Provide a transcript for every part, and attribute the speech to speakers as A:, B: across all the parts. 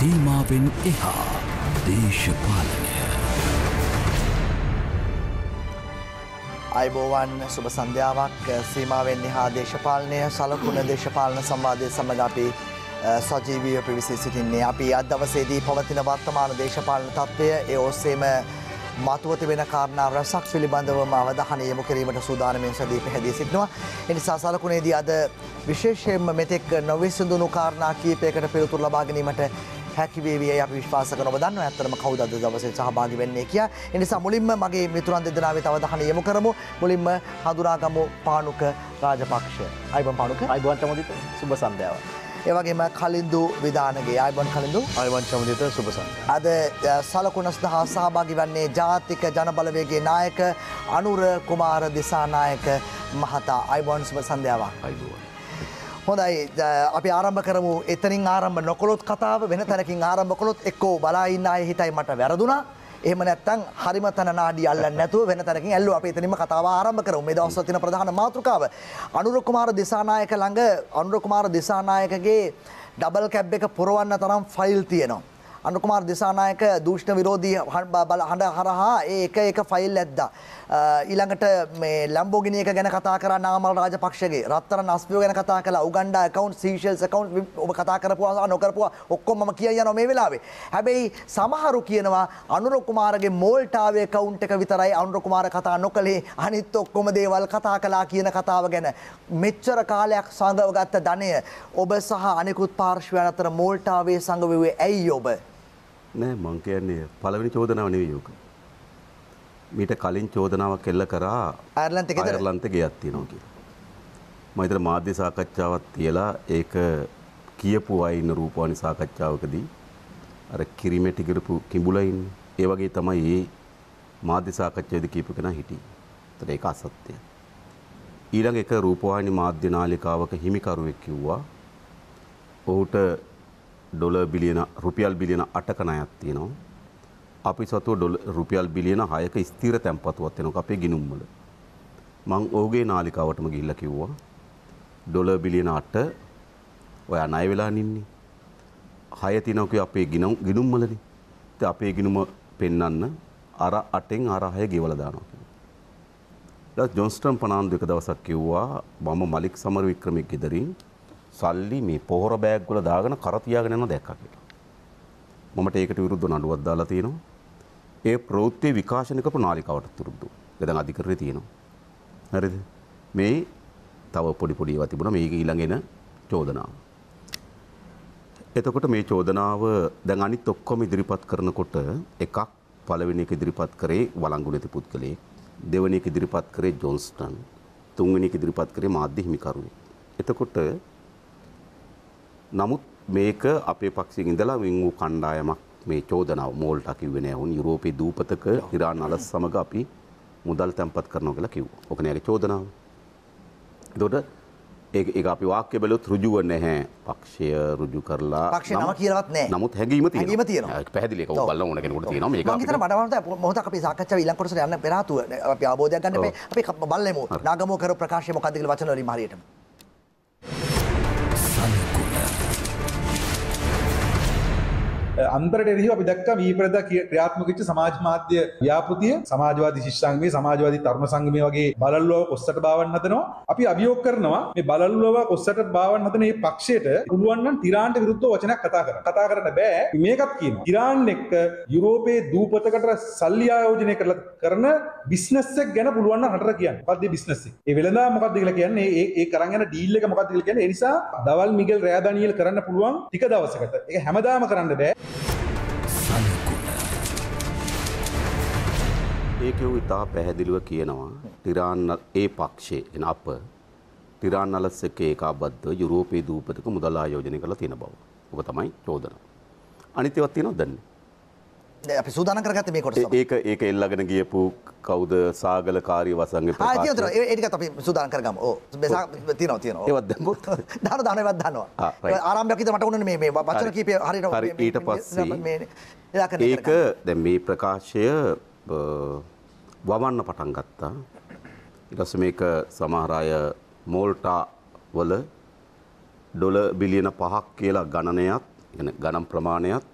A: සීමාවෙන් එහා දේශපාලනය
B: අයිබෝවන් සුබ සන්ධ්‍යාවක් සීමාවෙන් හා දේශපාලනය සලකුණ දේශපාලන සම්බාධය සමඟ අපි සජීවීව පිවිසි සිටින්නේ. අපි අත් දවසේදී පවතින වර්තමාන දේශපාලන තත්ත්වය ඒ ඔස්සේම මතුවති වෙන කාරණාව රැසක් පිළිබඳවම අවධහන යොමු කිරීමට සූදානමෙන් සදී පැහැදී සිටිනවා. එනිසා සලකුණේදී අද විශේෂයෙන්ම මෙතෙක් නොවිසඳුණු කාරණා කීපයකට පිළිතුරු ලබා ගැනීමට හැකිවේවිය අප විශ්වාස කරන ඔබ දන්නවා ඇත්තටම කවුද අද දවසේ සහභාගී වෙන්නේ කියලා. ඒ නිසා මුලින්ම මගේ මිතුරන් දෙදෙනාගේ තව දහන යොමු කරමු. මුලින්ම හඳුනාගමු පානුක රාජපක්ෂ. අයිබන් පානුක. අයිබන් චමුදිත. සුබ සන්ධ්‍යාවක්. ඒවගේම කලින්දු විධානගේ අයිබන් කලින්දු
C: අයිවන් චමදිත සුපසන්.
B: අද සලකුණස් දහා සහභාගි වන්නේ ජාතික ජනබලවේගේ නායක අනුර කුමාර දිසානායක මහතා අයිබොන් සුප සන්ධ්‍යාවක් අයිබුවන්. හොඳයි අපි ආරම්භ කරමු එතනින් ආරම්භ නොකොළොත් කතාව වෙන තැනකින් ආරම්භ කොළොත් එක්කෝ බලාඉන්න අය හිතයි මට වැරදුනා එහම නැත්තං හරිම තන නාඩි අල්ල නැතුව වෙන තැනකින් ඇල්ලු අප එතනම කතාව ආරම්භ කරමු මේ දවස්වල තියෙන ප්‍රධාන මාතෘකාව අනුරකුමාර දිසානායක ළඟ අනුරකුමාර දිසානායකගේ ඩබල් කැබ් එක පුරවන්න තරම් ෆයිල් තියෙනවා අනුකුමාර දිසානායක දූෂ්ණ විරෝධී බල හඬ හරහා ඒ එක එක ෆයිල් ඇද්දා ඊළඟට මේ ලැම්බෝගිනි එක ගැන කතා කරා නාමල් රාජපක්ෂගේ රත්තරන් අස්පියෝ ගැන කතා කළා උගන්ඩා account සීෂල්ස් account ඔබ කතා කරපුවා සහ නොකරපුවා ඔක්කොම මම කියයි යනවා මේ වෙලාවේ. හැබැයි සමහරු කියනවා අනුර කුමාරගේ මෝල්ටාවේ account එක විතරයි අනුර කුමාර කතා නොකළේ අනිත් ඔක්කොම දේවල් කතා කළා කියන කතාව ගැන මෙච්චර කාලයක් සංගව ගත්ත ධනය ඔබ සහ අනෙකුත් පාර්ශ්වයන් අතර මෝල්ටාවේ සංගවිවේ ඇයි ඔබ?
D: නෑ මං කියන්නේ පළවෙනි චෝදනාව නෙවෙයි ඒක. මීට කලින් චෝදනාවක් එල්ල කරා අයර්ලන්ත අයර්ලන්ත ගියත් තියෙනවා කියලා. මහිතර මාධ්‍ය සාකච්ඡාවක් තියලා ඒක කියපු අය ඉන්න රූපවාහිනි සාකච්ඡාවකදී අර කිරිමැටි කරපු කිඹුලයින් ඒ වගේ තමයි මේ මාධ්‍ය සාකච්ඡාවේදී කියපු කෙනා හිටියේ. ඒතර ඒක අසත්‍යයි. ඊළඟ එක රූපවාහිනී මාධ්‍ය නාලිකාවක හිමිකරුවෙක් කිව්වා ඔහුට ඩොලර් බිලියන රුපියල් බිලියන 8ක ණයක් තියෙනවා. අපි සතුව ඩොල රුපියල් බිලියන හයක ස්තීර තැන්පතුවත් වෙනක අපේ ගිනුම්වල. මං ඕගේ නාලිකාවටම ගිල්ල කිව්වා ඩොල බිලියන අට ඔය අනය වෙලා නින්නේ. හය තිනක අපේ ගිනම් ගිනුම්වලන ත අපේ ගිනුම පෙන්නන්න අර අටෙන් අරහය ගෙවලදානවා. ජොන්ස්ටම් පනාන්දු එක දවසක් කිව්වා මම මලික් සමර වික්‍රමයක් ඉදරින් සල්ලි මේ පොහොර බෑග්ගොල දාගෙන කරතියාගෙන යන දැක්කා කියලා. මමට ඒකට විරුද්ධ නඩුවක් දාලා තියෙනවා. ඒ ප්‍රවෘත්ති විකාශන කරපු නාලිකාවට තුරුදු. දැන් අධිකරණේ තියෙනවා. හරිද? මේ තව පොඩි පොඩි ඒවා තිබුණා මේක ඊළඟ එන චෝදනාව. එතකොට මේ චෝදනාව දැන් අනිත් ඔක්කොම ඉදිරිපත් කරනකොට එකක් පළවෙනි එක ඉදිරිපත් කරේ වළංගු නැති පුද්ගලයෙක්. දෙවෙනි එක ඉදිරිපත් කරේ ජොන්ස්ටන්. තුන්වෙනි එක ඉදිරිපත් කරේ මාධ්‍ය හිමිකරුවෙක්. එතකොට නමුත් මේක අපේ පක්ෂයෙන් ඉඳලා වින් වූ කණ්ඩායමක් මේ චෝදනාව මෝල්ට කිව්වේ නෑ වුන් යුරෝපයේ දූපතක ඉරාන් අලස් සමග අපි මුදල් තැන්පත් කරනවා කියලා කිව්වා. ඔක නෑගේ චෝදනාව. එතකොට ඒක ඒක අපි වාක්‍ය බැලුවොත් ඍජුව නැහැ. පක්ෂය ඍජු කරලා පක්ෂය නම කියලාවත් නෑ. නමුත් හැඟීම තියෙනවා. හැඟීම තියෙනවා. පැහැදිලි ඒක ඔබ බලලා ඕන කෙනෙකුට තියෙනවා. මේක මම හිතනවා
B: මඩ මම මොහොතක් අපි සාකච්ඡාව ඊළඟ කොටසට යන්න පෙර ආතුව අපි අවබෝධයක් ගන්න මේ අපි බලලෙමු. නාගමෝ කරපු ප්‍රකාශය මොකද්ද කියලා වචන වලින් හරියටම.
C: අන්තරට එරෙහිව අපි දැක්කා වීපරදා ක්‍රියාත්මක වෙච්ච සමාජ මාධ්‍ය ව්‍යාපෘතිය සමාජවාදී ශිෂ්‍ය සංගමය සමාජවාදී තරුණ සංගමය වගේ බලල්ලුව කොස්සට බාවන්න හදනවා. අපි අභියෝග කරනවා මේ බලල්ලුව කොස්සට බාවන්න හදන මේ පක්ෂයට පුළුවන් නම් ටිරාන්ට විරුද්ධව වචනයක් කතා කරන්න. කතා කරන්න බෑ. මේකත් කියනවා. ටිරාන් එක්ක යුරෝපයේ දූපතකට සල්ලි ආයෝජනය කරලා කරන බිස්නස් එක ගැන පුළුවන් නම් රටට කියන්න. මොකද්ද බිස්නස් එක? ඒ වෙලඳාම මොකද්ද කියලා කියන්නේ ඒ ඒ කරන් යන ඩීල් එක මොකද්ද කියලා කියන්නේ. ඒ නිසා දවල් මිගෙල් රෑදානියෙල් කරන්න පුළුවන් ටික දවසකට. ඒක හැමදාම කරන්න බෑ.
D: ඒකෙව් ඉතා පැහැදිලිව කියනවා ටිරාන්න ඒ පක්ෂේ එන අප ටිරාන්නලස් එක්ක ඒකාබද්ධව යුරෝපයේ දූපතක මුදල් ආයෝජනය කරලා තියෙන බව. ඔබ තමයි චෝදනාව. අනිත් ඒවා තියෙනවද දන්නේ? අපි සූදානම් කරගත්තේ මේ කොටස. ඒක ඒක එල්ලගෙන ගියපු කවුද සාගල කාර්ය වසංගේ ප්‍රකාශ. ආ තියෙනවා
B: ඒ ටිකත් අපි සූදානම් කරගමු. ඕ තියෙනවා තියෙනවා. ඒවත් දැම්මොත් දාන දාන ඒවත් දානවා. ආරම්භයක් ඉදන් මට උනන්නේ මේ මේ වචන කීපය හරියට හරි ඊට පස්සේ
D: ඒක දැන් මේ ප්‍රකාශය වවන්න පටන් ගත්තා. ඊට පස්සේ මේක සමහර අය මෝල්ටා වල ඩොලර් බිලියන 5ක් කියලා ගණනයක් ගණන් ප්‍රමාණයක්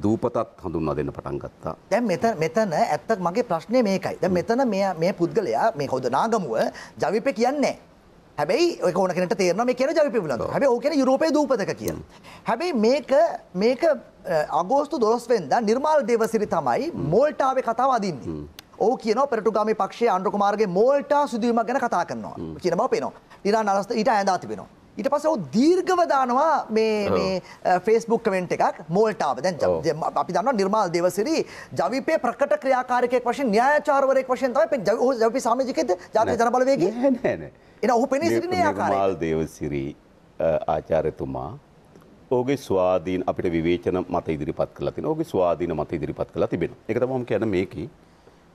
D: දූපතත් හඳුන්වා දෙන්න පටන් ගත්තා.
B: දැන් මෙතන මෙතන ඇත්තක් මගේ ප්‍රශ්නේ මේකයි. දැන් මෙතන මේ මේ පුද්ගලයා මේ හොද නාගමුව ජවිපේ කියන්නේ හැබැයි ඔය ඕන කෙනට තේරෙනවා මේ කියන ජවිපේ බුලන්ද. හැබැයි ඕක කියන යුරෝපයේ දූපතක කියන. හැබැයි මේක මේක අගෝස්තු 12 වෙනිදා නිර්මාල් දේවසිරි තමයි මෝල්ටාවේ කතාව අදින්නේ. ඕ කියන පෙරටුගාමි පක්ෂයේ අන්ඩ්‍රකුමාර්ගේ මෝල්ටා සිදුවීමක් ගැන කතා කරනවා කියන බව පේනවා. ඉරාන් අරස්ත ඊට ඇඳා තිබෙනවා. ඊට පස්සේ ඔහු දීර්ඝව දානවා මේ මේ Facebook කමෙන්ට් එකක් මෝල්ටාව. දැන් අපි දන්නවා නිර්මාල් දේවසිරි ජවිපේ ප්‍රකට ක්‍රියාකාරකයෙක් වශයෙන් න්‍යායාචාර්යවරයෙක් වශයෙන් තමයි ඔහු ජවිපේ සමාජිකයේද ජාතික ජනබලවේගයේ නෑ නෑ නෑ. එන ඔහු පෙනී සිටින්නේ ආකාරයෙන්.
D: නිර්මාල් දේවසිරි ආචාර්යතුමා ඔහුගේ ස්වාධීන අපිට විවේචන මත ඉදිරිපත් කරලා තිනවා. ඔහුගේ ස්වාධීන මත ඉදිරිපත් කරලා තිබෙනවා. ඒක තමයි මම කියන්නේ මේකේ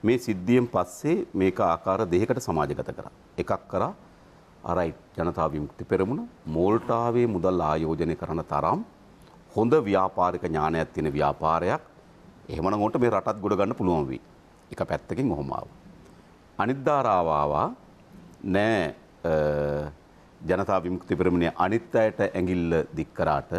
D: මේ සිද්ධියෙන් පස්සේ මේක ආකාර දෙකකට සමාජගත කරා. එකක් කරා අරයි ජනතා විමුක්ති පෙරමුණ මෝල්ටාවේ මුදල් ආයෝජනය කරන තරම් හොඳ ව්‍යාපාරික ඥානයක් තියෙන ව්‍යාපාරයක් එහෙමනම් උන්ට මේ රටත් ගොඩ ගන්න පුළුවන් වෙයි. එක පැත්තකින් ඔහොම ආවා. අනිත් ධාරාව ආවා නෑ ජනතා විමුක්ති පෙරමුණේ අනිත් අයට ඇඟිල්ල දික් කරාට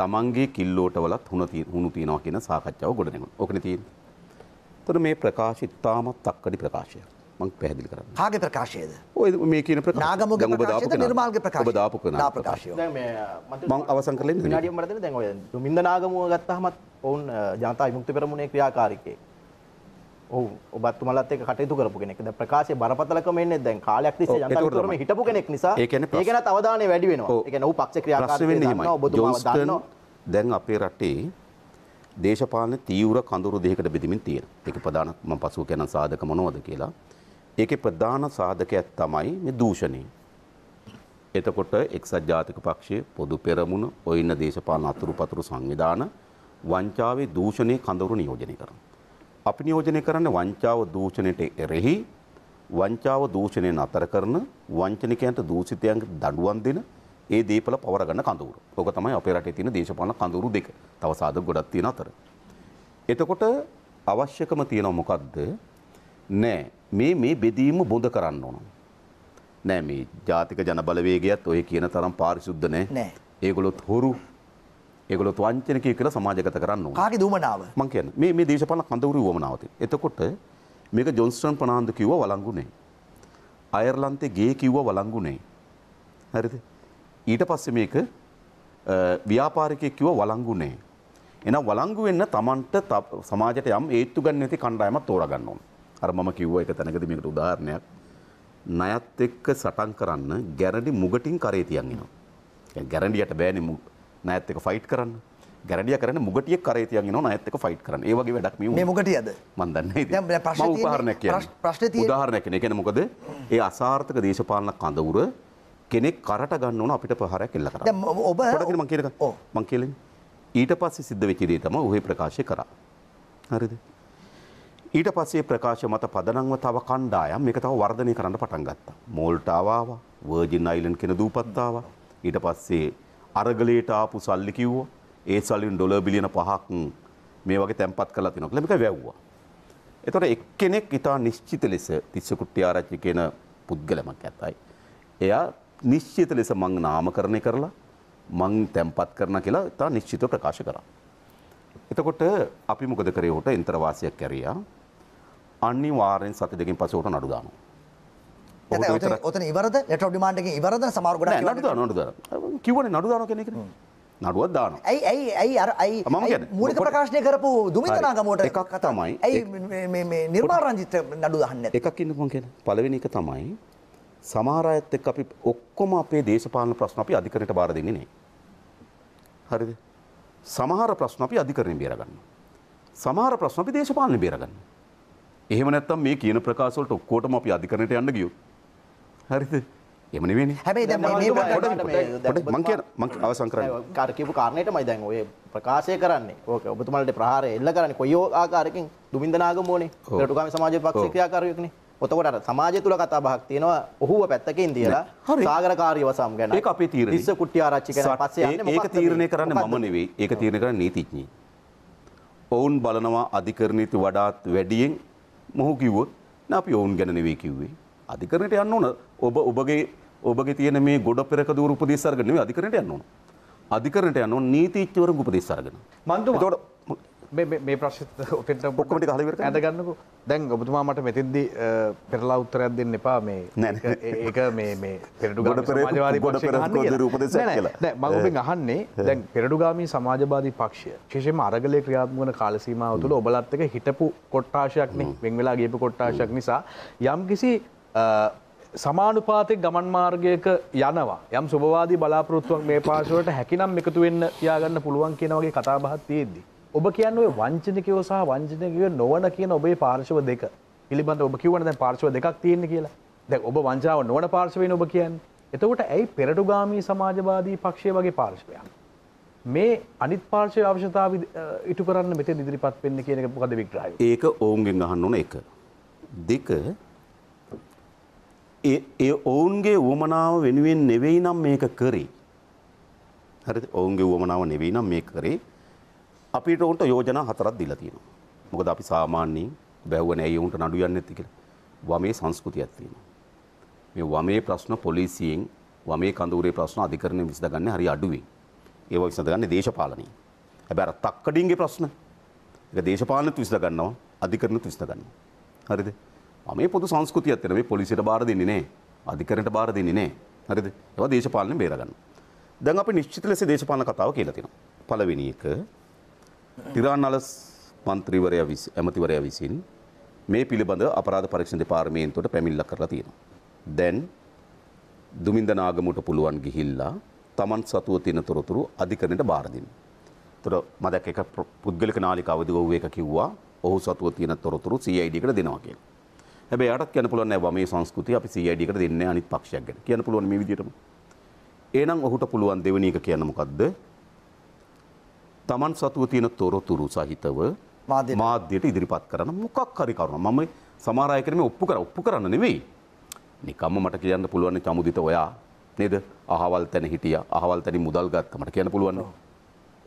D: තමන්ගේ කිල්ලෝට වලත් හුණු තියනවා කියන සාකච්ඡාව ගොඩනැගුණා. ඕකනේ තියෙන්නේ. එතකොට මේ ප්‍රකාශ ඉතාමත් අක්කඩි ප්‍රකාශයක්. මං පැහදිලි කරන්න කාගේ ප්‍රකාශයද ඔය මේ කියන නාගම නිර්මාල්ග ප්‍රකාශ ප්‍රකාශය
E: මං අවසන් කල ඩිය මරද දැන් ඔය දුමින්ද නාගමුව ගත්තහමත් ඔවුන් ජනතා විමුක්ති පෙරමුණේ ක්‍රියාකාරිකේ ඔහු ඔබත් මලත් එක කටයුතු කරපු කෙනෙක් දැන් ප්‍රකාශය බරපතලකම එන්නේ දැන් කාලයක් තිස්සේ ජනතා විමුක්ති හිටපු කෙනෙක් නිසා ඒ ගැන අවධානය වැඩි වෙනවා ඒ කියන්නේ ඔහු පක්ෂ ක්‍රියාකාරීත්වය දන්නවා ඔබතුමාව
D: දන්නවා දැන් අපේ රටේ දේශපාලන තීව්‍ර කඳුරු දෙකකට බෙදමින් තියෙනවා. ඒක ප්‍රධාන මම පසුව කියන සාධක මොනවද කියලා. ඒකේ ප්‍රධාන සාධකයක් තමයි මේ දූෂණය. එතකොට එක්සත් ජාතික පක්ෂයේ පොදු පෙරමුණ ඔයින දේශපාලන අතුරුපතුරු සංවිධාන වංචාවේ දූෂණයේ කඳවුරු නියෝජනය කරනවා. අපි නියෝජනය කරන්නේ වංචාව දූෂණයට එරෙහි වංචාව දූෂණය නතර කරන වංචනිකයන්ට දූෂිතයන්ට දඬුවම් දෙන ඒ දීපල පවර ගන්න කඳවුර. ඕක තමයි අපේ රටේ තියෙන දේශපාලන කඳවුරු දෙක. තව සාධක ගොඩක් තියෙන අතර. එතකොට අවශ්‍යකම තියෙනවා මොකද්ද? නෑ මේ මේ බෙදීම බොඳ කරන්න ඕන. නෑ මේ ජාතික ජනබලවේගයත් ඔය කියන තරම් පාරිශුද්ධ නෑ. ඒගොල්ලොත් හොරු ඒගොල්ලොත් වංචනිකය කියලා සමාජගත කරන්න ඕන. කාගේ දුමනාව? මං කියන්නේ මේ මේ දේශපාලන කඳවුරු වමනාව තියෙන. එතකොට මේක ජොන්ස්ටන් ප්‍රනාන්දු කිව්වා වළංගු නෑ. අයර්ලන්තේ ගේ කිව්වා වළංගු නෑ. හරිද? ඊට පස්සේ මේක ව්‍යාපාරිකයෙක් කිව්වා වළංගු නෑ. එහෙනම් වළංගු වෙන්න Tamanට සමාජයට යම් ඒත්තු ගන්න නැති කණ්ඩායමක් තෝරා ගන්න ඕනේ. අර මම කිව්වා එක තැනකදී මේකට උදාහරණයක් ණයත් එක්ක සටන් කරන්න ගැරන්ටි මුගටින් කරේ තියන් එනවා. يعني ගැරන්ටියට බෑනේ ණයත් එක්ක ෆයිට් කරන්න. ගැරඩිය කරන මුගටියක් කරේ තියන් එනවා ණයත් එක්ක ෆයිට් කරන්න. ඒ වගේ වැඩක් මේ මේ මුගටියද? මන් දන්නේ නැහැ. දැන් ප්‍රශ්නේ තියෙන්නේ උදාහරණයක් කියන්නේ. ප්‍රශ්නේ තියෙන්නේ උදාහරණයක් කියන්නේ. ඒ කියන්නේ මොකද? ඒ අසාර්ථක දේශපාලන කඳවුර කෙනෙක් කරට ගන්න ඕන අපිට ප්‍රහාරයක් එල්ල කරන්න. දැන් ඔබ පොඩකින් මං කියනකම්. ඔව්. මං කියලන්නේ. ඊට පස්සේ සිද්ධ වෙච්ච දේ තමයි ඔහේ ප්‍රකාශය කරා. හරිද? ඊට පස්සේ ප්‍රකාශ මත පදනංව තව කණ්ඩායම් මේක තව වර්ධනය කරන්න පටන් ගත්තා. මෝල්ටාව ආවා, වර්ජින් අයිලන්ඩ් කියන දූපත් ආවා. ඊට පස්සේ අරගලයට ආපු සල්ලි කිව්වා. ඒ සල්ලින් ඩොලර් බිලියන 5ක් මේ වගේ තැම්පත් කරලා තිනවා කියලා මේක වැව්වා. එතකොට එක්කෙනෙක් ඉතා නිශ්චිත ලෙස තිස්සකුට්ටි ආරච්චි කියන පුද්ගලමක් ඇතයි. එයා නිශ්චිත ලෙස මං නාමකරණය කරලා මං තැම්පත් කරන කියලා ඉතා නිශ්චිතව ප්‍රකාශ කරා. එතකොට අපි මොකද කරේ හොට එන්තරවාසියක් කැරියා අනිවාර්යෙන් සති දෙකෙන් පස්සේ උට නඩු දානවා.
B: ඔතන ඉවරද ලෙටර් ඔෆ් ඩිමාන්ඩ් එකේ ඉවරද සමහර ගොඩක් නඩු දානවා නඩු
D: දානවා. කිව්වනේ නඩු දානවා කියන එකනේ. නඩුවක් දානවා.
B: ඇයි ඇයි ඇයි අර ඇයි මූලික ප්‍රකාශනය කරපු දුමිතනාගමුවට එකක් තමයි. ඇයි
D: මේ මේ නිර්මාණ රංජිත් නඩු දාන්නේ නැත්තේ? එකක් ඉන්න මං කියන පළවෙනි එක තමයි සමහර අයත් එක්ක අපි ඔක්කොම අපේ දේශපාලන ප්‍රශ්න අපි අධිකරණයට බාර දෙන්නේ නැහැ. හරිද? සමහර ප්‍රශ්න අපි අධිකරණයෙන් බේරගන්නවා. සමහර ප්‍රශ්න අපි දේශපාලනයෙන් බේරගන්නවා. එහෙම නැත්තම් මේ කියන ප්‍රකාශ වලට ඔක්කොටම අපි අධිකරණයට යන්න ගියොත් හරිද එහෙම නෙවෙයිනේ හැබැයි දැන් මේ මම කියන මම අවසන් කරන්නේ
E: කාර කියපු කාරණේට මම දැන් ඔය ප්‍රකාශය කරන්නේ ඕක ඔබතුමාලට ප්‍රහාරය එල්ල කරන්නේ කොයි ආකාරයකින් දුමින්දනාගම ඕනේ රටුගාමි සමාජ පක්ෂ ක්‍රියාකාරයෙක්නේ ඔතකොට අර සමාජය තුල කතා බහක් තියෙනවා ඔහුව පැත්තකින් තියලා සාගරකාරී වසම් ගැන ඒක අපේ තීරණය තිස්ස කුට්ටි ආරච්චි ගැන පස්සේ යන්නේ මොකක්ද ඒක තීරණය කරන්නේ මම
D: නෙවෙයි ඒක තීරණය කරන්නේ නීතිඥයි ඔවුන් බලනවා අධිකරණීති වඩාත් වැඩියෙන් මොහු කිව්වොත් නෑ අපි ඔවුන් ගැන නෙවෙයි කිව්වේ. අධිකරණයට යන්න ඕන. ඔබ ඔබගේ ඔබගේ තියෙන මේ ගොඩ පෙරක දూరు උපදේශ අරගෙන නෙවෙයි අධිකරණයට යන්න ඕන. අධිකරණයට යන්න ඕන නීතිඥවරුන්ගේ උපදේශ අරගෙන.
C: මන්දුම. ඒතකොට මේ ප්‍රශ්ත ඔතෙන්ට පොක්කමට හලිවට ඇඳගන්නකු දැන් ඔබතුමා මට මෙතින්දි පෙරලා උත්තරයක් දෙන්න එපා මේ නැ ඒක මේ පෙරටු ගොඩ පෙරවාරි ගොඩ පෙර රූපදෙස මගින් අහන්නේ දැන් පෙරඩුගාමී සමාජවාදී පක්ෂය ශේෂම අරගලය ක්‍රියාත්මන කාලසීමාව තුළ ඔබලත්තක හිටපු කොට්ටාශයක්න වෙන් වෙලා ගේපු කොට්ටාශයක් නිසා යම් කිසි සමානුපාතෙක් ගමන් මාර්ගයක යනවා යම් සුභවාදී බලාපොරොත්තුවක් මේ පාශුවට හැකිනම් එකතු වෙන්න යාගන්න පුළුවන් කියනවගේ කතාබහත් තියෙද්දී. ඔබ කියන්නේ ඔය වංචනිකයෝ සහ වංචනිකයෝ නොවන කියන ඔබේ පාර්ශව දෙක පිළිබඳ ඔබ කිව්වනේ දැන් පාර්ශව දෙකක් තියෙන කියලා. දැන් ඔබ වංචාව නොවන පාර්ශවයෙන් ඔබ කියන්නේ. එතකොට ඇයි පෙරටුගාමී සමාජවාදී පක්ෂය වගේ පාර්ශවයක්? මේ අනිත් පාර්ශවයේ අවශ්‍යතාව ඉටු කරන්න මෙතෙන් ඉදිරිපත් වෙන්න කියන එක මොකද විග්‍රහය?
D: ඒක ඔවුන්ගෙන් අහන්න ඕන එක. දෙක ඒ ඒ ඔවුන්ගේ උවමනාව වෙනුවෙන් නෙවෙයි නම් මේක කරේ. හරිද? ඔවුන්ගේ උවමනාව නෙවෙයි නම් මේක කරේ. අපිට උන්ට යෝජනා හතරක් දීලා තියෙනවා. මොකද අපි සාමාන්‍යයෙන් බැවුව නෑ උන්ට නඩු යන්නේ නැති කියලා. වමේ සංස්කෘතියක් තියෙනවා. මේ වමේ ප්‍රශ්න පොලිසියෙන් වමේ කඳවුරේ ප්‍රශ්න අධිකරණය විසඳගන්නේ හරි අඩුවෙන්. ඒව විසඳගන්නේ දේශපාලනයෙන්. හැබැයි අර තක්කඩින්ගේ ප්‍රශ්න ඒක දේශපාලනත් විසඳගන්නවා අධිකරණත් විසඳගන්නවා. හරිද? වමේ පොදු සංස්කෘතියක් තියෙනවා. මේ පොලිසියට බාර දෙන්නේ නෑ. අධිකරණයට බාර දෙන්නේ නෑ. හරිද? ඒවා දේශපාලනයෙන් බේරගන්නවා. දැන් අපි නිශ්චිත ලෙස දේශපාලන කතාව කියලා තියෙනවා. පළවෙනි එක තිරාන්නලස් මන්ත්‍රීවරයා ඇමතිවරයා විසින් මේ පිළිබඳ අපරාධ පරීක්ෂණ දෙපාර්තමේන්තුවට පැමිණිල්ල කරලා තියෙනවා. දැන් දුමින්ද නාගමුට පුළුවන් ගිහිල්ලා Taman සතුව තියෙන තොරතුරු අධිකරණයට බාර දෙන්න. ඒතර මම දැක්ක එක පුද්ගලික නාලිකාවදී ඔව් එක කිව්වා ඔහු සතුව තියෙන තොරතුරු CID එකට දෙනවා කියලා. හැබැයි එයාටත් කියන්න පුළුවන් නෑ මේ සංස්කෘතිය අපි CID එකට දෙන්නේ අනිත් පක්ෂයක් ගැන. කියන්න පුළුවන් මේ විදිහටම. එහෙනම් ඔහුට පුළුවන් දෙවෙනි එක කියන්න මොකද්ද? තමන් සතුව තියෙන තොරතුරු සහිතව මාධ්‍යයට ඉදිරිපත් කරන මොකක් හරි කරුණ මම සමාරය කරම ඔප්පු කර ඔප්පු කරන්න නෙවෙයි නිකම්ම මට කියන්න පුළුවන් චමුදිත ඔයා නේද අහවල් තැන හිටිය අහවල් තැනි මුදල් ගත්ත මට කියන්න පුළුවන්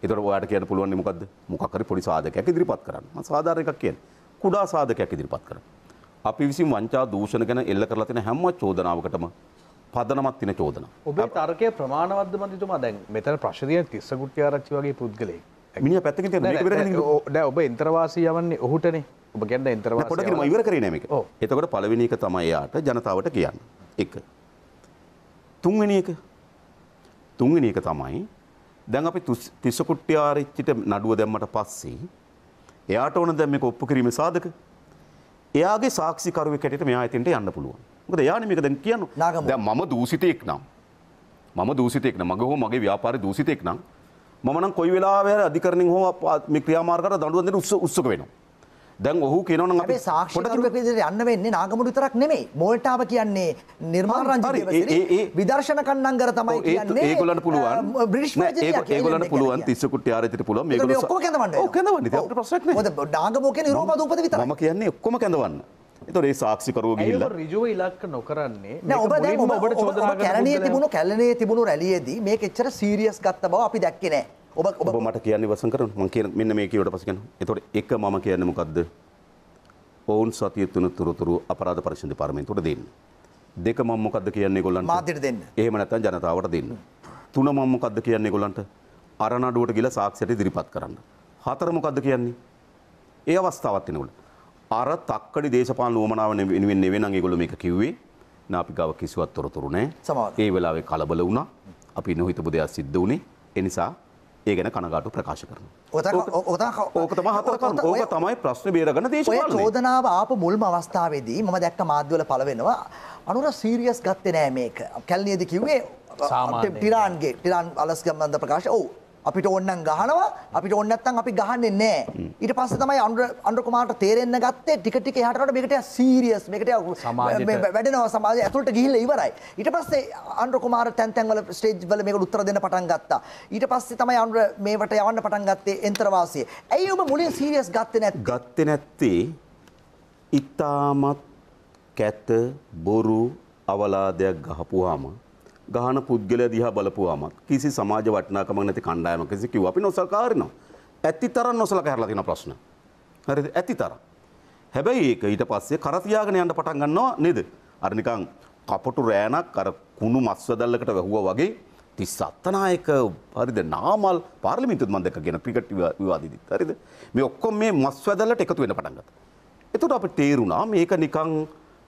D: එතකොට ඔයාට කියන්න පුළුවන් මොකද්ද මොකක් හරි පොඩි සාධකයක් ඉදිරිපත් කරන්න මම සාධාරණ එකක් කියන්නේ කුඩා සාධකයක් ඉදිරිපත් කරන්න අපි විසින් වංචා දූෂණ ගැන එල්ල කරලා තියෙන හැම චෝදනාවකටම පදනමක් තියෙන චෝදනාවක්.
C: ඔබේ තර්කය ප්‍රමාණවත්ද මන්දිතුමා දැන් මෙතන ප්‍රශ්නය තිස්ස කුට්ටිආරච්චි වගේ පුද්ගලයෙක්. මිනි පැත්තක ද ඔබ එන්තරවාසී යවන්නේ ඔහුටනේ ඔබ ගැන්න එන්තරවා පොටකිම ඉවර කරේ නමක එතකොට පලවෙනික තමයියාට
D: ජනතාවට කියන්න එක. තුන්වෙනි එක තුන්වෙනි එක තමයි දැන් අපි තිස්සකුට්ටියාරිච්චිට නඩුව දැම්මට පස්සේ එයාට ඕන දැම් මේක ඔප්පු කිරීම සාධක එයාගේ සාක්ෂිකරුව කැටට මෙයා ඇතින්ට යන්න පුළුවන් මොකද එයාන මේක දැන් කියන්න දැන් මම දූසිතයෙක් නම් මම දූසිතෙක් නම් මගේ හෝ මගේ ව්‍යාපාර දූසිතෙක් නම් මමන කොයි වෙලාවේ අධිකරණින් හෝ මේ ක්‍රියාමාර්ගකට දඬුවම් දෙන්න උත්සුක වෙනවා. දැන් ඔහු කියනවනම් අපි සාක්ෂිකරුවෙක්
B: විදිහට යන්න වෙන්නේ නාගමුඩු විතරක් නෙමෙයි. මෝල්ටාව කියන්නේ නිර්මාණ රංජිත දේවසිරි විදර්ශන කන්නංගර තමයි කියන්නේ. ඒගොල්ලන්ට පුළුවන්. බ්‍රිටිෂ් ඒක ඒගොල්ලන්ට පුළුවන්
D: 30 කුට්ටි ආරෙතිට පුළුවන්. මේගොල්ලෝ ඔක්කොම
B: කැඳවන්න. ඔව් කැඳවන්න. ඉතින් අපිට ප්‍රශ්නයක් නෑ.
D: මොකද නාගමෝ කියන්නේ යුරෝපා දූපත විතරයි. මම කියන්නේ ඔක්කොම කැඳවන්න. ඒ සාක්ෂිකරුව ගිල්ල
C: රජුව ඉලක්ක නොකරන්නේ කැලනේ තිබුණු
B: කැලනේ තිබුණු රැලියේදී මේ එච්චර සීරියස් ගත්ත බව අපි දැක්කනෑ
D: ඔබ ඔබ මට කියන්න වසන් කරන මං කිය මෙන්න මේ කියවට පසකෙන එතොට එක මම කියන්න මොකක්ද ඔවුන් සතිය තුන තුරතුරු අපරාධ පරිශෂණ පාර්මෙන්තුට දෙන්න දෙක මම මොකක්ද කියන්නේ ගොල්ලන් මාතට දෙන්න එහෙම නැත්තම් ජනතාවට දෙන්න තුන මම මොකක්ද කියන්නේ ගොල්ලන්ට අරනඩුවට ගිල සාක්ෂයට ඉදිරිපත් කරන්න හතර මොකක්ද කියන්නේ ඒ අවස්ථාවත් වෙනකොට අර තක්කඩි දේශපාලන උවමනාව වෙනුවෙන් නෙවෙයි නම් ඒගොල්ලෝ මේක කිව්වේ. නා අපි ගාව කිසිවත් තොරතුරු නැහැ. ඒ වෙලාවේ කලබල වුණා. අපි නොහිතපු දෙයක් සිද්ධ වුණේ. ඒ නිසා ඒ ගැන කනගාටු ප්‍රකාශ කරනවා. ඕක තමයි හතර කරුණු. ඕක තමයි ප්‍රශ්නේ බේරගන්න දේශපාලනේ. ඔය
B: චෝදනාව ආපු මුල්ම අවස්ථාවේදී මම දැක්ක මාධ්‍යවල පළවෙනවා අනුර සීරියස් ගත්තේ නෑ මේක. කැලණියේදී කිව්වේ ටිරාන්ගේ ටිරාන් අලස්ගම්බන්ද ප්‍රකාශ ඔව් අපිට ඕන්නම් ගහනවා අපිට ඕන්න නැත්නම් අපි ගහන්නේ නැහැ. ඊට පස්සේ තමයි අනුර අනුර කුමාරට තේරෙන්න ගත්තේ ටික ටික එහාට යනකොට මේකට සීරියස් මේකට වැඩෙනවා සමාජය ඇතුළට ගිහිල්ලා ඉවරයි. ඊට පස්සේ අනුර කුමාර තැන් තැන් වල ස්ටේජ් වල මේකට උත්තර දෙන්න පටන් ගත්තා. ඊට පස්සේ තමයි අනුර මේවට යවන්න පටන් ගත්තේ එන්තරවාසිය. ඇයි ඔබ මුලින් සීරියස් ගත්තේ
D: නැත්තේ? ගත්තේ නැත්තේ ඊටමත් කැත බොරු අවලාදයක් ගහපුවාම ගහන පුද්ගලය දිහා බලපුවාමත් කිසි සමාජ වටිනාකමක් නැති කණ්ඩායමක් කිසි කිව්ව අපි නොසලකා හරිනවා. ඇති තරම් නොසලකා හැරලා තියෙන ප්‍රශ්න. හරිද? ඇති තරම්. හැබැයි ඒක ඊට පස්සේ කර තියාගෙන යන්න පටන් ගන්නවා නේද? අර නිකන් කපටු රෑනක් අර කුණු මස්වැදල්ලකට වැහුවා වගේ 37 නායක හරිද? නාමල් පාර්ලිමේන්තුවත් මම දැක්කගෙන ක්‍රිකට් විවාදෙදිත් හරිද? මේ ඔක්කොම මේ මස්වැදල්ලට එකතු වෙන්න පටන් ගත්තා. එතකොට අපිට තේරුණා මේක නිකන්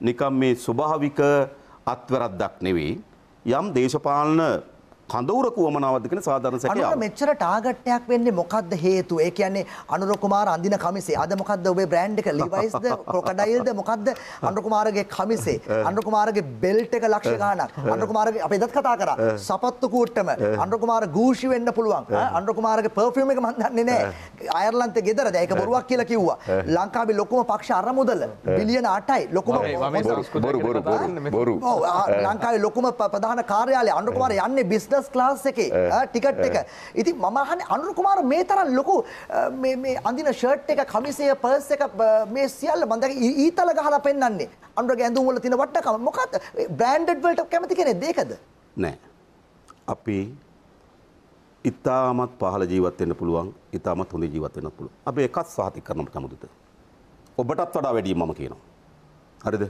D: නිකන් මේ ස්වභාවික අත්වරද්දක් නෙවෙයි යම් දේශපාලන කඳවුරක වමනාවද කියන සාධාරණ සැකය. අනුර
B: මෙච්චර ටාගට් එකක් වෙන්නේ මොකද්ද හේතුව? ඒ කියන්නේ අනුර කුමාර අඳින කමිසේ. අද මොකද්ද ඔබේ බ්‍රෑන්ඩ් එක ලිවයිස්ද ක්‍රොකඩයිල්ද මොකද්ද අනුර කුමාරගේ කමිසේ? අනුර කුමාරගේ බෙල්ට් එක ලක්ෂ ගාණක්. අනුර කුමාරගේ අපි එදත් කතා කරා. සපත්තු කූට්ටම අනුර කුමාර ගූෂි වෙන්න පුළුවන්. අනුර කුමාරගේ පර්ෆියුම් එක මම දන්නේ නැහැ. අයර්ලන්තේ ගෙදරද? ඒක බොරුවක් කියලා කිව්වා. ලංකාවේ ලොකුම පක්ෂ අරමුදල බිලියන 8යි. ලොකුම බොරු බොරු
A: බොරු. ඔව් ලංකාවේ
B: ලොකුම ප්‍රධාන කාර්යාලය අනුර කුමාර යන්නේ බිස්නස් බිස්නස් ක්ලාස් එකේ ටිකට් එක. ඉතින් මම අහන්නේ අනුර කුමාර් මේ තරම් ලොකු මේ මේ අඳින ෂර්ට් එක, කමිසය, පර්ස් එක මේ සියල්ල මම දැක ඊතල ගහලා පෙන්වන්නේ. අනුරගේ ඇඳුම් වල තියෙන වට්ටකම මොකක්ද? බ්‍රෑන්ඩඩ් වලට කැමති කෙනෙක්ද ඒකද?
D: නෑ. අපි ඉතාමත් පහළ ජීවත් වෙන්න පුළුවන්, ඉතාමත් හොඳ ජීවත් වෙන්න පුළුවන්. අපි එකක් සාතික කරන්න කැමතිද? ඔබටත් වඩා වැඩිය මම කියනවා. හරිද?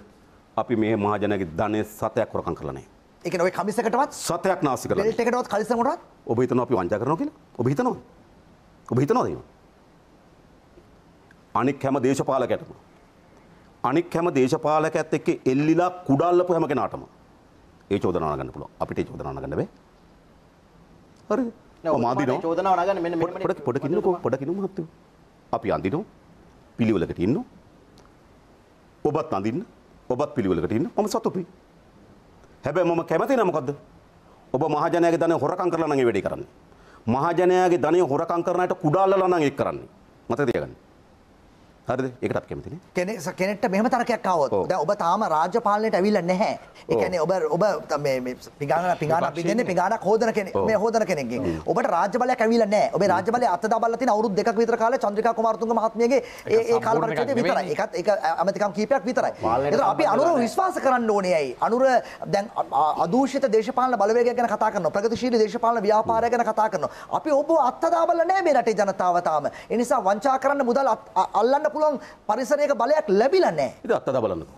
D: අපි මේ මහජනගේ ධනය සතයක් හොරකම් කරලා නැහැ. එක ඔය කමිසකටවත් සතයක් නාසි කර ටකටවත් කලිසමටත් ඔබ හිතන අපි වංචා කරන කියලා ඔබ හිතනවා ඔබ හිතනවා දීම අනික් හැම දේශපාලකයටම අනික් හැම දේශපාලකයත් එක්ක එල්ලිලා කුඩාල්ලපු හැම කෙනාටම ඒ චෝදනාව ගන්න පුළුවන් අපිට ඒ චෝදනාව ගන්න
E: බෑ හරි මාදිනවා චෝදනාව නගන්න මෙන්න මෙන්න පොඩ පොඩ කිනුකෝ
D: පොඩ කිනු මහත්තයෝ අපි අඳිනවා පිළිවෙලකට ඉන්නවා ඔබත් අඳින්න ඔබත් පිළිවෙලකට ඉන්න මම සතුටුයි හැබැයි මම කැමති නම් මොකද්ද? ඔබ මහජනයාගේ ධනය හොරකම් කරලා නම් ඒ වැඩේ කරන්නේ. මහජනයාගේ ධනය හොරකම් කරන අයට කුඩාල්ලලා නම් ඒක කරන්නේ. මතක තියාගන්න. හරිද ඒකට අපි කැමතිනේ
B: කෙනෙක් කෙනෙක්ට මෙහෙම තරකයක් ආවොත් දැන් ඔබ තාම රාජ්‍ය පාලනයට ඇවිල්ලා නැහැ ඒ කියන්නේ ඔබ ඔබ මේ මේ පිඟානක් පිඟානක් බින්දන්නේ පිඟානක් හොදන කෙනෙක් මේ හොදන කෙනෙක්ගෙන් ඔබට රාජ්‍ය බලයක් ඇවිල්ලා නැහැ ඔබේ රාජ්‍ය බලය අත දබල්ලා තියෙන අවුරුදු දෙකක් විතර කාලේ චන්ද්‍රිකා කුමාරතුංග මහත්මියගේ ඒ ඒ කාල පරිච්ඡේදය විතරයි ඒකත් ඒක අමතිකම් කීපයක් විතරයි ඒතර අපි අනුරව විශ්වාස කරන්න ඕනේ ඇයි අනුර දැන් අදූෂිත දේශපාලන බලවේගයක් ගැන කතා කරනවා ප්‍රගතිශීලී දේශපාලන ව්‍යාපාරය ගැන කතා කරනවා අපි ඔබ අත දබල්ලා නැහැ මේ රටේ ජනතාව තාම ඒ නිසා වංචා කරන්න මුදල් අල්ලන්න පුළුවන් පරිසරයක බලයක් ලැබිලා නැහැ.
D: ඉතින් අත්තදා බලන්නකෝ.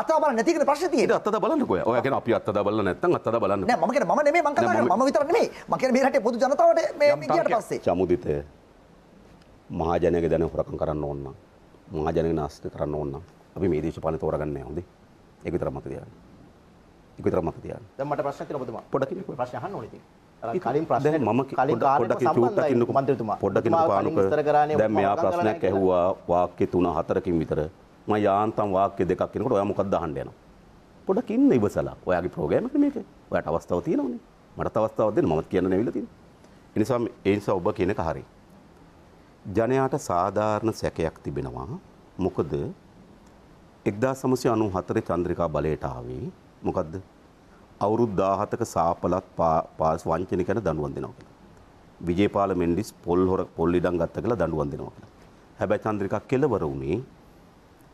B: අතදා බලන්න නැති කියන ප්‍රශ්නේ තියෙන්නේ. ඉතින්
D: අත්තදා බලන්නකෝ. ඔයා කියන අපි අත්තදා බලලා නැත්නම් අත්තදා බලන්න. නෑ
B: මම කියන්නේ මම නෙමෙයි මං කතා කරන්නේ. මම විතර නෙමෙයි. මං කියන්නේ මේ රටේ පොදු ජනතාවට මේ
D: ගියට පස්සේ. චමුදිතය මහජනයාගේ දැන හොරකම් කරන්න ඕන නම් මහජනයාගේ නාස්ති කරන්න ඕන නම් අපි මේ දේශපාලනේ තෝරගන්නේ නැහැ හොඳේ. ඒක විතර මතක තියාගන්න. ඒක විතර මතක තියාගන්න.
E: දැන් මට ප්‍රශ්න තියෙනවා ඔබතුමා. පොඩ්ඩක් ඉන්න ප්‍රශ්න අහන්න ඕනේ තියෙනවා. කලින්
D: ප්‍රශ්න මම කලින් පොඩ්ඩක් චූට්ටක් ඉන්නකෝ මන්ත්‍රීතුමා පොඩ්ඩක් ඉන්නකෝ පානුක දැන් මෙයා ප්‍රශ්නයක් ඇහුවා වාක්‍ය 3 4කින් විතර මම යාන්තම් වාක්‍ය දෙකක් කියනකොට ඔයා මොකක්ද අහන්න යනවා පොඩ්ඩක් ඉන්න ඉවසලා ඔයාගේ ප්‍රෝග්‍රෑම් එක මේක ඔයාට අවස්ථාව තියෙනවනේ මටත් අවස්ථාවක් දෙන්න මමත් කියන්න නෙවිලා තියෙනවා ඒ නිසා ඒ නිසා ඔබ කියන එක හරි ජනයාට සාධාරණ සැකයක් තිබෙනවා මොකද 1994 චන්ද්‍රිකා බලයට ආවේ මොකද්ද අවුරුදු 17ක සාපලත් පාස් වංචනික කරන දඬුවම් දෙනවා කියලා. විජේපාල මෙන්ඩිස් පොල් හොර පොල් ඉඩම් ගත්ත කියලා දඬුවම් දෙනවා කියලා. හැබැයි චන්ද්‍රිකා කෙලවර වුණේ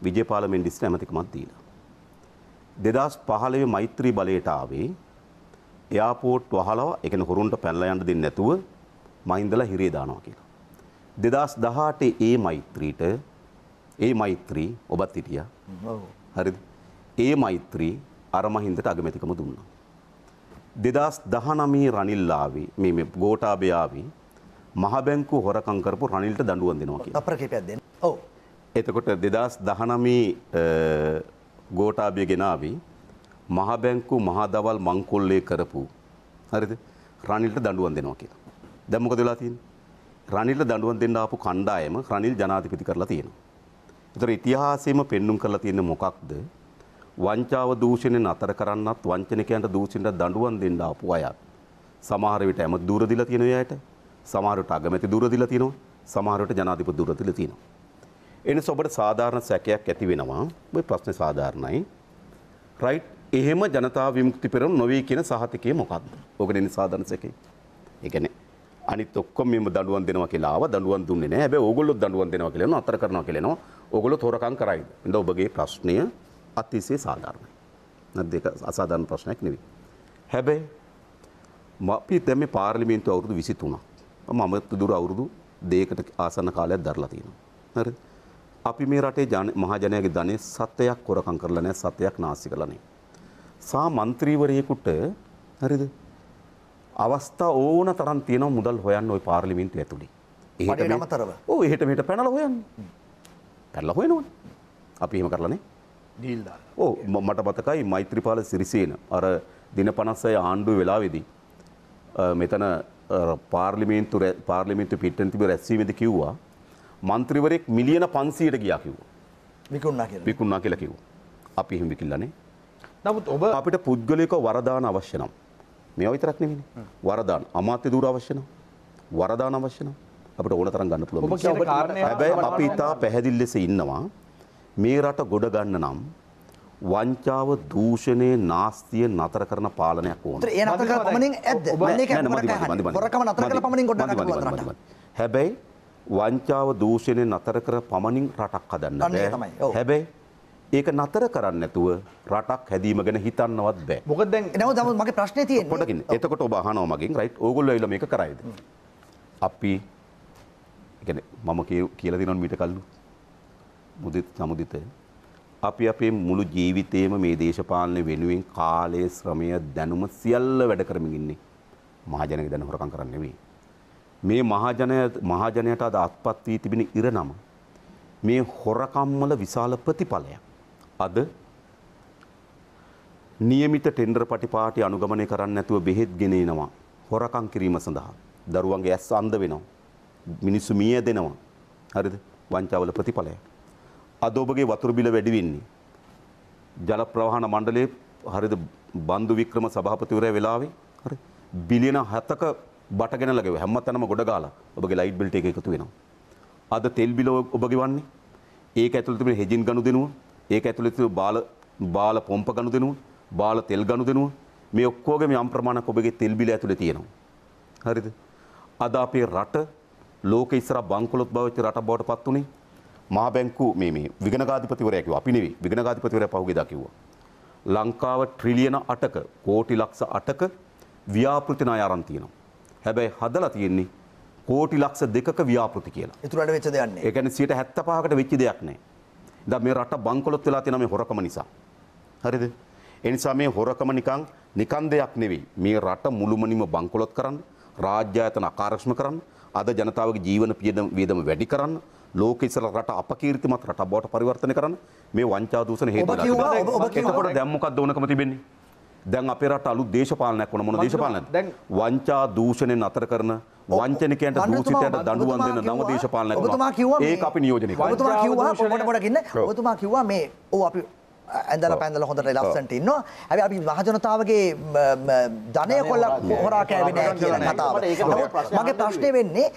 D: විජේපාල මෙන්ඩිස්ට ඇමතිකමක් දීලා. 2015 මෛත්‍රී බලයට ආවේ එයාපෝට් වහලව ඒ කියන්නේ හොරුන්ට පැනලා යන්න දෙන්නේ නැතුව මහින්දලා හිරේ දානවා කියලා. 2018 ඒ මෛත්‍රීට ඒ මෛත්‍රී ඔබත් හිටියා. ඔව්. හරිද? ඒ මෛත්‍රී අර මහින්දට අගමැතිකම දුන්නා. දෙදස් දහනමී රනිල්ලාවී මේ ගෝටාභයාවී මහබැංකු හොරකං කරපු රනිල්ට දඩුවන් දෙනවා කිය අපරකපයක්ද ඕ එතකොට දෙදස් දහනමී ගෝටාභය ගෙනාවී මහබැංකු මහදවල් මංකොල්ලේ කරපු හරිද රනිල්ට දඩුවන් දෙනවා කියලා දැම්මක දෙලා තින් රනිල්ට දඩුවන් දෙන්න ආපු කණ්ඩායම රනිල් ජනාධිපති කරලා තියෙන. එතර ඉතිහාසයම පෙන්නුම් කරලා තියෙන මොකක්ද වංචාව දූෂණය නතර කරන්නත් වංචනිකයන්ට දූෂණයට දඬුවම් දෙන්න ආපු අය. සමහර විට එම දුර දීලා තියෙන අයට, සමහර විට අගමැති දුර දීලා තියෙනවා, සමහර විට ජනාධිපති දුර දීලා තියෙනවා. එනිසා ඔබට සාධාරණ සැකයක් ඇති වෙනවා. ওই ප්‍රශ්නේ සාධාරණයි. රයිට් එහෙම ජනතා විමුක්ති පෙරම් නොවේ කියන සහතිකය මොකක්ද? ඕකනේ නිසාධාරණ සැකේ. ඒ කියන්නේ අනිත් ඔක්කොම මෙම දඬුවම් දෙනවා කියලා ආව දඬුවම් දුන්නේ නැහැ. හැබැයි ඕගොල්ලෝ දඬුවම් දෙනවා කියලා නතර කරනවා කියලා නෝ. ඕගොල්ලෝ තොරකම් කරයිද? ඉතින් ඔබගේ ප්‍රශ්නය අතිශය සාධාරණයි. නැත්නම් ඒක අසාධාරණ ප්‍රශ්නයක් නෙවෙයි. හැබැයි අපි දැන් මේ පාර්ලිමේන්තුව අවුරුදු 23ක්. මම දුර අවුරුදු දෙයකට ආසන්න කාලයක් දරලා තියෙනවා. හරිද? අපි මේ රටේ මහජනයාගේ ධනය සත්‍යයක් කොරකම් කරලා නැහැ සත්‍යයක් නාස්ති කරලා නැහැ. සා മന്ത്രിවරයෙකුට හරිද? අවස්ථා ඕන තරම් තියෙනවා මුදල් හොයන්න ওই පාර්ලිමේන්තුව ඇතුලේ. එහෙට මෙහෙට පැනලා හොයන්න. පැනලා හොයනවනේ. අපි එහෙම කරලා නැහැ. ඕ මට මතකයි මෛත්‍රපාල සිරිසේන අර දින පනස්සය ආණ්ඩුව වෙලාවෙදී. මෙතන පාර්ලිමේන්තු පාර්ලිමිතු පිටන් තිබ රැස්වීමද කිව්වා මන්ත්‍රීවරෙක් මිලියන පන්සීයට ගියා කිව් විකුණා කියලා කිව් අපි එහෙම විකිල්ලනේ නමුත් ඔබ අපිට පුද්ගලික වරදාන අවශ්‍ය නම් මේ විතරක් නෙමෙයි වරදාන අමාත්‍ය දූර අවශ්‍ය නම් වරදාන අවශ්‍ය නම් අපිට ඕන තරම් ගන්න පුළුවන් හැබැයි අපි ඉතා පැහැදිලි ලෙස ඉන්නවා මේ රට ගොඩ ගන්න නම් වංචාව දූෂණය නාස්තිය නතර කරන පාලනයක් ඕන. ඒ නතර කරන පමණින් ඇද්ද? හොරකම නතර කරන පමණින් ගොඩ ගන්න පුළුවන් රටක්. හැබැයි වංචාව දූෂණය නතර කර පමණින් රටක් හදන්න බෑ. හැබැයි ඒක නතර කරන්න නැතුව රටක් හැදීම ගැන හිතන්නවත් බෑ. මොකද දැන් නේද මගේ ප්‍රශ්නේ තියෙන්නේ. පොඩකින්. එතකොට ඔබ අහනවා මගෙන් රයිට් ඕගොල්ලෝ ඇවිල්ලා මේක කරයිද? අපි කියන්නේ මම කියලා දෙනවන් මීට කල්ලු මුදිත සමුදිත අපි අපේ මුළු ජීවිතේම මේ දේශපාලනය වෙනුවෙන් කාලය ශ්‍රමය දැනුම සියල්ල වැඩ කරමින් ඉන්නේ මහජනක දැන හොරකම් කරන්න නෙවෙයි මේ මහජනය මහජනයට අද අත්පත් වී තිබෙන ඉරණම මේ හොරකම් වල විශාල ප්‍රතිඵලයක් අද નિયમિત ටෙන්ඩර් පටිපාටි අනුගමනය කරන්න නැතුව බෙහෙත් ගෙනෙනවා හොරකම් කිරීම සඳහා දරුවන්ගේ ඇස් අන්ධ වෙනවා මිනිස්සු මිය දෙනවා හරිද වංචාවල ප්‍රතිඵලයක් අද ඔබගේ වතුර බිල වැඩි වෙන්නේ. ජල ප්‍රවාහන මණ්ඩලයේ හරිද බන්දු වික්‍රම සභාපතිවරයා වෙලාවේ හරි බිලියන 7ක බට ගෙනලා ගෙව හැමතැනම ගොඩ ගාලා ඔබගේ ලයිට් බිල් ටික එකතු වෙනවා. අද තෙල් බිල ඔබ ගෙවන්නේ. ඒක ඇතුළේ තිබෙන හෙජින් ගනුදෙනුව, ඒක ඇතුළේ තිබෙන බාල බාල පොම්ප ගනුදෙනුව, බාල තෙල් ගනුදෙනුව මේ ඔක්කොගේම යම් ප්‍රමාණයක් ඔබගේ තෙල් බිල ඇතුලේ තියෙනවා. හරිද? අද අපේ රට ලෝක ඉස්සර බංකොලොත් භාවිත රට බවට පත් උනේ මහ බැංකු මේ මේ විගණකාධිපතිවරයා කිව්වා. අපි නෙවෙයි. විගණකාධිපතිවරයා පහුගියදා කිව්වා. ලංකාව ට්‍රිලියන 8ක කෝටි ලක්ෂ 8ක ව්‍යාපෘති ණය aran තියෙනවා. හැබැයි හදලා තියෙන්නේ කෝටි ලක්ෂ 2ක ව්‍යාපෘති කියලා.
B: ඉතුරුට වෙච්ච දෙයක් නෑ.
D: ඒ කියන්නේ 75%කට වෙච්ච දෙයක් නෑ. ඉතින් මේ රට බංකොලොත් වෙලා තියෙන මේ හොරකම නිසා. හරිද? ඒ නිසා මේ හොරකම නිකන් නිකන් දෙයක් නෙවෙයි. මේ රට මුළුමනින්ම බංකොලොත් කරන්න, රාජ්‍ය ආයතන අකාර්යක්ෂම කරන්න, අද ජනතාවගේ ජීවන පියදම වේදම වැඩි කරන්න ලෝක ඉස්සර රට අපකීර්තිමත් රට බවට පරිවර්තනය කරන්න මේ වංචා දූෂණ හේතු එතකොට දැන් මොකක්ද ඕනකම තිබෙන්නේ දැන් අපේ රට අලුත් දේශපාලනයක් වුණ මොන දේශපාලනයක්ද වංචා දූෂණයෙන් අතර කරන වංචනිකයන්ට දූෂිතයන්ට දඬුවම් දෙන නව දේශපාලනයක් වුණා ඒක අපි නියෝජනය කරා ඔබතුමා කිව්වා පොඩ පොඩ කින්න
B: ඔබතුමා කිව්වා මේ ඔව් අපි ඇඳල පැඳල හොඳට ලස්සට ඉන්නවා ඇ අපි මහජනතාවගේ ධනය කොල්ලක් හොරා කෑවෙන කියන කතාව මගේ ප්‍රශ්නය වෙන්නේ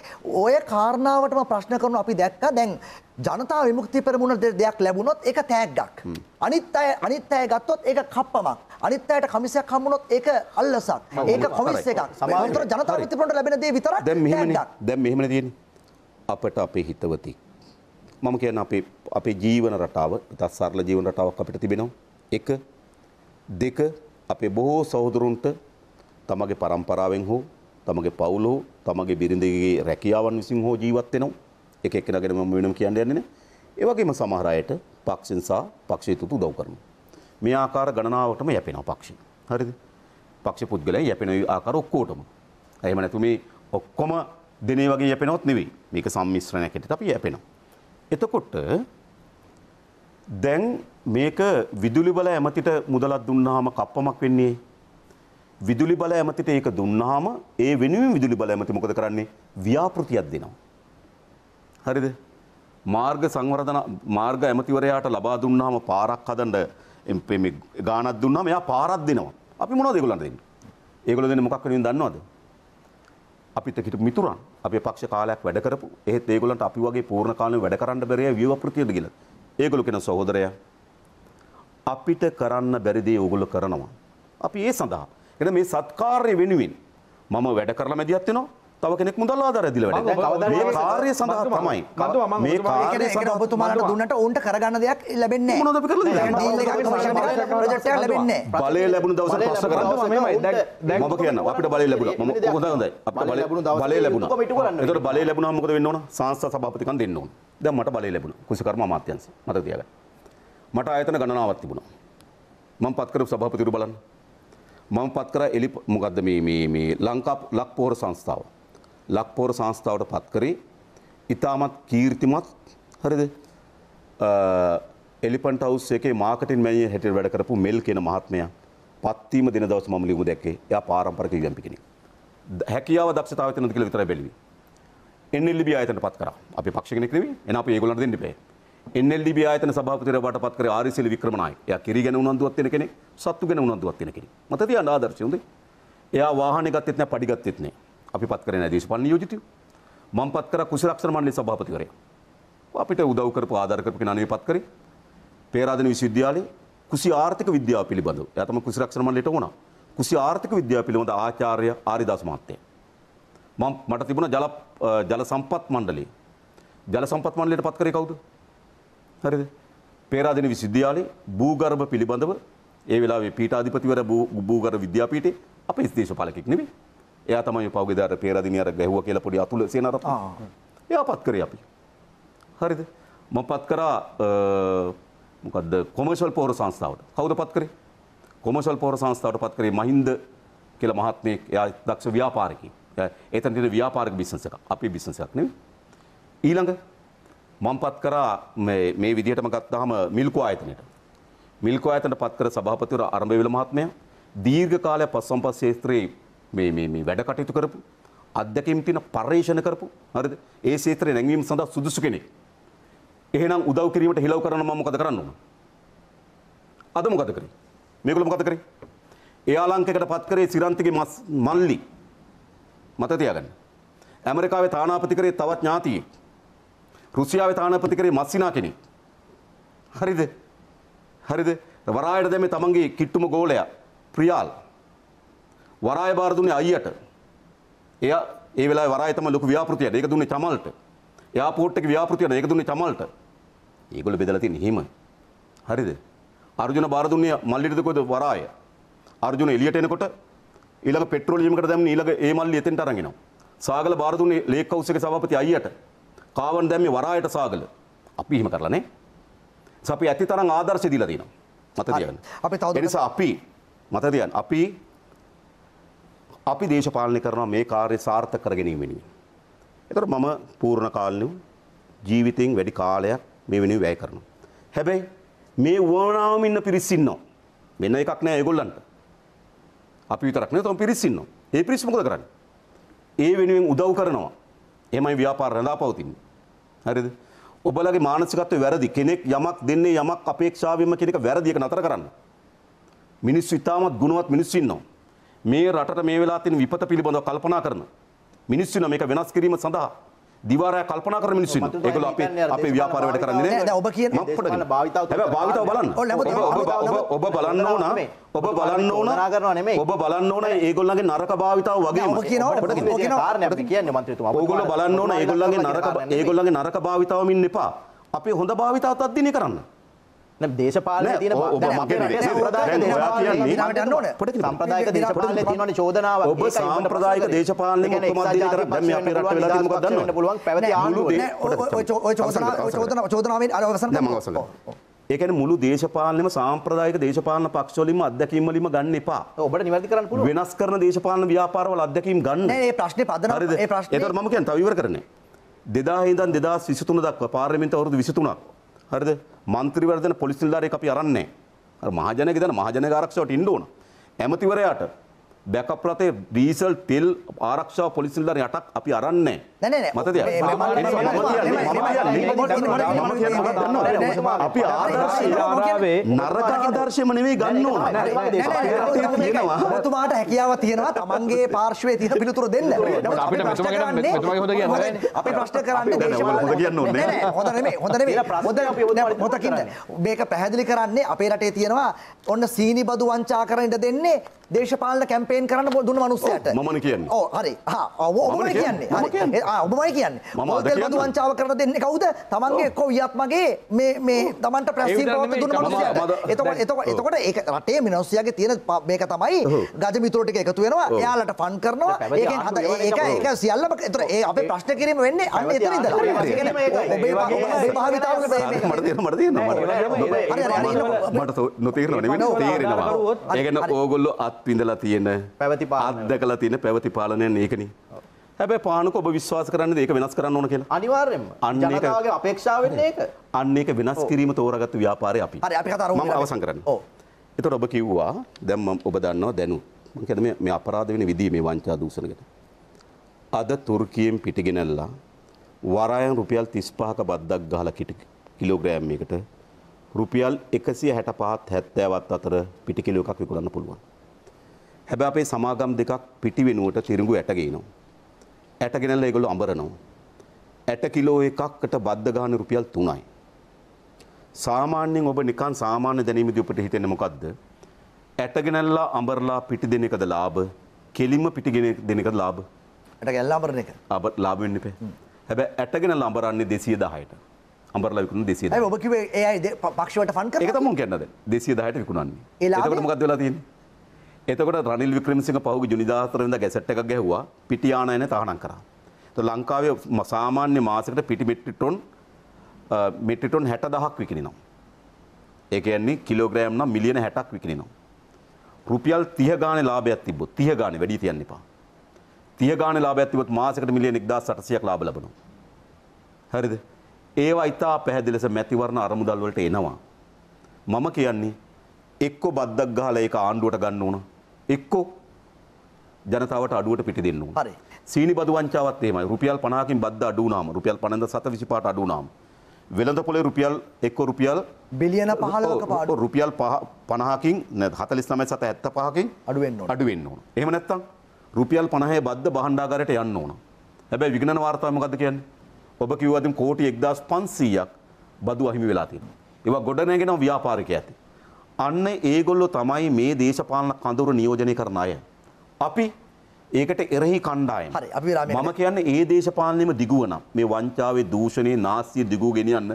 B: ඔය කාරණාවටම ප්‍රශ්න කරනු අපි දැක්ක දැන් ජනතාව විමුක්ති පෙරමුණ දෙයක් ලැබුණොත් එක තෑග්ගක්. අනිත් අය අනිත් අය ගත්තොත් ඒක කප්පමක්. අනිත් අයට කමිසයක් හම්බුනොත් ඒක අල්ලසක්. ඒක කොමිස් එකක්. සමහර ජනතාව විමුක්ති පෙරමුණට ලැබෙන දේ විතරක් තෑග්ගක්. දැන් මෙහෙමනේ
D: දැන් මෙහෙමනේ තියෙන්නේ. අපට අපේ හිතවතෙක් මම කියන්නේ අපේ අපේ ජීවන රටාව ඉතා සරල ජීවන රටාවක් අපිට තිබෙනවා. එක දෙක අපේ බොහෝ සහෝදරුන්ට තමගේ પરම්පරාවෙන් හෝ තමගේ පවුල හෝ තමගේ බිරිඳගේ රැකියාවන් විසින් හෝ ජීවත් වෙනවා. එක එක්කෙනාගෙන මම වෙනම කියන්න යන්නේ නැහැ. ඒ වගේම සමහර අයට පක්ෂෙන් සහ පක්ෂීතුතු උදව් කරනවා. මේ ආකාර ගණනාවටම යැපෙනවා පක්ෂි. හරිද? පක්ෂ පුද්ගලයා යැපෙන ආකාර ඔක්කොටම. එහෙම නැතු මේ ඔක්කොම දිනේ වගේ යැපෙනවත් නෙවෙයි. මේක සම්මිශ්‍රණයකට අපි යැපෙනවා. එතකොට දැන් මේක විදුලි බල ඇමතිට මුදලක් දුන්නාම කප්පමක් වෙන්නේ. විදුලි බල ඇමතිට ඒක දුන්නාම ඒ වෙනුවෙන් විදුලි බල ඇමති මොකද කරන්නේ? ව්‍යාපෘතියක් දෙනවා. හරිද? මාර්ග සංවර්ධන මාර්ග ඇමතිවරයාට ලබා දුන්නාම පාරක් හදන්න මේ ගාණක් දුන්නාම එයා පාරක් දෙනවා. අපි මොනවද ඒගොල්ලන්ට දෙන්නේ? ඒගොල්ලෝ දෙන්නේ මොකක් වෙනුවෙන් දන්නවද? අපිත් එක්ක හිටපු මිතුරන් අපේ පක්ෂ කාලයක් වැඩ කරපු එහෙත් ඒගොල්ලන්ට අපි වගේ පූර්ණ කාලීන වැඩ කරන්න බැරි අය ව්‍යවපෘතියට ගිහලා ඒගොල්ලෝ කියන සහෝදරයා අපිට කරන්න බැරි දේ ඕගොල්ලෝ කරනවා අපි ඒ සඳහා එන මේ සත්කාරය වෙනුවෙන් මම වැඩ කරලා මැදිහත් වෙනවා තව කෙනෙක් මුදල් ආධාරය දීලා වැඩේ. මේ කාර්ය සඳහා තමයි. මේ කාර්ය සඳහා
B: ඔබතුමාලට දුන්නට උන්ට කරගන්න දෙයක් ලැබෙන්නේ නැහැ. මොනවද අපි කරලා දෙන්නේ? ඩීල් එකක් කොමිෂන් එකක් ප්‍රොජෙක්ට් එකක් ලැබෙන්නේ
D: නැහැ. බලය ලැබුණු දවසට ප්‍රශ්න කරනවා. මෙහෙමයි. දැන් මම කියන්නම් අපිට බලය ලැබුණා. මම හොඳ හොඳයි. අපිට බලය බලය ලැබුණා. ඒතකොට බලය ලැබුණාම මොකද වෙන්න ඕන? සංස්ථා සභාපතිකම් දෙන්න ඕන. දැන් මට බලය ලැබුණා. කුසකර්ම අමාත්‍යාංශය. මතක තියාගන්න. මට ආයතන ගණනාවක් තිබුණා. මම පත් කරපු සභාපතිවරු බලන්න. මම පත් කරා එලි මොකද්ද මේ මේ මේ ලංකා ලක් පොහොර සංස්ථාව. ලක්පෝර සංස්ථාවට පත් කරේ. ඉතාමත් කීර්තිමත් හරිද එලිපන්ට හවුස් එකේ මාකටින් මැනිය හැටියට වැඩ කරපු මෙල් කියන මහත්මයා පත්වීම දින දවස මම ලියමු දැක්කේ. එයා පාරම්පරික ඉගම් පිටිනේ. හැකියාව දක්ෂතාවය තියෙනවද කියලා විතරයි බැලුවේ. NLDB ආයතනට පත් කරා. අපි පක්ෂ කෙනෙක් නෙවෙයි. එහෙනම් අපි ඒගොල්ලන්ට දෙන්න බෑ. NLDB ආයතන සභාපතිවරයා වට පත් කරේ ආරිසිල වික්‍රමනායක. එයා කිරි ගැන උනන්දුවක් තියෙන කෙනෙක්, සත්තු ගැන උනන්දුවක් තියෙන කෙනෙක්. මත තියන්න ආදර්ශය හොඳයි. එයා වාහනේ ගත්තෙත් නෑ, පඩි ගත්තෙත් නෑ. අපි පත් කරේ නැහැ දේශපාලන නියෝජිතයෝ. මම පත් කරා කුසිරක්ෂණ මණ්ඩලයේ සභාපතිවරයා. අපිට උදව් කරපු ආධාර කරපු කෙනා නෙවෙයි පත් කරේ. පේරාදෙන විශ්වවිද්‍යාලයේ කුසි ආර්ථික විද්‍යාව පිළිබඳව. එයා තමයි කුසිරක්ෂණ මණ්ඩලයට වුණා. කුසි ආර්ථික විද්‍යාව පිළිබඳ ආචාර්ය ආරිදාස මහත්තයා. මම මට තිබුණා ජල ජල සම්පත් මණ්ඩලයේ. ජල සම්පත් මණ්ඩලයට පත් කරේ කවුද? හරිද? පේරාදෙන විශ්වවිද්‍යාලයේ භූගර්භ පිළිබඳව ඒ වෙලාවේ පීඨාධිපතිවර භූගර්භ විද්‍යාපීඨේ අපේ දේශපාලකෙක් නෙවෙයි. එයා තමයි පෞගෙදාර පේරදිනි අර ගැහුවා කියලා පොඩි අතුල සේනරත්. එයා පත් කරේ අපි. හරිද? මම පත් කරා මොකද්ද කොමර්ෂල් පෝර සංස්ථාවට. කවුද පත් කරේ? කොමර්ෂල් පෝර සංස්ථාවට පත් කරේ මහින්ද කියලා මහත්මයෙක්. එයා දක්ෂ ව්‍යාපාරිකයෙක්. එතන තියෙන ව්‍යාපාරික බිස්නස් එකක්. අපේ බිස්නස් එකක් නෙවෙයි. ඊළඟ මම පත් කරා මේ මේ විදිහටම ගත්තාම මිල්කෝ ආයතනයට. මිල්කෝ ආයතනට පත් කර සභාපතිවරු අරඹවිල මහත්මයා දීර්ඝ කාලයක් පස්සම්පස් ශාස්ත්‍රයේ මේ මේ වැඩ කටයුතු කරපු අධ්‍යක්ීම් තියෙන පර්යේෂණ කරපු හරිද ඒ ක්ෂේත්‍රයේ නැංවීම සඳහා සුදුසු කෙනෙක් එහෙනම් උදව් කිරීමට හිලව් කරන මම මොකද කරන්න ඕන අද මොකද කරේ මේගොල්ලෝ මොකද කරේ එයාලංකයකට පත් කරේ සිරන්තිගේ මස් මල්ලි මත තියාගන්න ඇමරිකාවේ තානාපති කරේ තවත් ඥාතියෙක් රුසියාවේ තානාපති කරේ මස්සිනා කෙනෙක් හරිද හරිද වරායට දැමේ තමන්ගේ කිට්ටුම ගෝලයා ප්‍රියාල් වරාය බාර දුන්නේ අයියට. එයා ඒ වෙලාවේ වරාය තමයි ලොකු ව්‍යාපෘතියට. ඒක දුන්නේ චමල්ට. එයාපෝට් එකේ ව්‍යාපෘතියට ඒක දුන්නේ චමල්ට. ඒගොල්ලෝ බෙදලා තින්නේ එහෙම. හරිද? අර්ජුන බාර දුන්නේ මල්ලිටද කොහෙද වරාය? අර්ජුන එළියට එනකොට ඊළඟ පෙට්‍රෝලියම් එකට දැම්මේ ඊළඟ ඒ මල්ලිය එතෙන්ට අරන් එනවා. සාගල බාර දුන්නේ ලේක් හවුස් එකේ සභාපති අයියට. කාවන් දැම්මේ වරායට සාගල. අපි එහෙම කරලා නේ. අපි ඇති තරම් ආදර්ශ දීලා තියෙනවා. මත තියාගන්න. අපි තවදුරටත් ඒ නිසා අපි මත තියන්න. අපි අපි දේශපාලනය කරනවා මේ කාර්ය සාර්ථක කර ගැනීමෙනි. ඒතර මම පූර්ණ කාලෙම ජීවිතෙන් වැඩි කාලයක් මේ වෙනුවෙන් වැය කරනවා. හැබැයි මේ වුණාවම ඉන්න පිරිස් ඉන්නවා. වෙන එකක් නෑ ඒගොල්ලන්ට. අපි විතරක් නෙවෙයි තම පිරිස් ඉන්නවා. ඒ පිරිස් මොකද කරන්නේ? ඒ වෙනුවෙන් උදව් කරනවා. එහෙමයි ව්‍යාපාර රඳාපවතින්නේ. හරිද? ඔබලගේ මානසිකත්වය වැරදි. කෙනෙක් යමක් දෙන්නේ යමක් අපේක්ෂාවෙන්ම කෙනෙක් වැරදි එක නතර කරන්න. මිනිස්සු ඉතාමත් ගුණවත් මිනිස්සු ඉන්නවා. මේ රටට මේ වෙලා තියෙන විපත පිළිබඳව කල්පනා කරන මිනිස්සු නම් මේක වෙනස් කිරීම සඳහා දිවාරය කල්පනා කරන මිනිස්සු ඉන්නවා. ඒගොල්ලෝ අපේ අපේ ව්‍යාපාර වැඩ කරන්නේ නෑ. දැන් ඔබ කියන මම භාවිතාව හැබැයි භාවිතාව බලන්න. ඔබ ඔබ බලන්න ඕන ඔබ බලන්න ඕන ඔබ බලන්න ඕන ඒගොල්ලන්ගේ නරක භාවිතාව වගේම ඔබ කියනවා ඔබ කියනවා කාරණේ
E: අපි කියන්නේ මන්ත්‍රීතුමා. ඔයගොල්ලෝ බලන්න ඕන ඒගොල්ලන්ගේ නරක ඒගොල්ලන්ගේ නරක භාවිතාවමින් එපා. අපේ හොඳ භාවිතාවත් අධ්‍යයනය කරන්න. දේශපාලන තියන සම්ප්‍රදායක දේශපාලන තියනවනේ චෝදනාව ඔබ සම්ප්‍රදායක දේශපාලන කොමද්දී
B: කර දැන් මේ අපේ රට වෙලා තියෙන මොකක්ද දන්නවද පුළුවන් පැවති ආණ්ඩුව ඔය චෝදනාව චෝදනාව චෝදනාවෙන්
D: අර අවසන් දැන් මම අවසන් ඒකන මුළු දේශපාලනම සාම්ප්‍රදායක දේශපාලන පක්ෂවලින්ම අධ්‍යක්ීම් වලින්ම ගන්න එපා. ඔබට නිවැරදි කරන්න පුළුවන්. වෙනස් කරන දේශපාලන ව්‍යාපාරවල අධ්‍යක්ීම් ගන්න. නෑ මේ ප්‍රශ්නේ පදනම මේ ප්‍රශ්නේ. ඒතර මම කියන්නේ තව ඉවර කරන්නේ. 2000 ඉඳන් 2023 දක්වා පාර්ලිමේන්තු අවුරුදු 23ක්. හරිද? මන්ත්‍රීවරදන පොලිසිල්ලාරය අපි අරන්නේ මහජනක දන මහජනක ආරක්ෂවට ඉන්ඩ ඕන ඇමතිවරයාට බැකප් රටේ ඩීසල් තෙල් ආරක්ෂා පොලිසි නිලධාරින් යටක් අපි අරන්නේ නැහැ. මතද? අපි ආදර්ශය ආරාවේ නරක ආදර්ශයම නෙමෙයි ගන්න ඕන.
B: ඔබතුමාට හැකියාව තියෙනවා Tamange පාර්ශවයේ තියෙන පිළිතුරු දෙන්න. අපිට මෙතුමා ගැන මෙතුමා හොඳ කියන්න නැහැ. අපි ප්‍රශ්න කරන්නේ දේශපාලන හොඳ කියන්න ඕනේ නැහැ. හොඳ නෙමෙයි. හොඳ නෙමෙයි. හොඳ අපි හොඳ මේක පැහැදිලි කරන්නේ අපේ රටේ තියෙනවා ඔන්න සීනි බදු වංචා කරන ඉඩ දෙන්නේ දේශපාලන කැම්පේන් කරන්න දුන්න මනුස්සයට මම කියන්නේ. ඔව් හරි. හා ඔබමයි කියන්නේ. හරි. ආ ඔබමයි කියන්නේ. මොකද බඳු වංචාව කරලා දෙන්නේ කවුද? තමන්ගේ එක්ක වියත්මගේ මේ මේ තමන්ට ප්‍රැස්ටීජ් ප්‍රවෘත්ති දුන්න මනුස්සයට. එතකොට එතකොට එතකොට ඒක රටේ මිනිස්සුයාගේ තියෙන මේක තමයි ගජ මිතුරු ටික එකතු වෙනවා. එයාලට ෆන් කරනවා. ඒකෙන් හද ඒක ඒක සියල්ලම එතකොට ඒ අපේ ප්‍රශ්න කිරීම වෙන්නේ අන්න එතන ඉඳලා. ඒ කියන්නේ ඔබේ ඔබේ භාවිතාවල
D: මට තේරෙනවා මට තේරෙනවා. හරි හරි මට නොතේරෙනව නෙවෙයි තේරෙනවා. ඒ කියන්නේ ඕගොල්ලෝ අත් විඳලා තියෙන පැවති අත්දකලා තියෙන පැවති පාලනය ඒකනේ. හැබැයි පානක ඔබ විශ්වාස කරන්න ඒක වෙනස් කරන්න ඕන කියලා. අනිවාර්යෙන්ම. ජනතාවගේ අපේක්ෂාව වෙන්නේ ඒක. අන්න ඒක වෙනස් කිරීම තෝරාගත්තු ව්‍යාපාරය අපි. හරි අපි කතා මම අවසන් කරන්න. ඔව්. එතකොට ඔබ කිව්වා දැන් මම ඔබ දන්නවා දැනු. මම කියන්නේ මේ මේ අපරාධ වෙන විදිහ මේ වංචා දූෂණ ගැන. අද තුර්කියෙන් පිටිගෙනල්ලා වරායන් රුපියල් 35ක බද්දක් ගහලා කිලෝග්‍රෑම් එකකට රුපියල් 165 70 අතර පිටි කිලෝ එකක් විකුණන්න පුළුවන්. හැබැ අපේ සමාගම් දෙකක් පිටි වෙනුවට තිරිඟු ඇටගේනවා. ඇටගෙනල්ල ඒගොලු අඹරනවා. ඇට කිලෝ එකක්කට බද්ධ ගාන රුපියල් තුනයි. සාමාන්‍යයෙන් ඔබ නිකන් සාමාන්‍ය දැනීමදී ඔබට හිතෙන්නේ මොකද්ද? ඇටගෙනල්ලා අඹරලා පිටි දෙන එකද ලාභ? කෙලින්ම පිටිගෙන දෙන එකද ලාභ? ඇටගෙනල්ලා අඹරන එක. අබ ලාභ වෙන්න එපේ. හැබැයි ඇටගෙනල්ලා අඹරන්නේ 210ට. අඹරලා විකුණන 210. අය ඔබ
B: කිව්වේ ඒ අය පක්ෂවට ෆන් කරනවා. ඒක තමයි මම
D: කියන්නේ. 210ට විකුණන්නේ. එතකොට මොකද්ද වෙලා තියෙන්නේ? එතකොට රනිල් වික්‍රමසිංහ පහුගිය ජුනිදා 14 වෙනිදා ගැසට් එකක් ගැහුවා පිටියානයන තහනම් කරා. එතකොට ලංකාවේ සාමාන්‍ය මාසයකට පිටි මෙට්‍රික් ටොන් මෙට්‍රික් ටොන් 60000ක් විකිණෙනවා. ඒ කියන්නේ කිලෝග්‍රෑම් නම් මිලියන 60ක් විකිණෙනවා. රුපියල් 30 ගානේ ලාභයක් තිබ්බොත් 30 ගානේ වැඩි තියන්න එපා. 30 ගානේ ලාභයක් තිබ්බොත් මාසයකට මිලියන 1800ක් ලාභ ලබනවා. හරිද? ඒවා ඊට පැහැදිලිස මැතිවරණ අරමුදල් වලට එනවා. මම කියන්නේ එක්ක බද්දක් ගහලා ඒක ආණ්ඩුවට ගන්න ඕන. එක්ක ජනතාවට අඩුවට පිටි දෙන්න ඕන. හරි. සීනි බදු වංචාවත් එහෙමයි. රුපියල් 50කින් බද්ද අඩු වුණාම රුපියල් 575ට අඩු වුණාම වෙළඳ පොලේ රුපියල් එක්ක රුපියල් බිලියන 15ක පාඩු රුපියල් 50කින් නැත් 49.75කින් අඩු වෙන්න ඕන. අඩු වෙන්න ඕන. එහෙම නැත්නම් රුපියල් 50 බද්ද බහණ්ඩාගාරයට යන්න ඕන. හැබැයි විගණන වාර්තාව මොකද්ද කියන්නේ? ඔබ කිව්වදින් කෝටි 1500ක් බදු අහිමි වෙලා තියෙනවා. ඒවා ගොඩනැගෙනවා ව්‍යාපාරිකයා ඇති. අන්න ඒගොල්ලෝ තමයි මේ දේශපාලන කඳවුර නියෝජනය කරන අය. අපි ඒකට එරෙහි කණ්ඩායම. හරි අපි විරාමයේ මම කියන්නේ ඒ දේශපාලනයේම දිගුව නම් මේ වංචාවේ දූෂණේ නාස්තිය දිගු ගෙනියන්න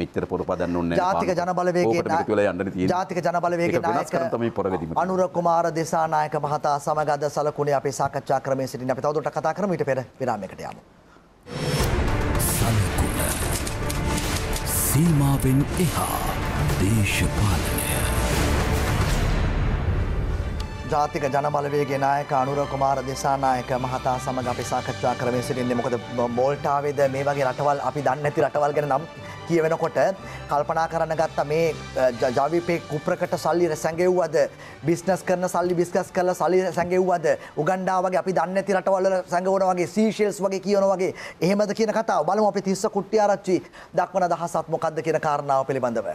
D: මෙච්චර පොර පදන්න ඕනේ නැහැ. ජාතික ජනබලවේගයේ නායක ජාතික ජනබලවේගයේ නායක
B: අනුර කුමාර දේශානායක මහතා සමග අද සලකුණේ අපේ සාකච්ඡා ක්‍රමයේ සිටින් අපි තවදුරටත් කතා කරමු ඊට පෙර විරාමයකට යමු.
C: සීමාවෙන් එහා දේශපාලනය
B: ජාතික ජනබලවේගේ නායක අනුර කුමාර දෙසානායක මහතා සමඟ අපි සාකච්ඡා කරමින් සිටින්නේ මොකද බෝල්ටාවේද මේ වගේ රටවල් අපි දන්නේ නැති රටවල් ගැන නම් කියවෙනකොට කල්පනා කරන්න ගත්ත මේ ජවිපේ කුප්‍රකට සල්ලි රැසැඟෙව්වද බිස්නස් කරන සල්ලි බිස්නස් කරලා සල්ලි රැසැඟෙව්වද උගන්ඩා වගේ අපි දන්නේ නැති රටවල් වල රැඟවන වගේ සීෂෙල්ස් වගේ කියන වගේ එහෙමද කියන කතාව බලමු අපි 30 කුට්ටි ආරච්චි දක්වන දහසක් මොකද්ද කියන කාරණාව පිළිබඳව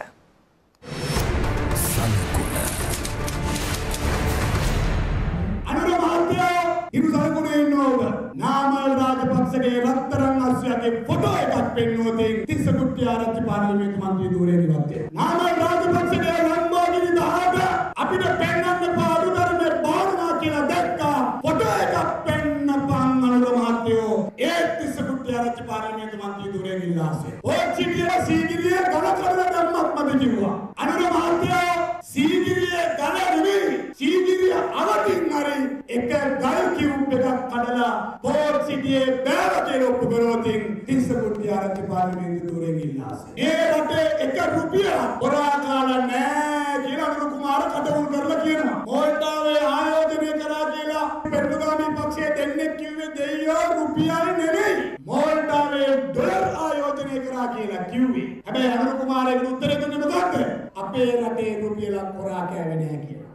F: අනුර මහත්තයා ඉරු සලකුණේ ඉන්න උඹ නාමල් රාජපක්ෂගේ රත්තරන් අස්සයාගේ ෆොටෝ එකක් පෙන්වෝ තින් තිස්ස කුට්ටිය ආරච්චි පාර්ලිමේන්තු මන්ත්‍රී ධූරේ ඉවත් වෙනවා. නාමල් රාජපක්ෂගේ ලම්බෝගිනි 10ක අපිට පෙන්වන්න පාඩු ධර්මේ බාරනා කියලා දැක්කා. ෆොටෝ එකක් පෙන්න පන් අනුර මහත්තයෝ ඒ තිස්ස කුට්ටිය ආරච්චි පාර්ලිමේන්තු මන්ත්‍රී ධූරේ ඉල්ලාසේ. ඔය චිටිය සීගිරියේ ගල කරලා දැම්මත් මම කිව්වා. අනුර මහත්තයා සීගිරියේ ගල නෙවෙයි සීගිරිය අරකින් හරි එක ගල් කිව්ප් එකක් කඩලා පෝර් සිටියේ බෑව කියලා ඔප්පු කරවතින් තිස්ස කුට්ටි ආරච්චි පාර්ලිමේන්තු දුරෙන් ඉල්ලාසෙ. ඒ රටේ එක රුපියල් හොරා කාලා නෑ කියලා අනුර කුමාර කටවුල් කරලා කියනවා. මොල්ඩාවේ ආයෝජනය කරා කියලා පෙරතුගාමි පක්ෂයේ දෙන්නේ කිව්වේ දෙයියෝ රුපියල් නෙමෙයි. මොල්ඩාවේ ඩොලර් ආයෝජනය කරා කියලා කිව්වේ. හැබැයි අනුර කුමාරගේ උත්තරේ දුන්නේ මොකක්ද? අපේ රටේ රුපියලක් හොරා කෑවේ නෑ කියලා.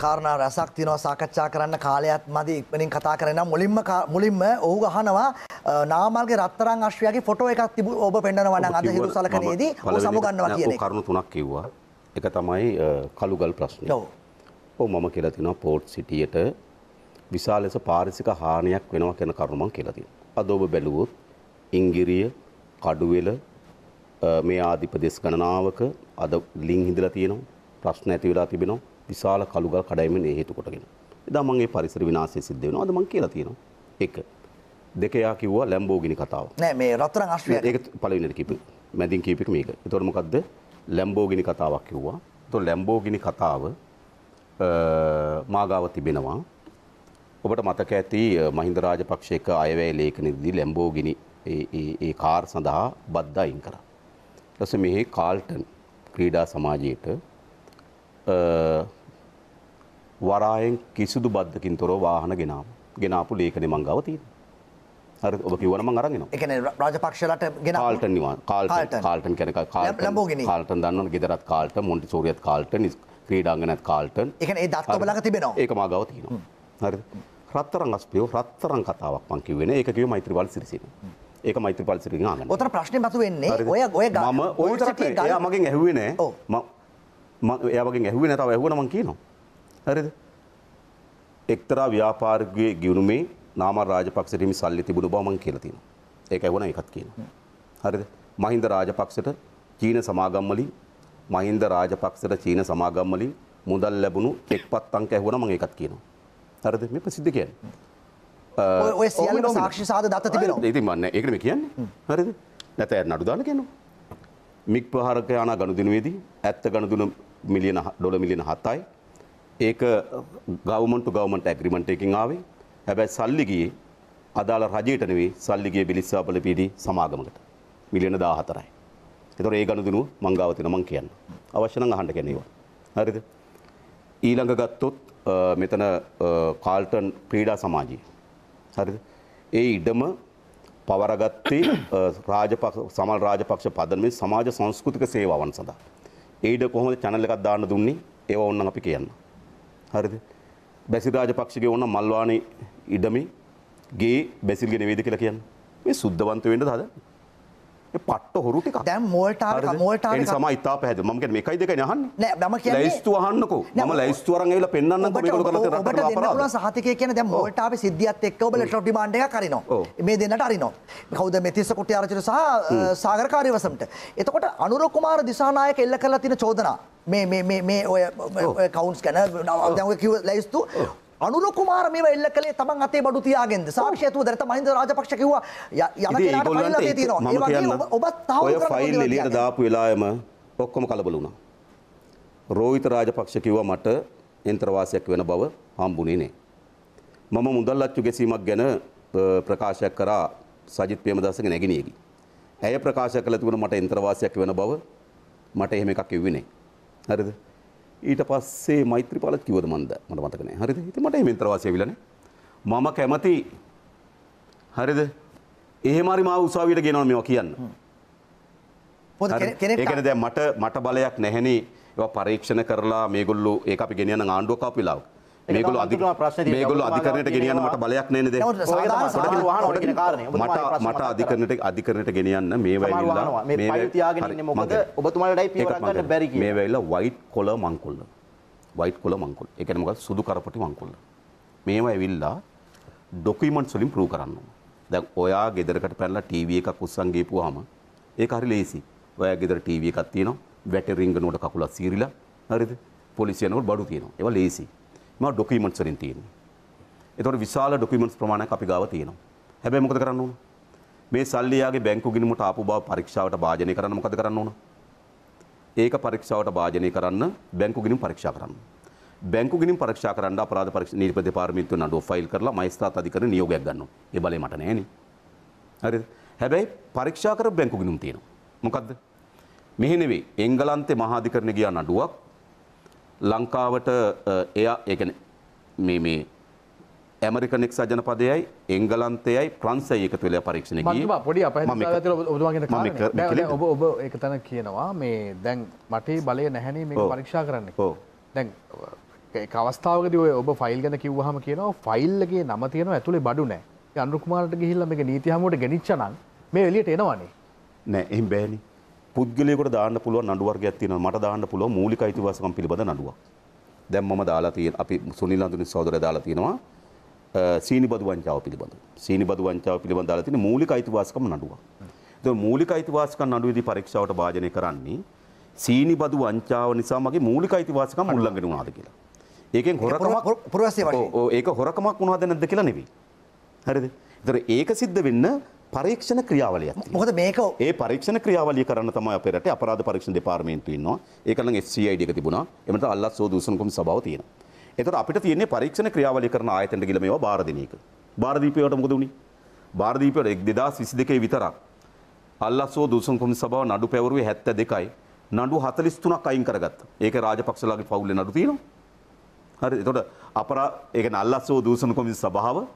B: කාරණා රැසක් තියෙනවා සාකච්ඡා කරන්න කාලයත් මදි ඉක්මනින් කතා කරනවා මුලින්ම මුලින්ම ඔහු අහනවා නාමල්ගේ රත්තරන් අශ්වයාගේ ෆොටෝ එකක් තිබු ඔබ පෙන්වනවා නම් අද හිරු සලකනේදී ඔහු සමුගන්නවා කියන එක.
D: කරුණු තුනක් කිව්වා. එක තමයි කළුගල් ප්‍රශ්නේ. ඔව්. ඔව් මම කියලා තිනවා පෝර්ට් සිටියට විශාල ලෙස පාරිසරික හානියක් වෙනවා කියන කරුණ මම කියලා තිනවා. අද ඔබ බැලුවොත් ඉංගිරිය, කඩුවෙල, මේ ආධිපදේශ ගණනාවක අද ලිං හිඳලා තියෙනවා. ප්‍රශ්න ඇති වෙලා තිබෙනවා. විශාල කළුගල් කඩයිමෙන් ඒ හේතු කොටගෙන. එදා මම මේ පරිසර විනාශය සිද්ධ වෙනවා. අද මම කියලා තියෙනවා. එක. දෙක යා කිව්වා ලැම්බෝගිනි කතාව.
B: නෑ මේ රත්තරන් අශ්වයා.
D: ඒක පළවෙනිද කිව්වේ. මැදින් කීප එක මේක. එතකොට මොකද්ද? ලැම්බෝගිනි කතාවක් කිව්වා. එතකොට ලැම්බෝගිනි කතාව මාගාව තිබෙනවා. ඔබට මතක ඇති මහින්ද රාජපක්ෂ එක අයවැය ලේඛනයේදී ලැම්බෝගිනි ඒ ඒ කාර් සඳහා බද්දා අයින් කරා. ඊටස මෙහි කාල්ටන් ක්‍රීඩා සමාජයට වරායෙන් කිසිදු බද්ධකින් තොරෝ වාහන ගෙනාව ගෙනාපු ලේකන මංගව තියෙන හරි ඔබ කිවනම අරගෙන එකන රාජපක්ෂලට ගෙන කාල්ටන් නිවා කාල්ට කාල්ටන් කැන කාල්ටන් දන්න ගෙදරත් කාල්ට මොන්ටි සූරියත් කාල්ටන් ක්‍රීඩාංගනත් කාල්ටන් එක ඒ දත්වලක තිබෙනවා ඒක මගව තියෙනවා හරි රත්තරං අස්පියෝ රත්තරං කතාවක් මංකිවෙන එකකිව මෛත්‍රවල් සිරිසිෙන ඒක මෛත්‍ර පල්සිරින් ආගන්න ඔතන ප්‍රශ්න මතු වෙන්නේ ඔය ඔය මම ඔය තරක් නෑ එයා මගෙන් ඇහුවේ නෑ මම එයා මගෙන් ඇහුවේ නෑ තව ඇහුවා නම් කියනවා හරිද එක්තරා ව්‍යාපාරිකයේ ගිරුමේ නාමල් රාජපක්ෂට හිමි සල්ලි තිබුණු බව මම කියලා තියෙනවා. ඒක ඇහුණා ඒකත් කියනවා. හරිද? මහින්ද රාජපක්ෂට චීන සමාගම් වලින් මහින්ද රාජපක්ෂට චීන සමාගම් වලින් මුදල් ලැබුණු එක්පත් අංක ඇහුණා මම ඒකත් කියනවා. හරිද? මේ ප්‍රසිද්ධ කියන්නේ. ඔය සියල්ල සාක්ෂි සාද දත්ත තිබෙනවා. ඉතින් මම ඒකනේ කියන්නේ. හරිද? නැත ඇයට නඩු දාන්න කියනවා. මික් ප්‍රහාරක යානා ගනුදෙනුවේදී ඇත්ත ගනුදෙනු මිලියන ඩොලර් මිලියන 7යි. ඒක ගවර්න්මන්ට් ටු ගවර්න්මන්ට් ඇග්‍රීමන්ට් එකකින් ආවේ. හැබැයි සල්ලි ගියේ අදාළ රජයට නෙවෙයි සල්ලි ගියේ බිලිස්සාපල පීඩි සමාගමකට. මිලියන 14යි. ඒතකොට ඒ ගනුදෙනුව මං ගාව තියෙනවා මං කියන්න. අවශ්‍ය නම් අහන්න කියන්නේ ඒවා. හරිද? ඊළඟ ගත්තොත් මෙතන කාල්ටන් ක්‍රීඩා සමාජයේ හරිද? ඒ ඉඩම පවරගත්තේ රාජපක්ෂ සමල් රාජපක්ෂ පදනමේ සමාජ සංස්කෘතික සේවාවන් සඳහා. ඒ ඉඩ කොහොමද channel එකක් දාන්න දුන්නේ? ඒව ඕනනම් අපි කියන්න. හරිද? බැසිල් රාජපක්ෂගේ ඕන මල්වානේ ඉඩමේ ගේ බැසිල්ගේ නෙවෙයිද කියලා කියන්නේ. මේ සුද්ධවන්ත වෙන්නද හදන්නේ? පට හොරු ටික
B: දැම් මෝල්ට මෝල්ට සම
D: ඉතා පැද ම මේ එකයි දෙක යහන් ම ලස්තු අහන්නක ම ලස්තුවරන් ල පෙන්න්න ට
B: සහතික කියන දැ මෝල්ටාව සිද්ධියත් එක් ඔබල ටොටි බන්ඩ කරනවා මේ දෙන්නට අරිනවා කවද මෙතිස්ස කොට අරචර සහ සාගරකාරවසමට එතකොට අනුරකුමාර දිසානාය කෙල්ල කරලා තින චෝදනා මේ ඔය කවුන්ස් ගැන කිව ලැස්තු අනුර කුමාර මේව එල්ල කළේ තමන් අතේ බඩු තියාගෙනද සාක්ෂි ඇතුව දැනට මහින්ද රාජපක්ෂ කිව්වා යන කෙනාට ෆයිල් අතේ තියෙනවා ඒ වගේ ඔබත් තහවුරු කරගන්න ඔය ෆයිල් එළියට
D: දාපු වෙලාවෙම ඔක්කොම කලබල වුණා රෝහිත රාජපක්ෂ කිව්වා මට යන්ත්‍රවාසියක් වෙන බව හම්බුනේ නෑ මම මුදල් අච්චු ගැසීමක් ගැන ප්‍රකාශයක් කරා සජිත් ප්‍රේමදාසගේ නැගිනියේදී ඇය ප්‍රකාශ කළ තිබුණ මට යන්ත්‍රවාසියක් වෙන බව මට එහෙම එකක් කිව්වේ නෑ හරිද ඊට පස්සේ මෛත්‍රපාලත් කිවද මන්ද මට මතකන හරි ඉති මට මෙන්ත්‍රවාසය විලන මම කැමති හරිද ඒමරි මා උසාවියට ගෙනව මෙවා කියන්න ඒකන දැ මට මට බලයක් නැහැනේ පරීක්ෂණ කරලා මේගොල්ලු ඒ අපි ගෙනන ආණ්ඩුව කාපිලාව මේගොල්ලෝ අධික මේගොල්ලෝ අධිකරණයට ගෙනියන්න මට බලයක් නැන්නේ දැන්
E: මට මට
D: අධිකරණයට අධිකරණයට ගෙනියන්න මේ වෙලාවilla මේ පයිල් තියාගෙන ඉන්නේ මොකද
E: ඔබතුමාලටයි පීවරක් ගන්න බැරි කියේ මේ
D: වෙලාවilla white collar මංකුල්ල white collar මංකුල් ඒ කියන්නේ මොකද සුදු කරපටි මංකුල්ල මේවා ඇවිල්ලා ඩොකියුමන්ට්ස් වලින් ප්‍රූව් කරන්න දැන් ඔයා ගෙදරකට පැනලා ටීවී එකක් උස්සන් ගේපුවාම ඒක හරි ලේසි ඔයා ගෙදර ටීවී එකක් තියෙනවා වැටරිංගනුවට කකුලක් සීරිලා හරිද පොලිසියනකට බඩු තියෙනවා ඒවා ලේසි මා ඩොකියමන්ට්ස් වලින් තියෙන්නේ. ඒතකොට විශාල ඩොකියමන්ට්ස් ප්‍රමාණයක් අපි ගාව තියෙනවා. හැබැයි මොකද කරන්න ඕන? මේ සල්ලියාගේ බැංකු ගිණුමට ආපු බව පරීක්ෂාවට භාජනය කරන්න මොකද කරන්න ඕන? ඒක පරීක්ෂාවට භාජනය කරන්න බැංකු ගිණුම් පරීක්ෂා කරන්න. බැංකු ගිණුම් පරීක්ෂා කරන්න අපරාධ පරීක්ෂා නීතිපති දෙපාර්තමේන්තුව නඩුව ෆයිල් කරලා මහේස්ත්‍රාත් අධිකරණ නියෝගයක් ගන්නවා. ඒ බලය මට නැහැනේ. හරිද? හැබැයි පරීක්ෂා කර බැංකු ගිණුම් තියෙනවා. මොකද්ද? මෙහෙ නෙවෙයි එංගලන්තේ මහාධිකරණ ගියා නඩුවක් ලංකාවට එයා ඒගැන මේ මේ ඇමරිකන එක් ජනපදයයි එංගලන්තයයි ප්‍රන්සය එකතු වෙලා පරීක්ෂණ
C: පොඩි අප ඔබ ඔබ එක තැන කියනවා මේ දැන් මටේ බලය නැහැනේ මේ පරීක්ෂා කරන්න හෝ දැන් අවස්ථාවකද ඔය ඔබ ෆයිල් ගැන කිව්හම කියනවා ෆයිල්ලගේ නම තියෙනවා ඇතුළේ බඩු නෑ අනුකුමාරට ගිහිල්ල මේ නීතිහමට ගෙනනිච්චනන් මේ එලියට එනවානේ
D: නෑ එහි බෑනිි පුද්ගලයෙකුට දාන්න පුළුවන් නඩු වර්ගයක් තියෙනවා. මට දාන්න පුළුවන් මූලික අයිතිවාසිකම් පිළිබඳ නඩුවක්. දැන් මම දාලා තියෙන අපි සුනිල් අඳුනි සහෝදරය දාලා තියෙනවා සීනිබදු වංචාව පිළිබඳ. සීනිබදු වංචාව පිළිබඳ දාලා තියෙන මූලික අයිතිවාසිකම් නඩුවක්. ඒ මූලික අයිතිවාසිකම් නඩුවේදී පරීක්ෂාවට භාජනය කරන්නේ සීනිබදු වංචාව නිසා මගේ මූලික අයිතිවාසිකම් උල්ලංඝනය වුණාද කියලා. ඒකෙන් හොරකමක් පුරවැසිය වශයෙන්. ඔව් ඒක හොරකමක් වුණාද නැද්ද කියලා නෙවෙයි. හරිද? ඒතර ඒක සිද්ධ වෙන්න පරීක්ෂණ ක්‍රියාවලිය. මොකද මේක ඒ පරීක්ෂණ ක්‍රියාවලිය කරන්න තමයි අපේ රටේ අපරාධ පරීක්ෂණ දෙපාර්තමේන්තුව ඉන්නවා. ඒක නම් FCID එක තිබුණා. එමෙතන අල්ලස් සෝදු උසුන්කම් සභාව තියෙනවා. එතකොට අපිට තියෙන්නේ පරීක්ෂණ ක්‍රියාවලිය කරන ආයතනට ගිහලා මේවා බාර දෙන එක. බාරදීපයට මොකද උනේ? බාරදීපයට 2022 විතරක් අල්ලස් සෝදු උසුන්කම් සභාව නඩු පැවරුවේ 72යි. නඩු 43ක් අයින් කරගත්තා. ඒක රාජපක්ෂලාගේ පවුලේ නඩු තියෙනවා. හරි. එතකොට අපරා ඒක නල්ලස් සෝදු උසුන්කම් සභාව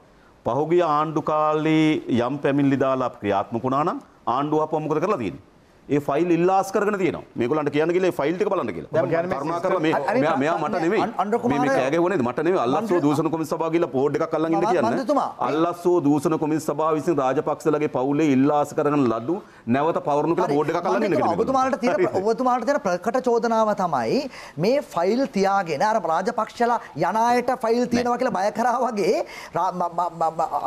D: පහුගිය ආණ්ඩු කාලේ යම් පැමිණිලි දාලා ක්‍රියාත්මක වුණා නම් ආණ්ඩුව අපව මොකද කරලා තියෙන්නේ? ඒ ෆයිල් ඉල්ලාස් කරන තියන මේකලට කියනගේ ෆයිල්ට බලන්න කියලා කර මෙයා මට නෙවේ කෑගවන මටනේ අල්ලස්සෝ දූසන කොමි සභාගල පෝඩ් එකක් කල්ලන්න කියන්න අල්ලස්සෝ දූසන කොමි සභා විසින් රාජපක්ෂලගේ පවුලේ ඉල්ලාස කරන ලඩු නැවත පවරුණු කළ බෝඩ් එකක් කල්ලන්න ඔබතුමාට
B: ඔබතුමාට තියෙන ප්‍රකට චෝදනාව තමයි මේ ෆයිල් තියාගෙන අර රාජපක්ෂලා යනායට ෆයිල් තියෙනවා කියලා බය කරා වගේ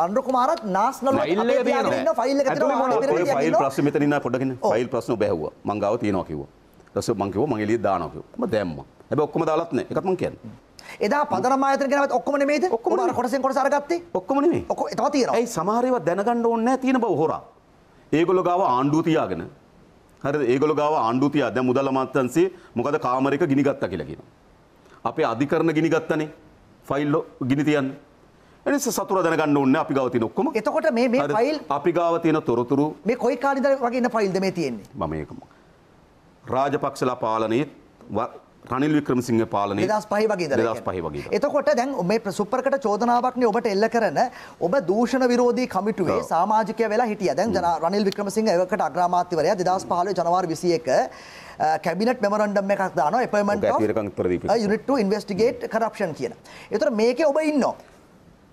B: අන්ඩකුමාරත් නාස්නල ෆයිල් එක තියෙනවා ෆයිල් ප්‍රශ්න
D: මෙතන ඉන්න පොඩ්ඩකින් ෆයිල් ප්‍රශ්න ප්‍රශ්න බැහුවා මං ගාව තියනවා කිව්වා. ඊට පස්සේ මං කිව්වා මං එළියට දානවා කිව්වා. මම දැම්මා. හැබැයි ඔක්කොම දාලත් නැහැ. ඒකත් මං කියන්නේ. එදා පදරම ආයතන ගැනවත් ඔක්කොම නෙමෙයිද? ඔක්කොම අර කොටසෙන් කොටස අරගත්තේ? ඔක්කොම නෙමෙයි. ඔක්කොම තව තියෙනවා. ඇයි සමහර ඒවා දැනගන්න ඕනේ නැහැ තියෙන බව හොරා. ඒගොල්ලෝ ගාව ආණ්ඩුව තියාගෙන හරිද? ඒගොල්ලෝ ගාව ආණ්ඩුව තියා දැන් මුදල් අමාත්‍යාංශේ මොකද කාමරයක ගිනි ගත්තා කියලා කියනවා. අපේ අධිකරණ ගිනි ගත්තනේ. ෆයිල් ගිනි තියන්නේ. එනිස සතුර දැනගන්න ඕන්න අපි ගව තියෙන ඔක්කොම. එතකොට මේ මේ ෆයිල් අපි ගව තියෙන තොරතුරු
B: මේ කොයි කාලේ ඉඳලා වගේ ඉන්න ෆයිල්ද මේ තියෙන්නේ?
D: මම ඒකම. රාජපක්ෂලා පාලනයේ රනිල් වික්‍රමසිංහ පාලනය දස් පහි වගේ දස් පහි වගේ
B: එතකොට දැන් මේ ප්‍රසුප්පරකට චෝදනාවක්න ඔබට එල්ල කරන ඔබ දූෂණ විරෝධී කමිටුවේ සාමාජිකය වෙලා හිටිය දැන් ජන රනිල් වික්‍රමසිංහ එවකට අග්‍රාමාත්‍යවරය දෙදස් පහල ජනවාර් විසියක කැබිනට මෙමරන්ඩම් එකක් දාන එපමට යුනිට ඉන්වස්ටිගේට් කරක්ෂන් කියන එතර මේක ඔබ ඉන්නවා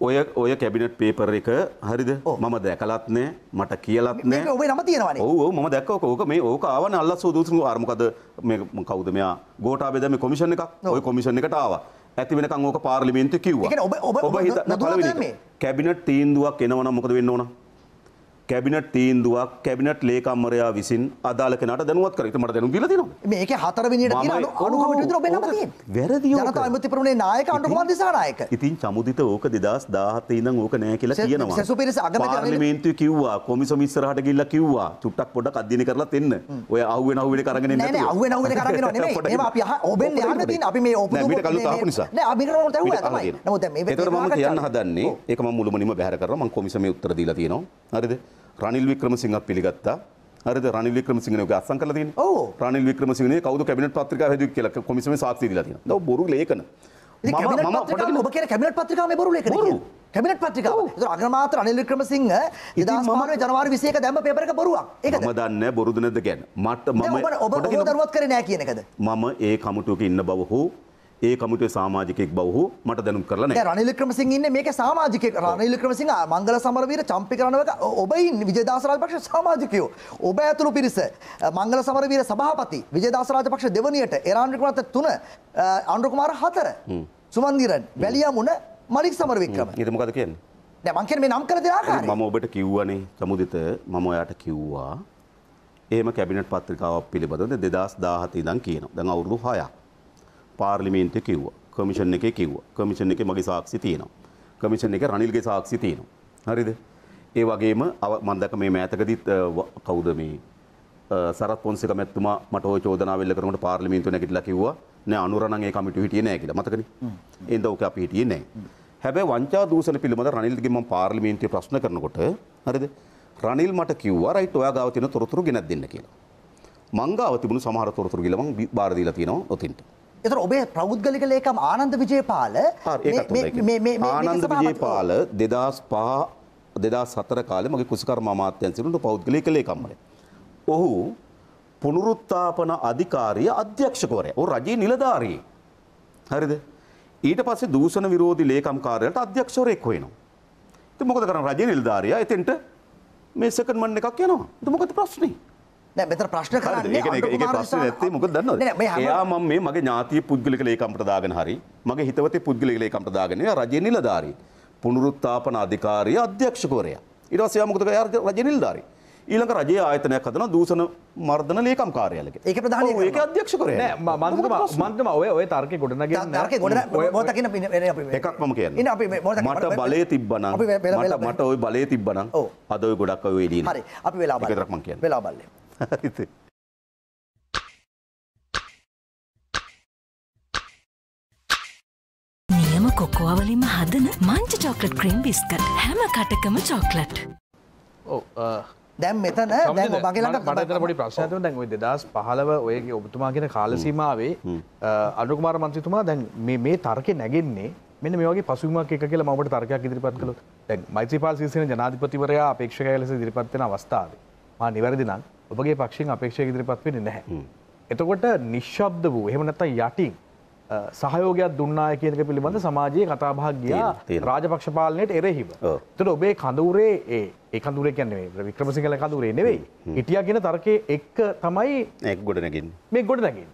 D: ඔය ඔය කැබිනට් පේපර් එක හරිද මම දැකලත් නෑ මට කියලත් නෑ ඔබේ නම තියෙනවා ඕ ම දැක්ක ඕක මේ ඕක ආවන අල්ල සූදුසු ආර්මකද කවද මෙයා ගෝටා බෙදම කොමිෂණ එකක් ඔය කොමිෂණ එකට ආවා ඇති වෙනකං ඕක පාර්ලිමේන්තු කිව්වා ඔබ ඔබ කැබිනට් තීන්දුවක් එනවනම් මොකද වෙන්න ඕනා කැබිනට් තීන්දුවක් කැබිනට් ලේකම්මරයා විසින් අදාළ කෙනාට දැනුවත් කර. මට දැනුම් දීලා තියෙනවා.
B: මේකේ හතරවෙනියට තියෙන අනුකම්පිත විතර ඔබේ නම තියෙන්නේ. වැරදි ඕක. ජනතා විමුක්ති පෙරමුණේ නායක අනුර කුමාර දිසානායක.
D: ඉතින් චමුදිත ඕක 2017 ඉඳන් ඕක නෑ කියලා කියනවා. සසුපිරිස අගමැති පාර්ලිමේන්තුවේ කිව්වා කොමිසම ඉස්සරහට ගිහිල්ලා කිව්වා. චුට්ටක් පොඩ්ඩක් අධ්‍යයනය කරලා එන්න. ඔය අහුවෙන අහුවෙන කරගෙන එන්න නෑ. නෑ අහුවෙන අහුවෙන කරගෙන එනවා නෙමෙයි. මේවා අපි ඔබෙන් යන්න තියෙන අපි මේ ඔපුදු මීට කලුත් ආපු නිසා. නෑ
B: අපි කරන උතරුවා තමයි. නමුත් දැන් මේ වෙලාවට මම කියන්න
D: හදන්නේ ඒක මම මුළුමනින්ම බැහැර කරලා මම කොමිසමේ උත්තර දීලා තියෙනවා. හරිද? රනිල් වික්‍රමසිංහත් පිළිගත්තා හරිද රනිල් වික්‍රමසිංහගේ අත්සන් කරලා තියෙන්නේ ඔව් රනිල් වික්‍රමසිංහනේ කවුද කැබිනට් පත්‍රිකාව හැදුවේ කියලා කොමිසමේ සාක්ෂි දීලා තියෙනවා. දැන් බොරු ලේඛන. මම මම
B: ඔබ කියන කැබිනට් පත්‍රිකාවේ බොරු ලේඛන කියන්නේ. කැබිනට් පත්‍රිකාව. ඒක අග්‍රමාත්‍ය රනිල් වික්‍රමසිංහ 2015 ජනවාරි 21 දැම්ම පේපර් එක බොරුවක්. ඒකද?
D: මම දන්නේ බොරුද නැද්ද කියන්නේ. මට මම ඔබ ඔබ
B: දරුවත් කරේ නැහැ කියන එකද?
D: මම ඒ කමිටුවක ඉන්න බව හෝ ඒ කමිටුවේ සමාජිකයෙක් බව ඔහු මට දැනුම් කරලා නැහැ. දැන් රනිල්
B: වික්‍රමසිංහ ඉන්නේ මේකේ සමාජිකයෙක්. රනිල් වික්‍රමසිංහ මංගල සමරවීර චම්පිකරණවක ඔබ ඉන්නේ විජේදාස රාජපක්ෂ සමාජිකයෝ. ඔබ ඇතුළු පිරිස මංගල සමරවීර සභාපති විජේදාස රාජපක්ෂ දෙවණියට එරාන් වික්‍රමරත්න 3 අනුර කුමාර 4 සුමන්දිරන් වැලියාමුණ මලික් සමරවික්‍රම. ඒක මොකද කියන්නේ? දැන් මං කියන්නේ මේ නම් කර දෙන ආකාරය.
D: මම ඔබට කිව්වනේ සමුදිත මම ඔයාට කිව්වා. එහෙම කැබිනට් පත්‍රිකාවක් පිළිබඳව 2017 ඉඳන් කියනවා. දැන් අවුරුදු 6ක්. පාර්ලිමේන්තය කිව්ව කමිෂන් එක කිව්ව කමිෂන් එක මගේ සාක්ෂි තියෙනවා කමිෂන් එක රනිල්ගේ සාක්ෂි තියෙනවා හරිද ඒ වගේම මන්දක මේ මෑතකදීත් කවුද මේ සරත් පොන්සික මැතුමා මට චෝදනා වෙල්ල කරනට පාර්ලිමේන්තු නැගිටලා කිව්වා නෑ අනුරණන් ඒ කමිටු හිටියේ නෑ කියලා මතකනේ එඳ ඔක අපි හිටියේ නෑ හැබැයි වංචා දූෂණ පිළිබඳ රනිල්ගේ මම පාර්ලිමේන්තුවේ ප්‍රශ්න කරනකොට හරිද රනිල් මට කිව්වා රයිට් ඔයා ගාව තියෙන තොරතුරු ගෙනත් දෙන්න කියලා මං ගාව තිබුණු සමහර තොරතුරු ගිල මං බාර දීලා තියෙනවා ඔතින්ට
B: එතකොට ඔබේ ප්‍රෞද්ගලික ලේකම් ආනන්ද විජේපාල
D: ආනන්ද විජේපාල 2005 2004 කාලේ මගේ කුසකර්ම අමාත්‍යාංශයට පෞද්ගලික ලේකම්මනේ. ඔහු පුනරුත්ථාපන අධිකාරිය අධ්‍යක්ෂකවරයා. ඔහු රජයේ නිලධාරියෙක්. හරිද? ඊට පස්සේ දූෂණ විරෝධී ලේකම් කාර්යාලයට අධ්‍යක්ෂවරයෙක් වෙනවා. ඉතින් මොකද කරන්නේ රජයේ නිලධාරියා එතෙන්ට මේ සෙකන්ඩ් මන් එකක් යනවා. ඉතින් මොකද ප්‍රශ්නේ? මෙතර ප්‍රශ්න කරන්නේ මොකද දන්නවද එයා මම මේ මගේ ඥාතිය පුද්ගලික ලේකම් ප්‍රදාගෙන හරි මගේ හිතවතේ පුද්ගලික ලේකම් ප්‍රදාගෙන රජයේ නිලධාරී පුනරුත්ථාපන අධිකාරිය අධ්‍යක්ෂකවරයා ඊට පස්සේ එයා මොකද කරේ රජයේ නිලධාරී ඊළඟ රජයේ ආයතනයක් හදනවා දූෂණ මර්ධන ලේකම් කාර්යාලයක. ඒක ප්‍රධානී ඒක
C: අධ්‍යක්ෂකවරයා. නෑ මන්දම මන්දම ඔය ඔය තර්කේ ගොඩ නගන්නේ. තර්කේ ගොඩ මොකද කියන
D: එකක් මම කියන්නේ. ඉතින් අපි මට බලය තිබ්බනම් මට මට ওই බලය තිබ්බනම් අද ඔය ගොඩක් ඔය එළියේ. හරි අපි වෙලා බලමු. ඒක විතරක් මම කියන්නේ. වෙලා බලමු. හරිද
A: නියම කොකෝවා වලින්ම හදන මංච චොක්ලට් ක්‍රීම් බිස්කට් හැම කටකම චොක්ලට්
C: දැම් මෙතන මගේලට පටතර පොඩි ප්‍රශ්නතුව දැන් ඔයි දෙදස් පහලව ඔයගේ ඔබතුමා කියෙන කාලසීමාවේ අනුකුමාර මන්ත්‍රතුමා දැන් මේ තර්කය නැගෙන්නේ මෙන්න මේගේ පසුමක් එක කියලා මට තර්කයක් ඉදිරිපත් කළ දැන් මයිත්‍රපාල සිසින ජනාධිපතිවරයා අපේක්ෂක ලෙස දිරිපත්වන අවස්ථාව මා නිවැරදිනම් ඔබගේ පක්ෂෙන් අපේක්ෂය ඉදිරිපත් වෙන නැහැ. එතකොට නිශ්ශබ්ද වූ එහෙමනත්තා යටින් සහයෝගයක් දුන්නාය කියනක පිළිබඳ සමාජයේ කතාභාග්‍යයා රාජපක්ෂපාලනයට එරෙහිව. තට ඔබේ කඳුරේ ඒ ඒකඳුරේ කියන්නේ වික්‍රමසිංහල කඳුරේ නෙවෙයි. හිටිය ගෙන තර්කය එක්ක තමයි එක් ගොඩනගින් මේ ගොඩනගින්.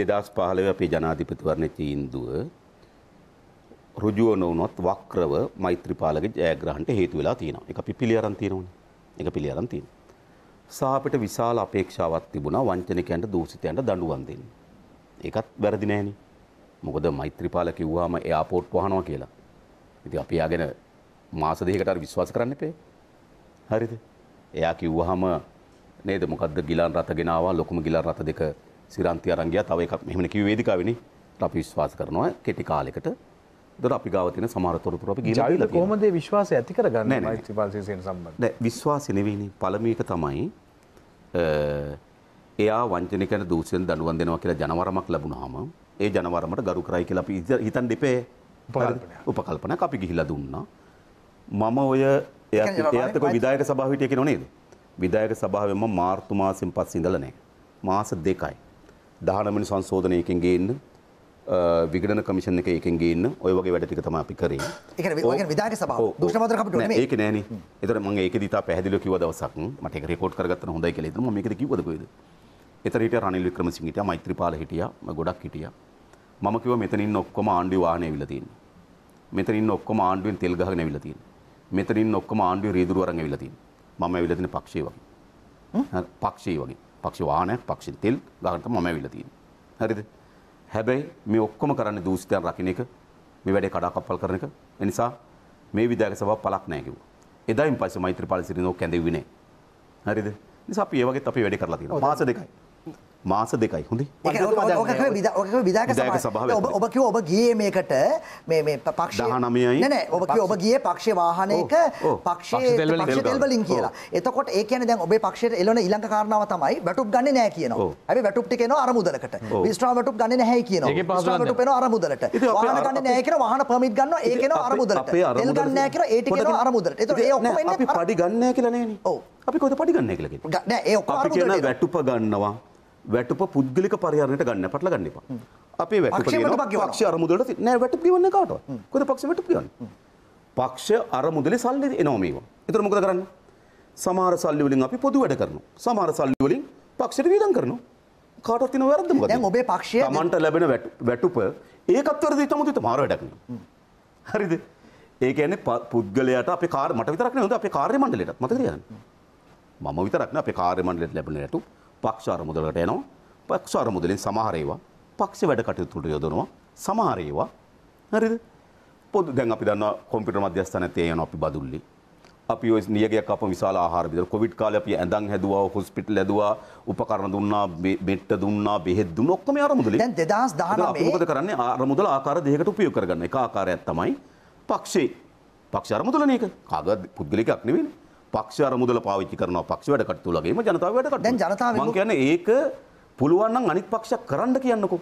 D: දෙදස් පහලව අපේ ජනාධිපතිවරණ චීන්දුව රුජුව නොවනොත් වක්‍රව මෛත්‍රපාලගේ ජයග්‍රහන්ට හේතු වෙලා තියෙනවා එක පිපිලි අරන්තියනවන එක පිළි අරන්තියනවා. සහ අපිට විශාල අපේක්ෂාවක් තිබුණා වංචනිකයන්ට දූෂිතයන්ට දඬුවම් දෙන්න. ඒකත් වැරදි නෑනේ. මොකද මෛත්‍රීපාල කිව්වාම එයාපෝට් වහනවා කියලා. ඉතින් අපි යාගෙන මාස දෙකකට හරි විශ්වාස කරන්න එපේ. හරිද? එයා කිව්වහම නේද මොකද්ද ගිලන් රත ගෙනාවා ලොකුම ගිලන් රත දෙක සිරන්ති අරන් ගියා. තව එකක් මෙහෙමනේ කිව්වේ වේදිකාවේනේ. අපි විශ්වාස කරනවා කෙටි කාලයකට දොර අපි ගාවතින සමාරතොරතුර අපි ගිල
C: කොමද විශ්වාස ඇති කරගන්න යිතිපාසයෙන් සම්බ
D: විශ්වාසනවීනි පළමික තමයි එයා වංචනකන දූසයෙන් දනුවන් දෙනවා කියලා ජනවරමක් ලැබුණහම ඒ ජනවරමට ගරු කරයි කියලා අපි හිතන් දෙපේ උපකල්පන අපි ගිහිල දුන්නා මම ඔය එයතක විදායක සභාවිටය කියෙන නේද විදායක සභාවම මාර්තුමාසින් පත් සිදලනෑ මාස දෙකයි දහනමනි සංශෝධනයකින් ගේන්න විගඩන කමිෂන් එක එකෙන් ගේන්න ඔය වගේ වැඩ ටික තමයි අපි කරේ. ඒ කියන්නේ ඔය කියන්නේ විධායක සභාව දූෂණ මන්ත්‍ර කමිටුව නෙමෙයි. ඒක නෑනේ. ඒතර මම ඒක දිහා පැහැදිලිව කිව්ව දවසක් මට ඒක රෙකෝඩ් කරගත්තන හොඳයි කියලා. ඒතර මම මේකද කිව්වද කොයිද? ඒතර හිටිය රනිල් වික්‍රමසිංහ හිටියා, මෛත්‍රීපාල හිටියා, මම ගොඩක් හිටියා. මම කිව්වා මෙතනින් ඔක්කොම ආණ්ඩුවේ වාහනේ ඇවිල්ලා තියෙනවා. මෙතනින් ඔක්කොම ආණ්ඩුවෙන් තෙල් ගහගෙන ඇවිල්ලා තියෙනවා. මෙතනින් ඔක්කොම ආණ්ඩුවේ රීදුරු අරන් ඇවිල්ලා තියෙනවා. මම ඇවිල්ලා තියෙන පක්ෂේ වගේ. හරි පක්ෂේ වගේ. පක්ෂ වාහනයක්, පක්ෂ තෙල් ගහගෙන තමයි මම ඇවිල්ලා තියෙන්නේ. හරිද? හැබැයි මේ ඔක්කොම කරන්නේ දූෂිතයන් රකින්න එක මේ වැඩේ කඩාකප්පල් කරන එක. ඒ නිසා මේ විද්‍යාක සභාව පළක් නැහැ කිව්වා. එදායින් පස්සේ මෛත්‍රීපාල සිරිනෝ කැඳෙව්වේ නැහැ. හරිද? නිසා අපි ඒ වගේත් අපි වැඩේ කරලා තියෙනවා. මාස දෙකයි. මාස දෙකයි හොඳ ඔබ කිව
B: ඔබ ගිය මේකට මේ පක්ෂ නමයයි නෑ ඔබ ඔබ ගිය පක්ෂ වාහනයක පක්ෂ තෙල්බලින් කියලා එතකොට ඒ කියන දැන් ඔබේ පක්ෂයට එලන ඉලංක කාරණාව තමයි වැටුප් ගන්න නෑ කියන ඇ වැටුප් ටිකන අරමුදලකට විස්ට්‍රාවටුප් ගන්න නැහැ කියන ටපෙන අරමුදලට වාහන ගන්න නෑ කියන වාහන පමිත් ගන්න ඒකන අරමුදලට එල් ගන්න නෑ කියන ඒටිකන අරමුදලට ඒ පඩි ගන්න
C: කියලා නෑනේ
D: ඔව් අපි කොහෙද පඩි ගන්න කියලා කියන්නේ නෑ ඒ ඔක්කොම වැටුප ගන්නවා වැටුප පුද්ගලික පරිහරණයට ගන්න පටල ගන්න එපා. අපේ වැටුප පක්ෂ අරමුදලට නෑ වැටුප ගෙවන්න කාටවත්. කොහෙද පක්ෂ වැටුප ගෙවන්නේ? පක්ෂ අරමුදලේ සල්ලි එනවා මේවා. ඒතර මොකද කරන්නේ? සමහර සල්ලි වලින් අපි පොදු වැඩ කරනවා. සමහර සල්ලි වලින් පක්ෂයට වියදම් කරනවා. කාටවත් තියෙන වැරද්ද මොකද? දැන් ඔබේ පක්ෂය Tamanට ලැබෙන වැටුප ඒකත් වැරදි තමයි තමාර වැඩක් නේ. හරිද? ඒ කියන්නේ පුද්ගලයාට අපේ කාර්ය මට විතරක් නෙවෙයි හොඳ අපේ කාර්ය මණ්ඩලයටත් මතක තියාගන්න. මම විතරක් නෙවෙයි අපේ කාර්ය මණ්ඩලයට ලැබෙන වැටුප පක්ෂ අරමුදලට යනවා. පක්ෂ අරමුදලින් සමහර ඒවා පක්ෂ වැඩ කටයුතු වලට යොදවනවා. සමහර ඒවා හරිද? පොදු දැන් අපි දන්නවා කොම්පියුටර් මධ්‍යස්ථානයේ තියෙන අපි බදුල්ලි. අපි ඔය නියගයක් අප විශාල ආහාර විතර කොවිඩ් කාලේ අපි ඇඳන් හැදුවා, හොස්පිටල් ඇදුවා, උපකරණ දුන්නා, බෙට්ට දුන්නා, බෙහෙත් දුන්නා ඔක්කොම අරමුදලින්. දැන්
B: 2019 අපි මොකද
D: කරන්නේ? අරමුදල ආකාර දෙකකට උපයෝග කරගන්න. එක ආකාරයක් තමයි පක්ෂේ. පක්ෂ අරමුදලනේ ඒක. කාගවත් පුද්ගලිකයක් නෙවෙයිනේ. පක්ෂ අරමුදල පාවිච්චි කරනවා පක්ෂ වැඩ කටතු වගේම ජනතාව වැඩ දැන් ජනතාව මං කියන්නේ ඒක පුළුවන් නම් අනිත් පක්ෂ කරන්න කියන්නකෝ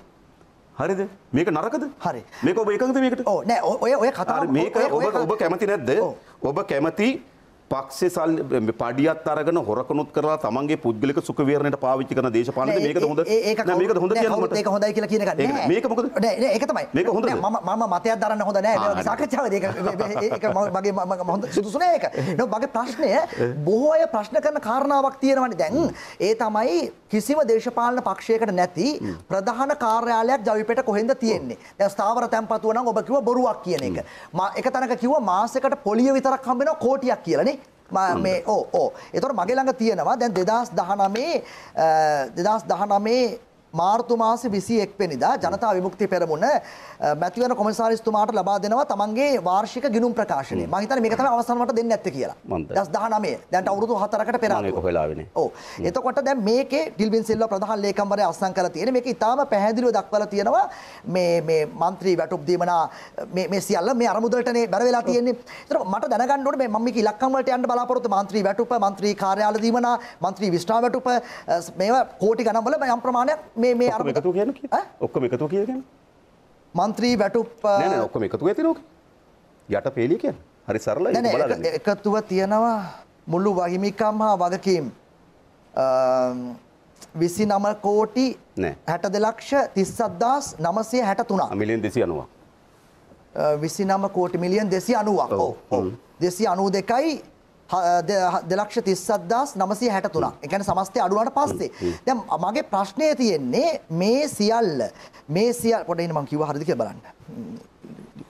D: හරිද මේක නරකද හරි මේක ඔබ එකඟද මේකට ඕ නෑ ඔය ඔය කතාව මේක ඔබ ඔබ කැමති නැද්ද ඔබ කැමති පක්ෂේ සල් පඩියත් අරගෙන හොරකනුත් කරලා තමන්ගේ පුද්ගලික සුඛ විහරණයට පාවිච්චි කරන දේශපාලනද මේකද හොඳ නෑ මේකද හොඳ කියලා මට ඒක හොඳයි කියලා කියන එක නෑ මේක මොකද නෑ
B: නෑ ඒක තමයි මේක හොඳද මම මම මතයක් දරන්න හොඳ නෑ මේ වගේ සාකච්ඡාවද ඒක ඒක මගේ මම හොඳ සුදුසු නෑ ඒක නෝ මගේ ප්‍රශ්නය බොහෝ අය ප්‍රශ්න කරන කාරණාවක් තියෙනවනේ දැන් ඒ තමයි කිසිම දේශපාලන පක්ෂයකට නැති ප්‍රධාන කාර්යාලයක් ජවිපෙට කොහෙන්ද තියෙන්නේ. දැන් ස්ථාවර තැන්පතුව නම් ඔබ කිව්ව බොරුවක් කියන එක. මම එක තැනක කිව්වා මාසෙකට පොලිය විතරක් හම්බෙනවා කෝටියක් කියලානේ. මේ ඕ ඕ. ඒතකොට මගේ ළඟ තියෙනවා දැන් 2019 2019 මාර්තු මාසේ 21 වෙනිදා ජනතා විමුක්ති පෙරමුණ මැතිවරණ කොමසාරිස්තුමාට ලබා දෙනවා තමන්ගේ වාර්ෂික ගිණුම් ප්‍රකාශනය. මම හිතන්නේ මේක තමයි අවසන් වලට දෙන්න ඇත්තේ කියලා. 2019 දැන්ට අවුරුදු 4කට පෙර ආතුව. කොහෙලාවනේ. ඔව්. එතකොට දැන් මේකේ ඩිල්වින් සිල්වා ප්‍රධාන ලේකම්වරයා අවසන් කරලා තියෙන මේක ඉතාම පැහැදිලිව දක්වලා තියෙනවා මේ මේ മന്ത്രി වැටුප් දීමනා මේ මේ සියල්ල මේ අරමුදලටනේ බැර වෙලා තියෙන්නේ. ඒතර මට දැනගන්න ඕනේ මේ මම මේක ඉලක්කම් වලට යන්න බලාපොරොත්තු മന്ത്രി වැටුප, മന്ത്രി කාර්යාල දීමනා, മന്ത്രി විශ්‍රා වැටුප මේවා කෝටි ගණන් වල යම් ප්‍රමාණයක්
D: මේ මේ අර එකතු කියන ඔක්කොම එකතු කිය කියන්නේ මන්ත්‍රී වැටුප් නෑ නෑ ඔක්කොම එකතු වෙති නෝක යට පේලිය කියන්නේ හරි සරලයි බලන්න
B: එකතුව තියනවා මුළු වහිමිකම් හා වගකීම් විසි නම කෝටි හැට දෙලක්ෂ තිස්සද්දස් නමසේ හැට තුනා
D: මිලියන් දෙසි අනවා
B: විසි නම කෝටි මිලියන් දෙසි අනුවක් දෙසි අනූ දෙකයි දෙලක්ෂ තිස්සද්දස් නමසය හැට තුනක් එකැන සමස්තය අඩුවට පස්සේ දැම් මගේ ප්‍රශ්නය තියෙන්නේ මේ සියල්ල මේ සියල් පොඩ මං කිව හරිදික බලන්න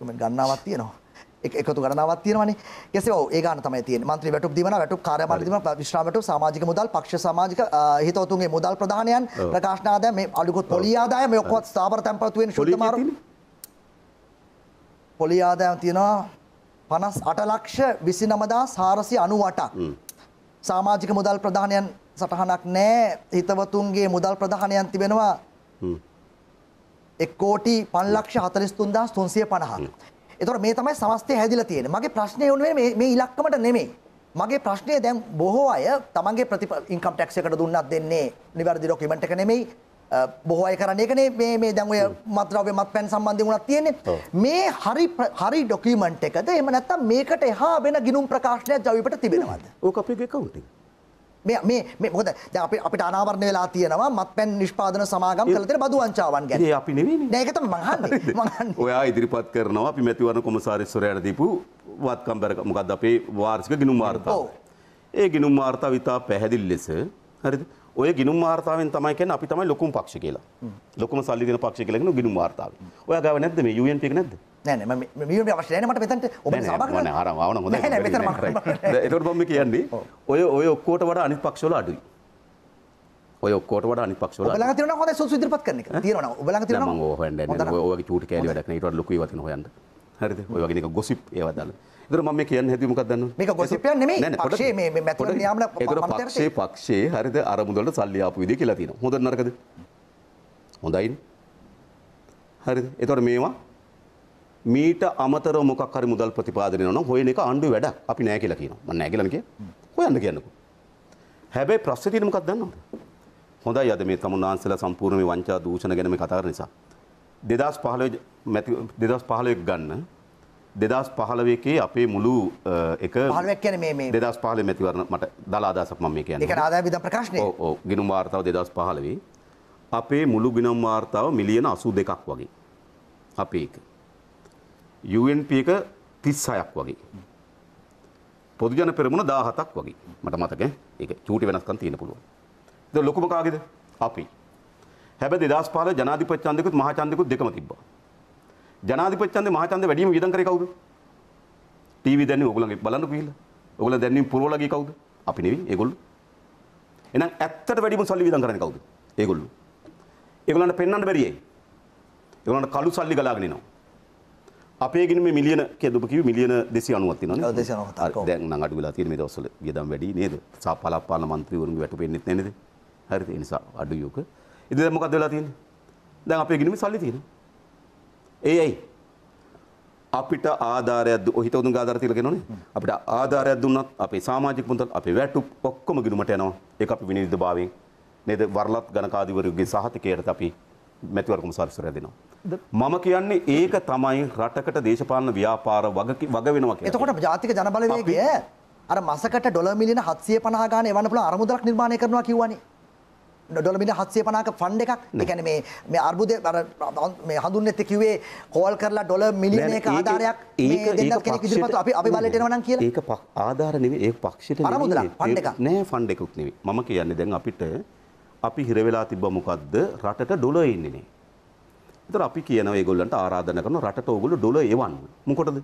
B: ගන්නාවත් තියනවා එකතු ගනාවත් තියනවන කෙසේ ඒ ගන තම තිය මන්ත්‍රී වැටු දිවන වැටු කාරමරිම විශ්‍රාමට සමාජික මුදල් පක්ෂ සමාජික හිතවතුන්ගේ මුදල් ප්‍රධානයන් ප්‍රකාශනාද මේ අලුකුත් පොලියාදාය මේ ඔක්කොත් ස්ථාපර තැන්පතුවෙන් ශුලිමාර පොලියාදායම් තියෙනවා පනස් අටලක්ෂ විසි නමදා සාරසි අනුවටක් සාමාජික මුදල් ප්‍රධානයන් සටහනක් නෑ හිතවතුන්ගේ මුදල් ප්‍රධානයන් තිබෙනවා එක්කෝටි පන්ලක්ෂ හතලස්තුන්දා තුන්සිය පණහ. එතොට මේ තමයි සමස්තය හැදිල තියෙන මගේ ප්‍රශ්නය වුණේ මේ ඉලක්කමට නෙමේ මගේ ප්‍රශ්නය දැන් බොහෝ අය තමන්ගේ ප්‍රතිප ඉන්කම් ටක්ෂකට දුන්නත් දෙන්නේ නිවැරදි ඩොකිමට එක නෙමෙයි බොහෝ අය කරන්නේ ඒකනේ මේ මේ දැන් ඔය මත්ද්‍රව්‍ය මත්පැන් සම්බන්ධයෙන් උනත් තියෙන්නේ මේ හරි හරි ડોකියුමන්ට් එකද එහෙම නැත්නම් මේකට එහා වෙන ගිනුම් ප්‍රකාශනයක් ජවිපට තිබෙනවද ඕක අපේ එකවුන්ටින් මේ මේ මේ මොකද දැන් අපි අපිට අනාවරණය වෙලා තියෙනවා මත්පැන් නිෂ්පාදන සමාගම් කරලා තියෙන බදු වංචාවන් ගැන. ඒ අපි නෙවෙයිනේ. නෑ ඒක තමයි මං අහන්නේ.
D: මං අහන්නේ. ඔයා ඉදිරිපත් කරනවා අපි මැතිවරණ කොමසාරිස්වරයාට දීපු වත්කම් බර මොකද්ද අපේ වාර්ෂික ගිණුම් වාර්තාව. ඒ ගිණුම් වාර්තාව ඉතා පැහැදිලි ලෙස හරිද? ඔය ගිනුම් වාර්තාවෙන් තමයි කියන්නේ අපි තමයි ලොකුම පක්ෂ කියලා. ලොකුම සල්ලි දෙන පක්ෂ කියලා කියන ගිනුම් වාර්තාවෙන්. ඔයා ගාව නැද්ද මේ UN එක නැද්ද? නෑ නෑ මම UN අවශ්‍ය නෑ මට මෙතනට ඔබ සභාවකට නෑ නෑ ආරම් ආවන හොඳයි. නෑ නෑ මෙතන මම ඒකට මම කියන්නේ ඔය ඔය ඔක්කොට වඩා අනිත් පක්ෂවල අඩුයි. ඔය ඔක්කොට වඩා අනිත් පක්ෂවල ඔබ ළඟ
B: තියෙනවා හොඳයි සුසු ඉදිරිපත් කරන එක. තියෙනවා ඔබ ළඟ තියෙනවා
D: මම හොයන්නේ නෑ ඔය ඔයගේ චූටි කෑලි වැඩක් නෑ ඊට වඩා ලොකුයි වතින හොයන්න. හරිද? ඔය වගේ දෙක ගොසිප් ඒවා දාලා දර ම කියන්න හැති මොකක් දන්න මේක ගොසිපයන් නෙමේ පක්ෂේ
B: යාමන පක්ෂේ
D: පක්ෂේ හරිද අරමුදලට සල්ලියාපු විදි කියලා තියෙන හොඳ නරකද හොඳයින් හරි එතොට මේවා මීට අමතර මොකක් හරි මුදල් ප්‍රතිපාදන න හොයන එක අන්ඩු වැඩ අපි නෑ කියලා කියන ම නැගලනගේ හොයන්න කියන්නකු හැබැයි ප්‍රශ්න තියෙන මොකක් දන්නවා හොඳයි අද මේ තමුන් වහන්සේලා සම්පූර්ණ මේ වංචා දූෂණ ගැන මේ කතා කරන නිසා 2015 මැති 2015 ගන්න දෙදස් පහලවකේ අපේ මුළු එක
B: දෙදස්
D: පහල මැතිවරණ මට දලාදසක් මම කියන
B: ආදාවිද ප්‍රකාශනය
D: ගිනුම් වාර්තාව දෙදස් පහලවේ අපේ මුළු ගිනම් වාර්තාව මිලියන අසු දෙකක් වගේ අපේ එක UNP එක තිස්සයක් වගේ පොදුජන පෙරමුණ දාහතක් වගේ මට මතක ඒ චූටි වෙනස්කන් තියෙන පුළුවන් ද ලොකුම කාගෙද අපි හැබ දෙදස් පහල ජනාධිපච්චන්දකුත් මහචන්දකුත් දෙකම තිබ්බා ජනාධිපති ඡන්දේ මහ ඡන්දේ වැඩිම වියදම් කරේ කවුද? ටීවී දැන්නේ ඕගොල්ලන්ගේ බලන්න ගිහිල්ලා. ඕගොල්ලන් දැන්නේ පුරවලා ගියේ කවුද? අපි නෙවෙයි ඒගොල්ලෝ. එහෙනම් ඇත්තට වැඩිම සල්ලි වියදම් කරන්නේ කවුද? ඒගොල්ලෝ. ඒගොල්ලන්ට පෙන්වන්න බැරියයි. ඒගොල්ලන්ට කළු සල්ලි ගලාගෙන එනවා. අපේ ගෙන මේ මිලියන කෙදුප කිව් මිලියන දෙසි අනුවත් න දැන් නඟට වෙලා තිර මේ දවසල වියදම් වැඩි නේද සා පලපාල මන්ත්‍රීවරුන් වැට පෙන්නෙත් නැනද හරි නිසා අඩුයෝක ඉදි දැමකක් වෙලා තියෙන දැන් අපේ ගිනිම සල්ලි තියෙනවා ඒ ඇයි අපිට ආධාරයක් ඔහිත උදුන් ආධාර තියලා කියනෝනේ අපිට ආධාරයක් දුන්නත් අපේ සමාජික මුදල් අපේ වැටු ඔක්කොම ගිණුමට යනවා ඒක අපි විනිවිදභාවයෙන් නේද වරලත් ගණකාධිවරුගේ සහතිකයට අපි මැතිවරකම සරසර දෙනවා මම කියන්නේ ඒක තමයි රටකට දේශපාලන ව්‍යාපාර වග වග වෙනවා කියලා
B: එතකොට ජාතික ජනබලවේගය අර මාසකට ඩොලර් මිලියන 750 ගාන එවන්න පුළුවන් අරමුදලක් නිර්මාණය කරනවා කියවනේ ඩොලමිට හත්සේ පනාක ෆන්ඩ එකක් එකන මේ මේ අර්බුද මේ හඳුන්නෙත කිවේ කෝල් කරලා ඩොල මිලියන එක ආධාරයක් ඒ අපි අපි බලටනවන කිය
D: ඒක පක් ආධාරනව ඒ පක්ෂට අරමුදල පන්ඩ එක නෑ ෆන්ඩ එකක් නෙවේ මම කියන්න දැන් අපිට අපි හිරවෙලා තිබ මොකක්ද රටට ඩොල ඉන්නේනේ එතර අපි කියන ඒගොල්ලන්ට ආරාධන කරන රටට ඕගොල්ලෝ ඩොල එවන්න මොකටද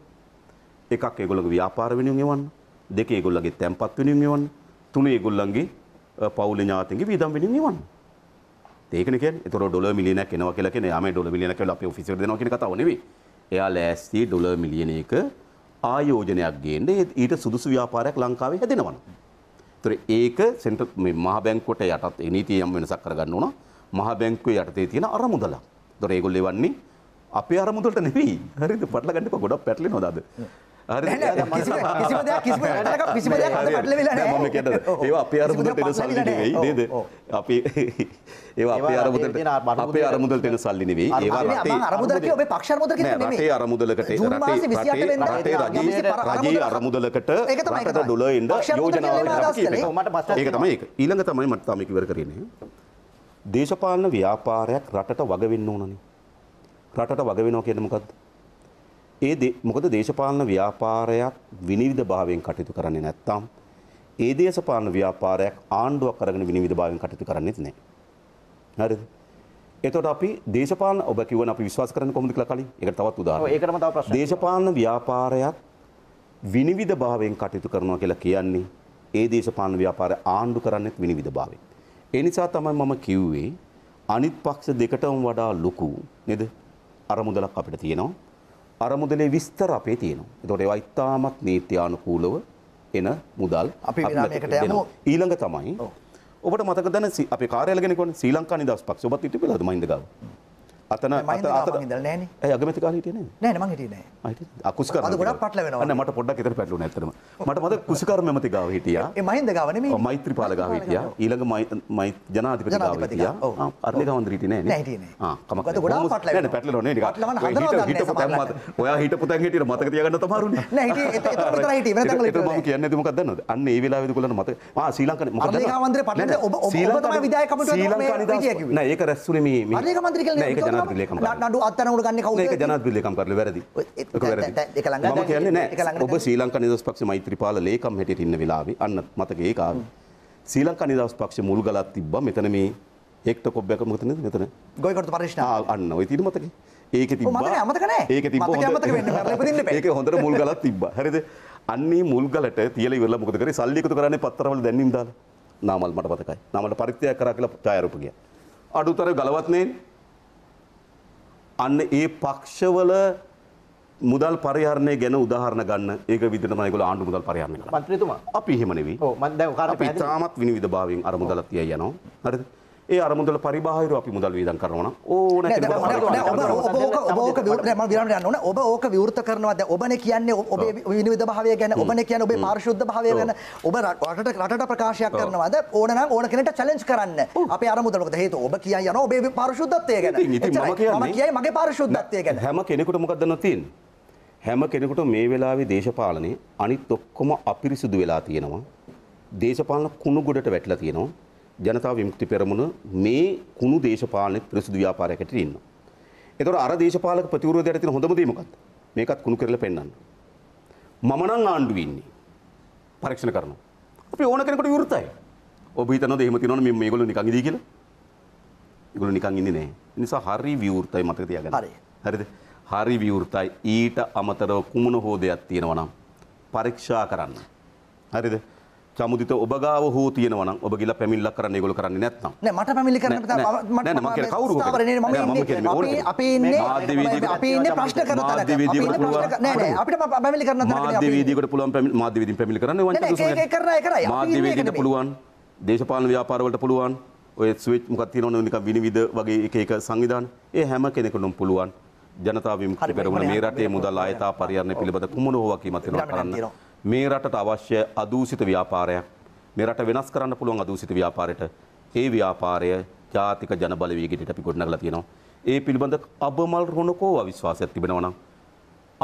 D: එකක් ඒගොල්ලන්ගේ ව්‍යාපාර වෙනුවෙන් එවන්න දෙක ඒගොල්ලන්ගේ තැන්පත් වෙනුවෙන් එවන්න තුන ඒගොල්ලන්ගේ පවුල ඥාතින්ගේ වියදම් වෙනින් නිවන. ඒකනේ කියන්නේ. ඒතර ඩොලර් මිලියනක් එනවා කියලා කියන්නේ යාමේ ඩොලර් මිලියනක් කියලා අපේ ඔෆිස් එකට දෙනවා කියන කතාව නෙවෙයි. එයා ලෑස්ති ඩොලර් මිලියන එක ආයෝජනයක් ගේන්න ඊට සුදුසු ව්‍යාපාරයක් ලංකාවේ හැදෙනවා. ඒතර ඒක සෙන්ටර් මේ මහ බැංකුවට යටත් නීතිය යම් වෙනසක් කරගන්න ඕන. මහ බැංකුවේ යටතේ තියෙන අරමුදලක්. ඒතර ඒගොල්ලෝ එවන්නේ අපේ අරමුදලට නෙවෙයි. හරිද? පටලගන්නකො ගොඩක් පැටලෙනවා දාද. ඒ අපේ අරමුදට එන සල්ලි නෙවෙයි නේද අපි ඒ අපේ අරමුදට අපේ අරමුදලට එන සල්ලි නෙවෙයි ඒවා රටේ අරමුදලක ඔබේ පක්ෂ
B: අරමුදලක නෙවෙයි රටේ
D: අරමුදලකට රටේ රටේ රජයේ රජයේ අරමුදලකට රටට ඩොලර් එන්න යෝජනාවක් ඒක තමයි ඒක ඊළඟ තමයි මට තාම ඉවර කරන්නේ දේශපාලන ව්‍යාපාරයක් රටට වග වෙන්න ඕනනේ රටට වග වෙනවා කියන්නේ මොකද්ද ඒ මොකද දේශපාලන ව්‍යාපාරයක් විනිවිධ භාවයෙන් කටයුතු කරන්නේ නැත්තම් ඒ දේශපාලන ව්‍යාපාරයක් ආණ්ඩුවක් අරගෙන විනිවිධ භාවයෙන් කටයුතු කරන්නේත් නැහැ. හරිද? එතකොට අපි දේශපාලන ඔබ කිව්වන අපි විශ්වාස කරන්නේ කොහොමද කියලා කලින් ඒකට තවත් උදාහරණයක්. ඒකටම තව ප්‍රශ්නයක්. දේශපාලන ව්‍යාපාරයක් විනිවිධ භාවයෙන් කටයුතු කරනවා කියලා කියන්නේ ඒ දේශපාලන ව්‍යාපාරය ආණ්ඩු කරන්නේත් විනිවිධ භාවයෙන්. ඒ නිසා තමයි මම කිව්වේ අනිත් පක්ෂ දෙකටම වඩා ලොකු නේද? අරමුදලක් අපිට තියෙනවා. අරමුදලේ විස්තර අපේ තියෙනවා. ඒතකොට ඒවා ඉතාමත් නීත්‍යානුකූලව එන මුදල් අපි විරාමයකට යමු. ඊළඟ තමයි ඔබට මතකද අපේ කාර්යාලය ගැන කියන්නේ ශ්‍රී ලංකා නිදහස් පක්ෂය ඔබත් ඉතිපිලාද මහින්ද ගාව? අතන ඇ අගමති කාල හිටන
B: නෑ ම හිටන
D: අකුස්ක ගොඩක් පටල වෙන මට පොඩක් එතර පැටලු නැතම මට මත කුසිකර මෙමති ගාව හිටිය මහින්ද ගවන මෛත්‍රී පාල ගාව හිටිය ඊළඟ මයි ජනාධිපති ගාව හිටිය අරලි ගවන්ද හිටින කමක ගොඩක් පටල පැටල න හිටපු තැන් ඔයා හිටපු තැන් හිටියට මතක තියගන්න තමාරුන ම කියන්න තුමක් දන්න අන්න ඒ වෙලා විදුකලන මත සීලංකන ම සීලක ඒක රැස්සුනේ මේ ජන ජනාධිපති ලේකම් නඩු
B: අත්අඩංගුවට ගන්න කවුද ඒක
D: ජනාධිපති ලේකම් කරලා වැරදි ඒක වැරදි ඒක ළඟ මම කියන්නේ නෑ ඔබ ශ්‍රී ලංකා නිදහස් පක්ෂ මෛත්‍රීපාල ලේකම් හැටියට ඉන්න වෙලාවේ අන්න මතකේ ඒක ආවේ ශ්‍රී ලංකා නිදහස් පක්ෂ මුල් ගලක් තිබ්බා මෙතන මේ එක්ට කොබ්බයක් මොකද නේද මෙතන ගොයිකොටු පරිශ්‍රණ අන්න ඔය තියෙන මතකේ ඒක තිබ්බා මතකයි මතක නෑ ඒක තිබ්බා මතක වෙන්න මරලා ඉපදින්න බෑ ඒක හොඳට මුල් ගලක් තිබ්බා හරිද අන්නේ මුල් ගලට තියලා ඉවරලා මොකද කරේ සල්ලි එකතු කරන්නේ පත්තරවල දැන්නින් දාලා නාමල් මට මතකයි නාමල් පරිත්‍යාග කරා කියලා ඡායාරූප ගියා අඩුතර ගලවත් නෑනේ අන්න ඒ පක්ෂවල මුදල් පරිහරණය ගැන උදාහරණ ගන්න ඒක විදිහට තමයි ඒගොල්ලෝ ආණ්ඩු මුදල් පරිහරණය කරන්නේ. මන්ත්‍රීතුමා අපි එහෙම නෙවෙයි. ඔව් මම දැන් කාර්යය අපි තාමත් විනිවිද භාවයෙන් අර මුදල තියයි යනවා. හරිද? ඒ අරමුදල පරිබාහිරව අපි මුදල් වියදම් කරනවා නම්
E: ඕන මම
B: විරාමට යන්න ඕන ඔබ ඕක විවෘත කරනවා දැන් ඔබනේ කියන්නේ ඔබේ විනිවිද භාවය ගැන ඔබනේ කියන්නේ ඔබේ පාරිශුද්ධ භාවය ගැන ඔබ රටට රටට ප්‍රකාශයක් කරනවාද ඕන නම් ඕන කෙනෙක්ට චැලෙන්ජ් කරන්න අපේ අරමුදල මොකද හේතුව ඔබ කියයි යනවා ඔබේ
D: පාරිශුද්ධත්වය ගැන මම කියයි මගේ පාරිශුද්ධත්වය ගැන හැම කෙනෙකුට මොකක්ද තියෙන්නේ හැම කෙනෙකුට මේ වෙලාවේ දේශපාලනේ අනිත් ඔක්කොම අපිරිසුදු වෙලා තියෙනවා. දේශපාලන කුණු ගොඩට වැටලා තියෙනවා. ජනතා විමුක්ති පෙරමුණ මේ කුණු දේශපාලනයේ පිරිසුදු ව්‍යාපාරයක් ඇතුළේ ඉන්නවා. ඒතකොට අර දේශපාලක ප්‍රතිවිරෝධයට තියෙන හොඳම දේ මොකක්ද? මේකත් කුණු කරලා පෙන්වන්න. මම නම් ආණ්ඩුවේ ඉන්නේ. පරීක්ෂණ කරනවා. අපි ඕන කෙනෙකුට විරුද්ධයි. ඔබ හිතනවාද එහෙම තියෙනවනේ මේ මේගොල්ලෝ නිකන් ඉදී කියලා? ඒගොල්ලෝ නිකන් ඉන්නේ නැහැ. ඒ නිසා හරි විවෘතයි මතක තියාගන්න. හරි. හරිද? හරි විවෘතයි. ඊට අමතරව කුමන හෝ දෙයක් තියෙනවා නම් පරීක්ෂා කරන්න. හරිද? සමුදිත ඔබ ගාව හෝ තියෙනවා නම් ඔබ ගිහලා පැමිණිල්ලක් කරන්න ඒගොල්ලෝ කරන්නේ නැත්නම්
B: නෑ මට පැමිණිලි කරන්න බෑ නෑ මම කියන්නේ කවුරු හරි අපි ඉන්නේ අපි ඉන්නේ ප්‍රශ්න කරන තැනක අපි ඉන්නේ ප්‍රශ්න නෑ නෑ අපිට පැමිණිලි කරන්න තැනක නේ අපි
D: මාධ්‍යවේදියෙකුට පුළුවන් මාධ්‍යවේදීන් පැමිණිලි කරන්න ඕන නෑ ඒක
B: කරා ඒ කරා මාධ්‍යවේදීන්ට
D: පුළුවන් දේශපාලන ව්‍යාපාරවලට පුළුවන් ඔය ස්විච් මොකක් තියෙනවනේ නිකන් විනිවිද වගේ එක එක සංවිධාන ඒ හැම කෙනෙකුටම පුළුවන් ජනතාව විමුක්ති පෙරමුණ මේ රටේ මුදල් ආයතා පරිහරණය පිළිබඳ කුමන හෝ වකීමක් තියෙනවා කරන්න මේ රටට අවශ්‍ය අදූසිත ව්‍යාපාරයක්. මේ රට වෙනස් කරන්න පුළුවන් අදූසිත ව්‍යාපාරයට ඒ ව්‍යාපාරය ජාතික ජනබලවේගෙට අපි ගොඩනගලා තියෙනවා. ඒ පිළිබඳ අබමල් රුණකෝව විශ්වාසයක් තිබෙනවා නම්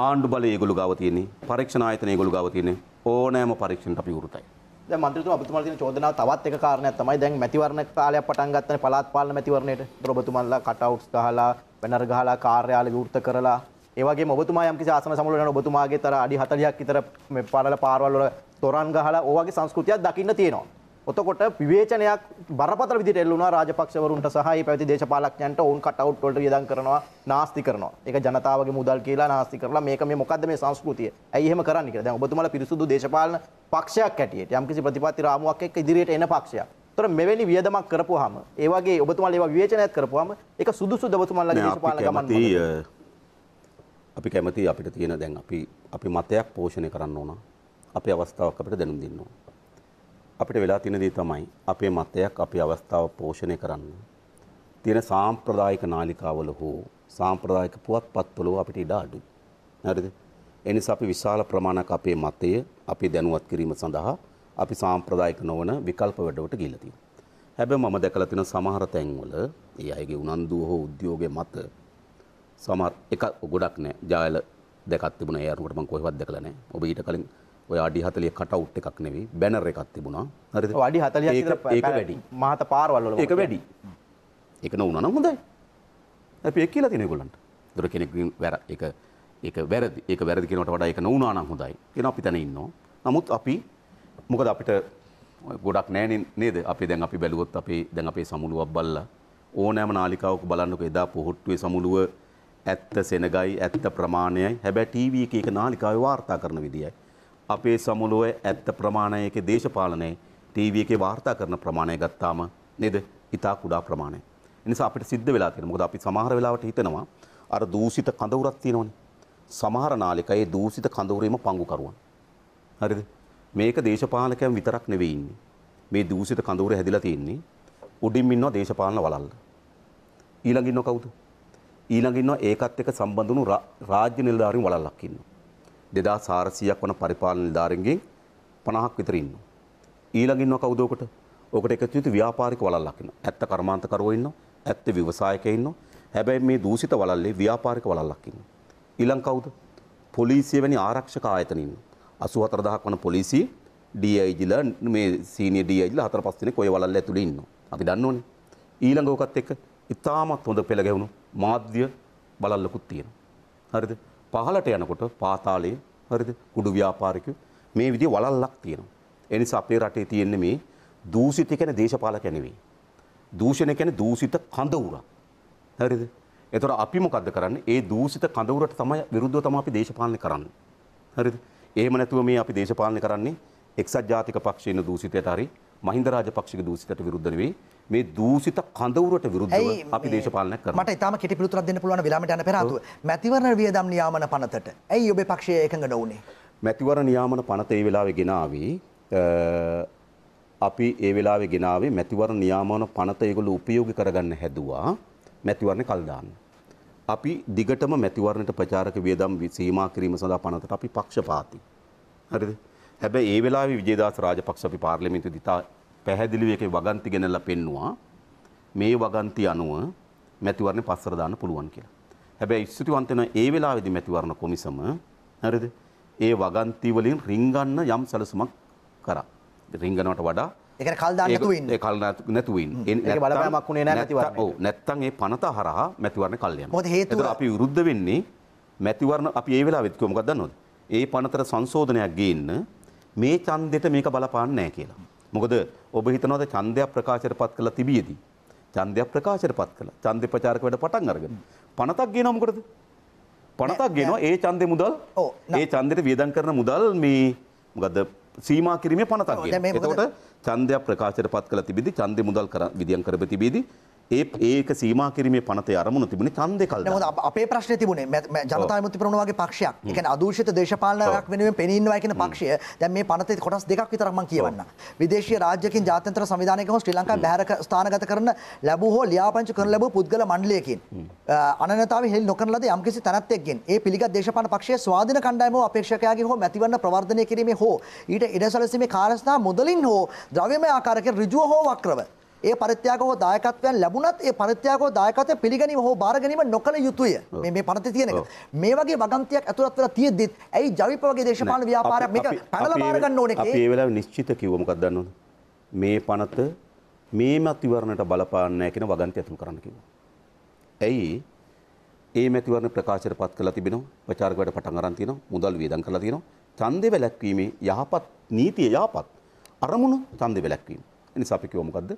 D: ආණ්ඩු බලය ඒගොල්ලෝ ගාව තියෙන්නේ. පරීක්ෂණ ආයතන ඒගොල්ලෝ ගාව තියෙන්නේ. ඕනෑම පරීක්ෂණයට අපි උරුතයි.
E: දැන් මන්ත්‍රීතුමා ඔබතුමාලා තියෙන චෝදනාව තවත් එක කාරණයක් තමයි දැන් මැතිවරණ කාලයක් පටන් ගන්නනේ පළාත් පාලන මැතිවරණයට. ඔබතුමාලා කට් අවුට්ස් ගහලා බැනර් ගහලා කාර්යාල විවෘත කරලා ඒවගේ ඔබතුමා යම්කිසි ආසන සමුලන ඔබතුමාගේ තර අඩි 40ක් විතර මේ පරල පාරවල් වල තොරන් ගහලා ඕවාගේ සංස්කෘතියක් දකින්න තියෙනවා. ඔතකොට විවේචනයක් බරපතල විදිහට එල්ලුණා රාජපක්ෂවරුන්ට සහ මේ පැවති දේශපාලඥයන්ට ඔවුන් කට් අවුට් වලට වියදම් කරනවා නාස්ති කරනවා. ඒක ජනතාවගේ මුදල් කියලා නාස්ති කරලා මේක මේ මොකද්ද මේ සංස්කෘතිය? ඇයි එහෙම කරන්නේ කියලා. දැන් ඔබතුමාලා පිරිසුදු දේශපාලන පක්ෂයක් හැටියට යම්කිසි ප්‍රතිපත්ති රාමුවක් එක්ක ඉදිරියට එන පක්ෂයක්. ඒතර මෙවැනි වියදමක් කරපුවාම ඒ වගේ ඔබතුමාලා ඒවා විවේචනයක් කරපුවාම ඒක සුදුසු දවතුමාලාගේ දේශපාලන ගමන්
D: අපි කැමති අපිට තියෙන දැන් අපි අපි මතයක් පෝෂණය කරන්න ඕන අපේ අවස්ථාවක් අපිට දැනුම් දෙන්න ඕන අපිට වෙලා තියෙන දේ තමයි අපේ මතයක් අපේ අවස්ථාව පෝෂණය කරන්න තියෙන සාම්ප්‍රදායික නාලිකාවල හෝ සාම්ප්‍රදායික පුවත්පත්වල අපිට ඉඩ අඩුයි. හරිද? ඒ නිසා අපි විශාල ප්‍රමාණයක් අපේ මතය අපි දැනුවත් කිරීම සඳහා අපි සාම්ප්‍රදායික නොවන විකල්ප වැඩවලට ගිහිල්ලා තියෙනවා. හැබැයි මම දැකලා තියෙන සමහර තැන්වල ඒ අයගේ උනන්දුව හෝ උද්‍යෝගයේ මත සමහර එක ගොඩක් නෑ ජායල දෙකක් තිබුණා ඒ අරුවට මම කොහෙවත් දැකලා නෑ ඔබ ඊට කලින් ඔය අඩි 40 කට අවුට් එකක් නෙවෙයි බැනර් එකක් තිබුණා හරිද ඔය අඩි 40ක් විතර ඒක වැඩි
E: මහත පාරවල් වල ඒක වැඩි
D: ඒක නොවුණා නම් හොඳයි අපි ඒක කියලා තියෙන ඒගොල්ලන්ට දොර කෙනෙක් වැර ඒක ඒක වැරදි ඒක වැරදි කියනකට වඩා ඒක නොවුණා නම් හොඳයි කියන අපි තැන ඉන්නවා නමුත් අපි මොකද අපිට ගොඩක් නෑනේ නේද අපි දැන් අපි බැලුවොත් අපි දැන් අපේ සමුළුවක් බලලා ඕනෑම නාලිකාවක බලන්නකෝ එදා පොහොට්ටුවේ සමුළුව ඇත්ත සෙනගයි ඇත්ත ප්‍රමාණයයි හැබැයි ටීවී එකේ එක නාලිකාවේ වාර්තා කරන විදියයි. අපේ සමුළුවේ ඇත්ත ප්‍රමාණයක දේශපාලනයේ ටීවී එකේ වාර්තා කරන ප්‍රමාණය ගත්තාම නේද? ඊට කුඩා ප්‍රමාණයක්. එනිසා අපිට සිද්ධ වෙලා තියෙනවා. මොකද අපි සමහර වෙලාවට හිතනවා අර දූෂිත කඳවුරක් තියෙනවනේ. සමහර නාලිකයේ දූෂිත කඳවුරේම පංගුකරුවන්. හරිද? මේක දේශපාලකයන් විතරක් නෙවෙයි ඉන්නේ. මේ දූෂිත කඳවුරේ හැදිලා තියෙන්නේ උඩින් ඉන්නවා දේශපාලන වලල්ල. ඊළඟ ඉන්නව කවුද? ඊළඟ ඉන්නවා ඒකත් එක්ක සම්බන්ධ වුණු රාජ්‍ය නිලධාරීන් වළල්ලක් ඉන්නවා. 2400ක් වන පරිපාලන නිලධාරීන්ගෙන් 50ක් විතර ඉන්නවා. ඊළඟ ඉන්නවා කවුද ඔකට? ඔකට එකතු වෙච්ච ව්‍යාපාරික වළල්ලක් ඉන්නවා. ඇත්ත කර්මාන්තකරුවෝ ඉන්නවා. ඇත්ත ව්‍යවසායකයෝ ඉන්නවා. හැබැයි මේ දූෂිත වළල්ලේ ව්‍යාපාරික වළල්ලක් ඉන්නවා. ඊළඟ කවුද? පොලිසිය වැනි ආරක්ෂක ආයතන ඉන්නවා. 84000ක් වන පොලිසිය DIGලා මේ සීනියර් DIGලා හතර පහ දෙනෙක් ওই වළල්ල ඇතුලේ ඉන්නවා. අපි දන්නෝනේ. ඊළඟ ඔකත් එක්ක ඉතාමත් හොඳ පෙළ ගැහුණු මාධ්‍ය බලල්ලකුත් තියෙනවා. හරිද? පහලට යනකොට පාතාලය හරිද? කුඩු ව්‍යාපාරිකයෝ මේ විදිහේ වලල්ලක් තියෙනවා. ඒ නිසා අපේ රටේ තියෙන්නේ මේ දූෂිත කියන දේශපාලක නෙවෙයි. දූෂණය කියන්නේ දූෂිත කඳවුරක්. හරිද? ඒතර අපි මොකද්ද කරන්නේ? ඒ දූෂිත කඳවුරට තමයි විරුද්ධව තමයි අපි දේශපාලනය කරන්නේ. හරිද? එහෙම නැතුව මේ අපි දේශපාලනය කරන්නේ එක්සත් ජාතික පක්ෂයේ ඉන්න දූෂිතයට හරි මහින්ද රාජපක්ෂගේ දූෂිතයට විරුද්ධ නෙවෙයි. මේ දූෂිත කඳවුරට විරුද්ධව අපි දේශපාලනයක් කරනවා. මට
B: ඊටාම කෙටි පිළිතුරක් දෙන්න පුළුවන් වෙලාවට යන පෙර ආතුව. මැතිවරණ වියදම් නියාමන පනතට. ඇයි ඔබේ පක්ෂය එකඟ නොවුනේ?
D: මැතිවරණ නියාමන පනත ඒ වෙලාවේ ගෙනාවේ අපි ඒ වෙලාවේ ගෙනාවේ මැතිවරණ නියාමන පනත ඒගොල්ලෝ උපයෝගී කරගන්න හැදුවා මැතිවරණේ කල් දාන්න. අපි දිගටම මැතිවරණයට ප්‍රචාරක වියදම් සීමා කිරීම සඳහා පනතට අපි පක්ෂපාතී. හරිද? හැබැයි ඒ වෙලාවේ විජේදාස රාජපක්ෂ අපි පාර්ලිමේන්තුවේ පැහැදිලිව ඒකේ වගන්ති ගෙනලා පෙන්නවා. මේ වගන්ති අනුව මැතිවරණ පස්වර දාන්න පුළුවන් කියලා. හැබැයි ස්තුතිවන්ත වෙන ඒ වෙලාවේදී මැතිවරණ කොමිසම හරිද? ඒ වගන්ති වලින් රිංගන්න යම් සැලසුමක් කරා. රිංගනවට වඩා
B: ඒක කල් දාන්න නැතුව ඉන්න.
D: ඒක කල් නැතුව ඉන්න. ඒක බලපෑමක් උනේ නැහැ මැතිවරණ. ඔව් නැත්තම් ඒ පනත හරහා මැතිවරණ කල් යනවා. මොකද හේතුව? අපි විරුද්ධ වෙන්නේ මැතිවරණ අපි ඒ වෙලාවෙත් කිව්ව මොකක්ද දන්නවද? ඒ පනතර සංශෝධනයක් ගේන්න මේ ඡන්දෙට මේක බලපාන්නේ නැහැ කියලා. මොකද ඔබ හිතනවද ඡන්දයක් ප්‍රකාශයට පත් කළා තිබියදී ඡන්දයක් ප්‍රකාශයට පත් කළා ඡන්ද ප්‍රචාරක වැඩ පටන් අරගෙන පනතක් ගේනවා මොකටද පනතක් ගේනවා ඒ ඡන්දේ මුදල් ඒ ඡන්දෙට වියදම් කරන මුදල් මේ මොකද සීමා කිරීමේ පනතක් ගේනවා එතකොට ඡන්දයක් ප්‍රකාශයට පත් කළා තිබියදී ඡන්දේ මුදල් වියදම් කරප තිබියදී ඒ ඒක සීමා කිරීමේ පනතේ අරමුණ තිබුණේ ඡන්දේ කල්. නමුත්
B: අපේ ප්‍රශ්නේ තිබුණේ ජනතා විමුක්ති පෙරමුණ වගේ පක්ෂයක්. ඒ කියන්නේ අදූෂිත දේශපාලනයක් වෙනුවෙන් පෙනී ඉන්නවා කියන පක්ෂය දැන් මේ පනතේ කොටස් දෙකක් විතරක් මම කියවන්න. විදේශීය රාජ්‍යකින් ජාත්‍යන්තර සංවිධානයක හෝ ශ්‍රී ලංකාවේ බැහැර ස්ථානගත කරන ලැබූ හෝ ලියාපදිංචි කරන ලැබූ පුද්ගල මණ්ඩලයකින් අනනතාවය හෙළි නොකරන ලද යම්කිසි තැනැත්තෙක්ගෙන් ඒ පිළිගත් දේශපාලන පක්ෂයේ ස්වාධීන කණ්ඩායම අපේක්ෂකයාගේ හෝ මැතිවරණ ප්‍රවර්ධනය කිරීමේ හෝ ඊට ඉඩ සැලසීමේ කාර්යස්ථාන මුදලින් හෝ ද්‍රව්‍යමය ආකාරයකින් ඍජුව හෝ වක්‍රව ඒ පරිත්‍යාග හෝ දායකත්වයන් ලැබුණත් ඒ පරිත්‍යාග හෝ දායකත්වය පිළිගැනීම හෝ බාර ගැනීම නොකළ යුතුය. මේ මේ පනතේ තියෙන එක. මේ වගේ වගන්තියක් ඇතුළත් වෙලා තියෙද්දිත් ඇයි ජවිප වගේ දේශපාලන ව්‍යාපාරයක් මේක පැනලා බාර ගන්න ඕනේ කියලා. අපි ඒ
D: වෙලාවේ නිශ්චිත කිව්ව මොකක්ද දන්නවද? මේ පනත මේ මැතිවරණයට බලපාන්නේ නැහැ කියන වගන්තිය ඇතුළු කරන්න කිව්වා. ඇයි ඒ මැතිවරණ ප්‍රකාශයට පත් කළා තිබෙනවා. ප්‍රචාරක වැඩ පටන් අරන් තිනවා. මුදල් වියදම් කරලා තිනවා. ඡන්දේ වැළැක්වීමේ යහපත් නීතිය යහපත් අරමුණු ඡන්දේ වැළැක්වීම. එනිසා අපි කිව්ව මොකද්ද?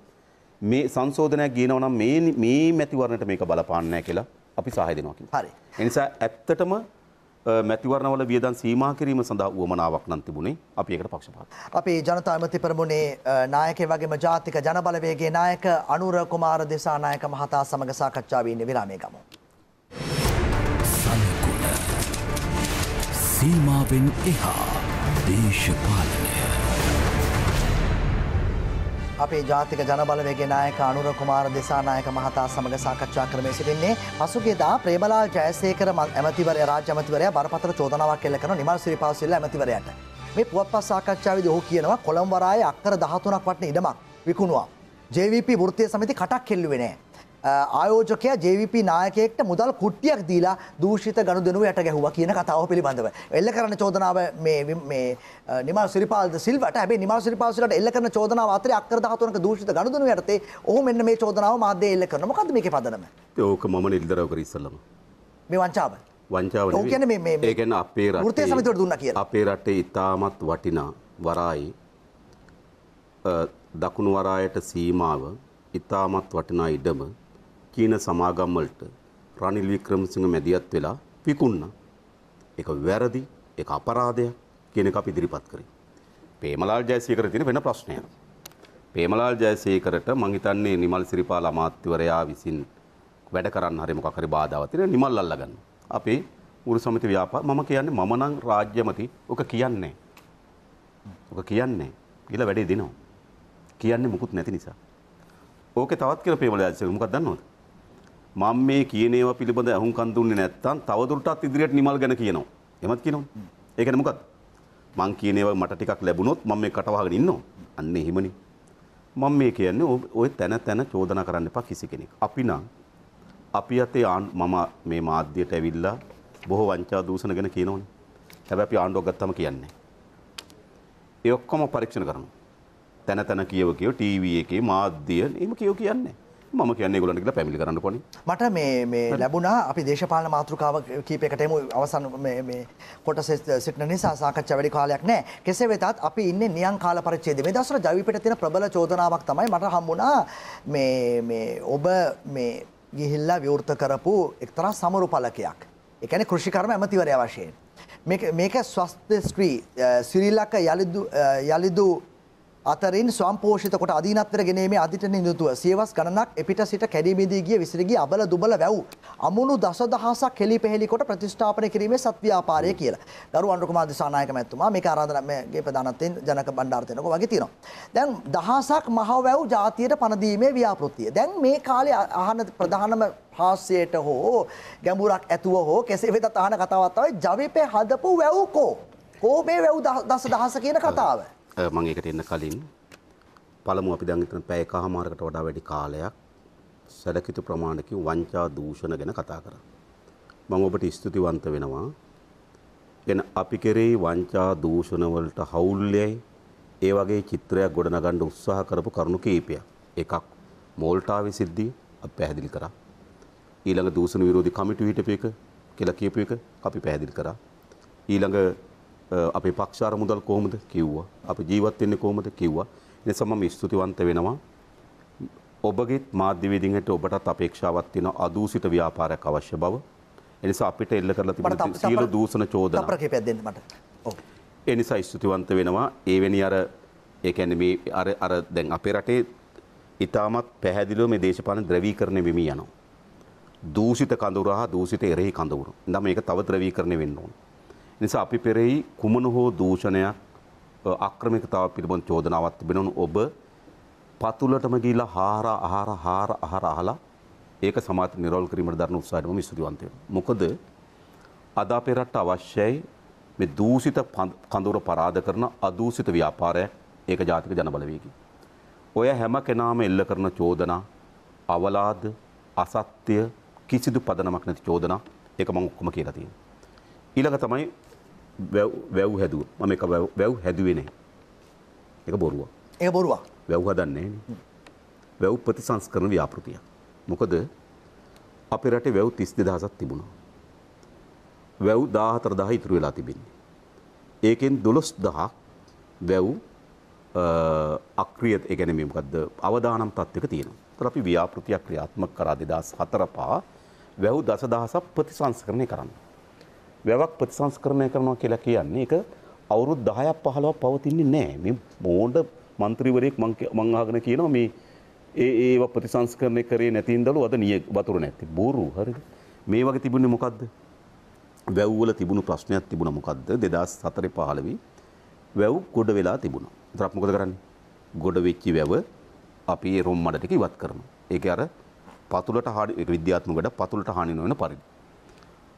D: මේ සංශෝධනයක් ගේනවා නම් මේ මේ මැතිවරණයට මේක බලපාන්නේ නැහැ කියලා අපි සහාය දෙනවා කියලා. හරි. ඒ නිසා ඇත්තටම මැතිවරණවල වියදන් සීමා කිරීම සඳහා වුවමනාවක් නම් තිබුණේ අපි ඒකට පක්ෂපාත.
B: අපේ ජනතා විමුක්ති පෙරමුණේ නායකය වගේම ජාතික ජනබලවේගයේ නායක අනුර කුමාර දිසානායක මහතා සමග සාකච්ඡාවේ ඉන්න විරාමයේ ගමු.
A: සීමාවෙන් එහා දේශපාලනය
B: අපේ ජාතික ජනබලවේගේ නායක අනුර කුමාර දෙසානායක මහතා සමග සාකච්ඡා කරමින් සිටින්නේ පසුගියදා ප්‍රේමලාල් ජයසේකර ඇමතිවරයා රාජ්‍ය ඇමතිවරයා බරපතල චෝදනාවක් එල්ල කරන නිමල් සිරිපාසිල්ල ඇමතිවරයාට මේ පුවත්පත් සාකච්ඡාවේදී ඔහු කියනවා කොළඹ වරායේ අක්කර 13ක් වටන ඉඩමක් විකුණුවා JVP වෘත්තීය සමිති කටක් කෙල්ලුවේ නැහැ ආයෝජකයා ජවිප නායකෙක්ට මුදල් කුට්ටියක් දීලා දූෂිත ගණු දෙනුව යට ගැහුව කියන කතාව පිළිබඳව. එල්ල කරන චෝදනාව නිමල් සිරිපාල්ද සිල්වට හැබේ නිමල් සිරිපාසලට එල්ල කරන චෝදනාව අතරේ අක්කර දහතුනක දූෂිත ගණු දෙනුව යටතේ ඔහු මෙන්න මේ චෝදනාව මාධ්‍ය එල්ල කරන මොකද්ද මේකේ පදනම?
D: ඕක මම නිල්දරව් කර ඉස්සල්ලාම. මේ වංචාව. වංචාව ඒකැන අපේ රටේ සමිතට දුන්න කිය අපේ රටේ ඉතාමත් වටිනා වරායි දකුණු වරායට සීමාව ඉතාමත් වටිනා ඉඩම කියන සමාගම් වලට රනිල් වික්‍රමසිංහ මැදිහත් වෙලා විකුණා. ඒක වැරදි, ඒක අපරාධයක් කියන එක අපි ඉදිරිපත් කරේ. ප්‍රේමලාල් ජයසේකර තියෙන වෙන ප්‍රශ්නයක්. ප්‍රේමලාල් ජයසේකරට මං හිතන්නේ නිමල් සිරිපාල අමාත්‍යවරයා විසින් වැඩ කරන්න හරි මොකක් හරි බාධාවක් තියෙන නිමල් අල්ලා ගන්න. අපේ මුරු සමිති ව්‍යාපාර මම කියන්නේ මම නම් රාජ්‍යමති ඔක කියන්නේ. ඔක කියන්නේ. ඊළ වැඩේ දෙනවා. කියන්නේ මුකුත් නැති නිසා. ඕකේ තවත් කියලා ප්‍රේමලාල් ජයසේකර මොකක්ද දන්නවද? මම මේ කියන ඒවා පිළිබඳ ඇහුම්කන් දුන්නේ නැත්නම් තවදුරටත් ඉදිරියට නිමල් ගැන කියනවා. එමත් කියනවනේ. ඒ කියන්නේ මොකක්ද? මං කියන ඒවා මට ටිකක් ලැබුණොත් මම මේ කටවහගෙන ඉන්නවා. අන්න එහෙමනේ. මම මේ කියන්නේ ඔය තැන තැන චෝදනා කරන්න එපා කිසි කෙනෙක්. අපි නම් අපි අතේ මම මේ මාධ්‍යයට ඇවිල්ලා බොහෝ වංචා දූෂණ ගැන කියනෝනේ. හැබැයි අපි ආණ්ඩුවක් ගත්තම කියන්නේ. ඒ ඔක්කොම පරීක්ෂණ කරනවා. තැන තැන කියව කියව ටීවී එකේ මාධ්‍ය එහෙම කියව කියන්නේ. මම කියන්නේ ගොලන්ට කියලා පැමිලි කරන්න කොනේ මට
B: මේ මේ ලැබුණා අපි දේශපාලන මාතෘකාව කීපයකටම අවසන් මේ මේ කොටස සිටින නිසා සාකච්ඡා වැඩි කාලයක් නැහැ කෙසේ වෙතත් අපි ඉන්නේ නියං කාල පරිච්ඡේදයේ මේ දවස්වල ජවිපෙට තියෙන ප්‍රබල චෝදනාවක් තමයි මට හම්බුණා මේ මේ ඔබ මේ ගිහිල්ලා විවෘත කරපු එක්තරා සමරු පළකයක් ඒ කියන්නේ කෘෂිකර්ම ඇමතිවරයා වශයෙන් මේක මේක ස්වස්ති ශ්‍රී සිරිලක යලිදු යලිදු අතරින් ස්වම්පෝෂිත කොට අධීනත්වයට ගෙනීමේ අධිටන නිදුව සියවස් ගණනක් එපිට සිට කැඩීමේදී ගිය විසිරගිය අබල දුබල වැව් අමුණු දසදහසක් හෙලි පෙහෙලි කොට ප්‍රතිෂ්ඨාපනය කිරීමේ සත්ව්‍යාපාරය කියලා. දරුවන් රුකුමාර දිසානායක මැතිතුමා මේක ආරාධනාගේ ප්‍රධානත්වයෙන් ජනක බණ්ඩාරතනක වගේ තියෙනවා. දැන් දහසක් මහවැව් ජාතියට පණ දීමේ ව්‍යාපෘතිය. දැන් මේ කාලේ අහන ප්‍රධානම හාස්‍යයට හෝ ගැඹුරක් ඇතුව හෝ කෙසේ වෙතත් අහන කතාවක් තමයි ජවිපේ හදපු වැව් කෝ. කෝ මේ වැව් දස දහස කියන කතාව.
D: මම ඒකට එන්න කලින් පළමු අපි දැන් හිතන පැය එකහමාරකට වඩා වැඩි කාලයක් සැලකිතු ප්‍රමාණකින් වංචා දූෂණ ගැන කතා කරා. මම ඔබට ස්තුතිවන්ත වෙනවා. එන අපි කෙරෙහි වංචා දූෂණ වලට හවුල්යයි ඒ වගේ චිත්‍රයක් ගොඩනගන්න උත්සාහ කරපු කරුණු කීපයක්. එකක් මෝල්ටාවේ සිද්ධිය අපි පැහැදිලි කරා. ඊළඟ දූෂණ විරෝධී කමිටුව හිටපු එක කියලා කියපු එක අපි පැහැදිලි කරා. ඊළඟ අපේ පක්ෂ අරමුදල් කොහොමද කිව්වා. අපි ජීවත් වෙන්නේ කොහොමද කිව්වා. ඒ නිසා මම ස්තුතිවන්ත වෙනවා. ඔබගේත් මාධ්‍ය වේදිකේට ඔබටත් අපේක්ෂාවක් තියෙන අදූසිත ව්‍යාපාරයක් අවශ්‍ය බව. ඒ නිසා අපිට එල්ල කරලා තිබෙන සියලු දූෂණ චෝදනා.
B: ප්‍රකේපයක් දෙන්න මට. ඔව්.
D: ඒ නිසා ස්තුතිවන්ත වෙනවා. ඒ වෙනි අර ඒ කියන්නේ මේ අර අර දැන් අපේ රටේ ඊටමත් පැහැදිලිව මේ දේශපාලන ද්‍රවීකරණය වෙමින් යනවා. දූෂිත කඳවුර හා දූෂිත එරෙහි කඳවුර. නම් මේක තව ද්‍රවීකරණය වෙන්න ඕනේ. නිසා අපි පෙරෙහි කුමන හෝ දූෂණයක් අක්‍රමිකතාව පිළිබඳ චෝදනාවක් තිබෙනවනු ඔබ පතුලටම ගිහිලා හාර ආහාර හාර ආහාර අහලා ඒක සමාජ නිරවුල් කිරීමට දරන උත්සාහයම මිසුරිවන්ත මොකද අද අපේ රට අවශ්‍යයි මේ දූෂිත කඳුර පරාද කරන අදූෂිත ව්‍යාපාරයක් ඒක ජාතික ජනබලවේගී. ඔය හැම කෙනාම එල්ල කරන චෝදනා අවලාද අසත්‍ය කිසිදු පදනමක් නැති චෝදනා ඒක මම ඔක්කොම කියලා තියෙනවා. ඊළඟ තමයි වැව් හැදුව මම එක වැව් හැදුවේ නැහැ. ඒක බොරුවක්. ඒක බොරුවක්. වැව් හදන්නේ වැව් ප්‍රතිසංස්කරණ ව්‍යාපෘතියක්. මොකද අපේ රටේ වැව් 32000ක් තිබුණා. වැව් 14000 ඉතුරු වෙලා තිබෙන්නේ. ඒකෙන් 12000ක් වැව් අක්‍රිය ඒ කියන්නේ මේ මොකද්ද අවදානම් තත්වයක තියෙනවා. ඒතර අපි ව්‍යාපෘතිය ක්‍රියාත්මක කරා 2004 පහ වැව් දසදහසක් ප්‍රතිසංස්කරණය කරනවා. වැවක් ප්‍රතිසංස්කරණය කරනවා කියලා කියන්නේ ඒක අවුරුදු 10ක් 15ක් පවතින්නේ නැහැ. මේ බෝඩ മന്ത്രിවරයෙක් මං මං අහගෙන කියනවා මේ ඒ ඒව ප්‍රතිසංස්කරණය කරේ නැති ඉඳලු අද නිය වතුර නැති. බොරු හරිද? මේ වගේ තිබුණේ මොකද්ද? වැව් වල තිබුණු ප්‍රශ්නයක් තිබුණා මොකද්ද? 2004 15 වැව් ගොඩ වෙලා තිබුණා. ඒතරක් මොකද කරන්නේ? ගොඩ වෙච්ච වැව අපි ඒ රොම් මඩ ටික ඉවත් කරනවා. ඒකේ අර පතුලට හානි විද්‍යාත්මකව පතුලට හානි නොවන පරිදි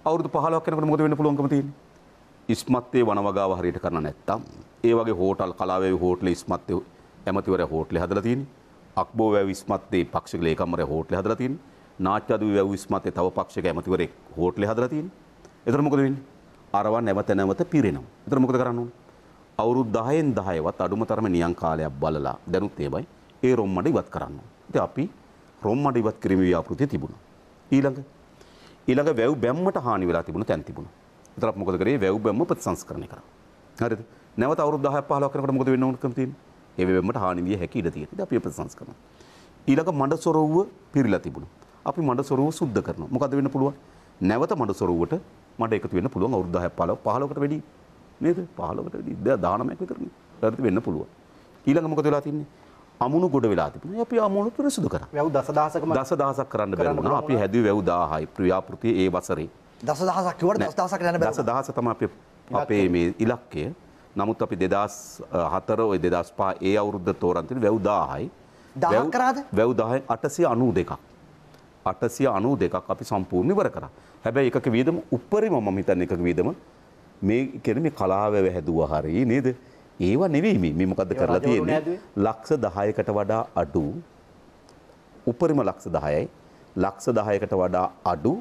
D: අවුරුදු 15ක් යනකොට මොකද වෙන්න පුළුවන්කම තියෙන්නේ ඉස්මත්යේ වනවගාව හරියට කරන්න නැත්තම් ඒ වගේ හෝටල් කලාවේ හෝටල ඉස්මත්යේ ඇමතිවරයා හෝටලේ හදලා තියෙන්නේ අක්බෝ වැව ඉස්මත්යේ පක්ෂික ලේකම්වරයා හෝටලේ හදලා තියෙන්නේ නාට්‍ය අධිපති වැව ඉස්මත්යේ තව පක්ෂික ඇමතිවරයෙක් හෝටලේ හදලා තියෙන්නේ එතන මොකද වෙන්නේ අරව නැවත නැවත පිරෙනවා එතන මොකද කරන්න ඕනේ අවුරුදු 10න් 10වත් අඩුම තරම නියම් කාලයක් බලලා දැනුත් ඒමයි ඒ රොම්මඩ ඉවත් කරන්න. ඉතින් අපි රොම්මඩ ඉවත් කිරීමේ ව්‍යාපෘතිය තිබුණා. ඊළඟ ඊළඟ වැව් බැම්මට හානි වෙලා තිබුණු තැන් තිබුණා. විතරක් මොකද කරේ වැව් බැම්ම ප්‍රතිසංස්කරණය කරා. හරිද? නැවත අවුරුදු 10ක් 15ක් යනකොට මොකද වෙන්න ඕනකම තියෙන්නේ? ඒ වැව්මට හානි විය හැකි ඉඩ තියෙනවා. ඉතින් අපි ඒක ප්‍රතිසංස්කරනවා. ඊළඟ මඩ සොරවුව පිරීලා තිබුණා. අපි මඩ සොරවුව සුද්ධ කරනවා. මොකද වෙන්න පුළුවන්? නැවත මඩ සොරවුවට මඩ එකතු වෙන්න පුළුවන් අවුරුදු 10ක් 15ක් 15කට වැඩි නේද? 15කට වැඩි 19ක් විතරනේ. හරිද වෙන්න පුළුවන්. ඊළඟ මොකද වෙලා තින්නේ? අමුණු ගොඩ වෙලා තිබුණ අපි අමුණු පිරිසිදු කර වැව් දසදහසක දස දහසක් කරන්න බැරුණ අපි හැදුව වැව් දාහයි ප්‍ර්‍යාපෘතිය ඒ වසරේ දස දහසක් කිවට දස දහසක් යන දස දහස තම අපේ අපේ මේ ඉලක්කය නමුත් අපි දෙදස් හතර ඔය දෙදස් පා ඒ අවුරුද්ධ තෝරන්තින වැව් දාහයි දාකරාද වැව් දාහයි අටසිය අනූ දෙකක් අටසිය අනූ දෙකක් අපි සම්පූර්ණ ඉවර කරා හැබැයි එකක වියදම උපරිම මම හිතන්නේ එකක වියදම මේ කෙන මේ කලාවැව හැදුවා හරි නේද ඒවා නෙවෙයි මේ මොකද්ද කරලා තියෙන්නේ? ලක්ෂ 10කට වඩා අඩු උපරිම ලක්ෂ 10යි ලක්ෂ 10කට වඩා අඩු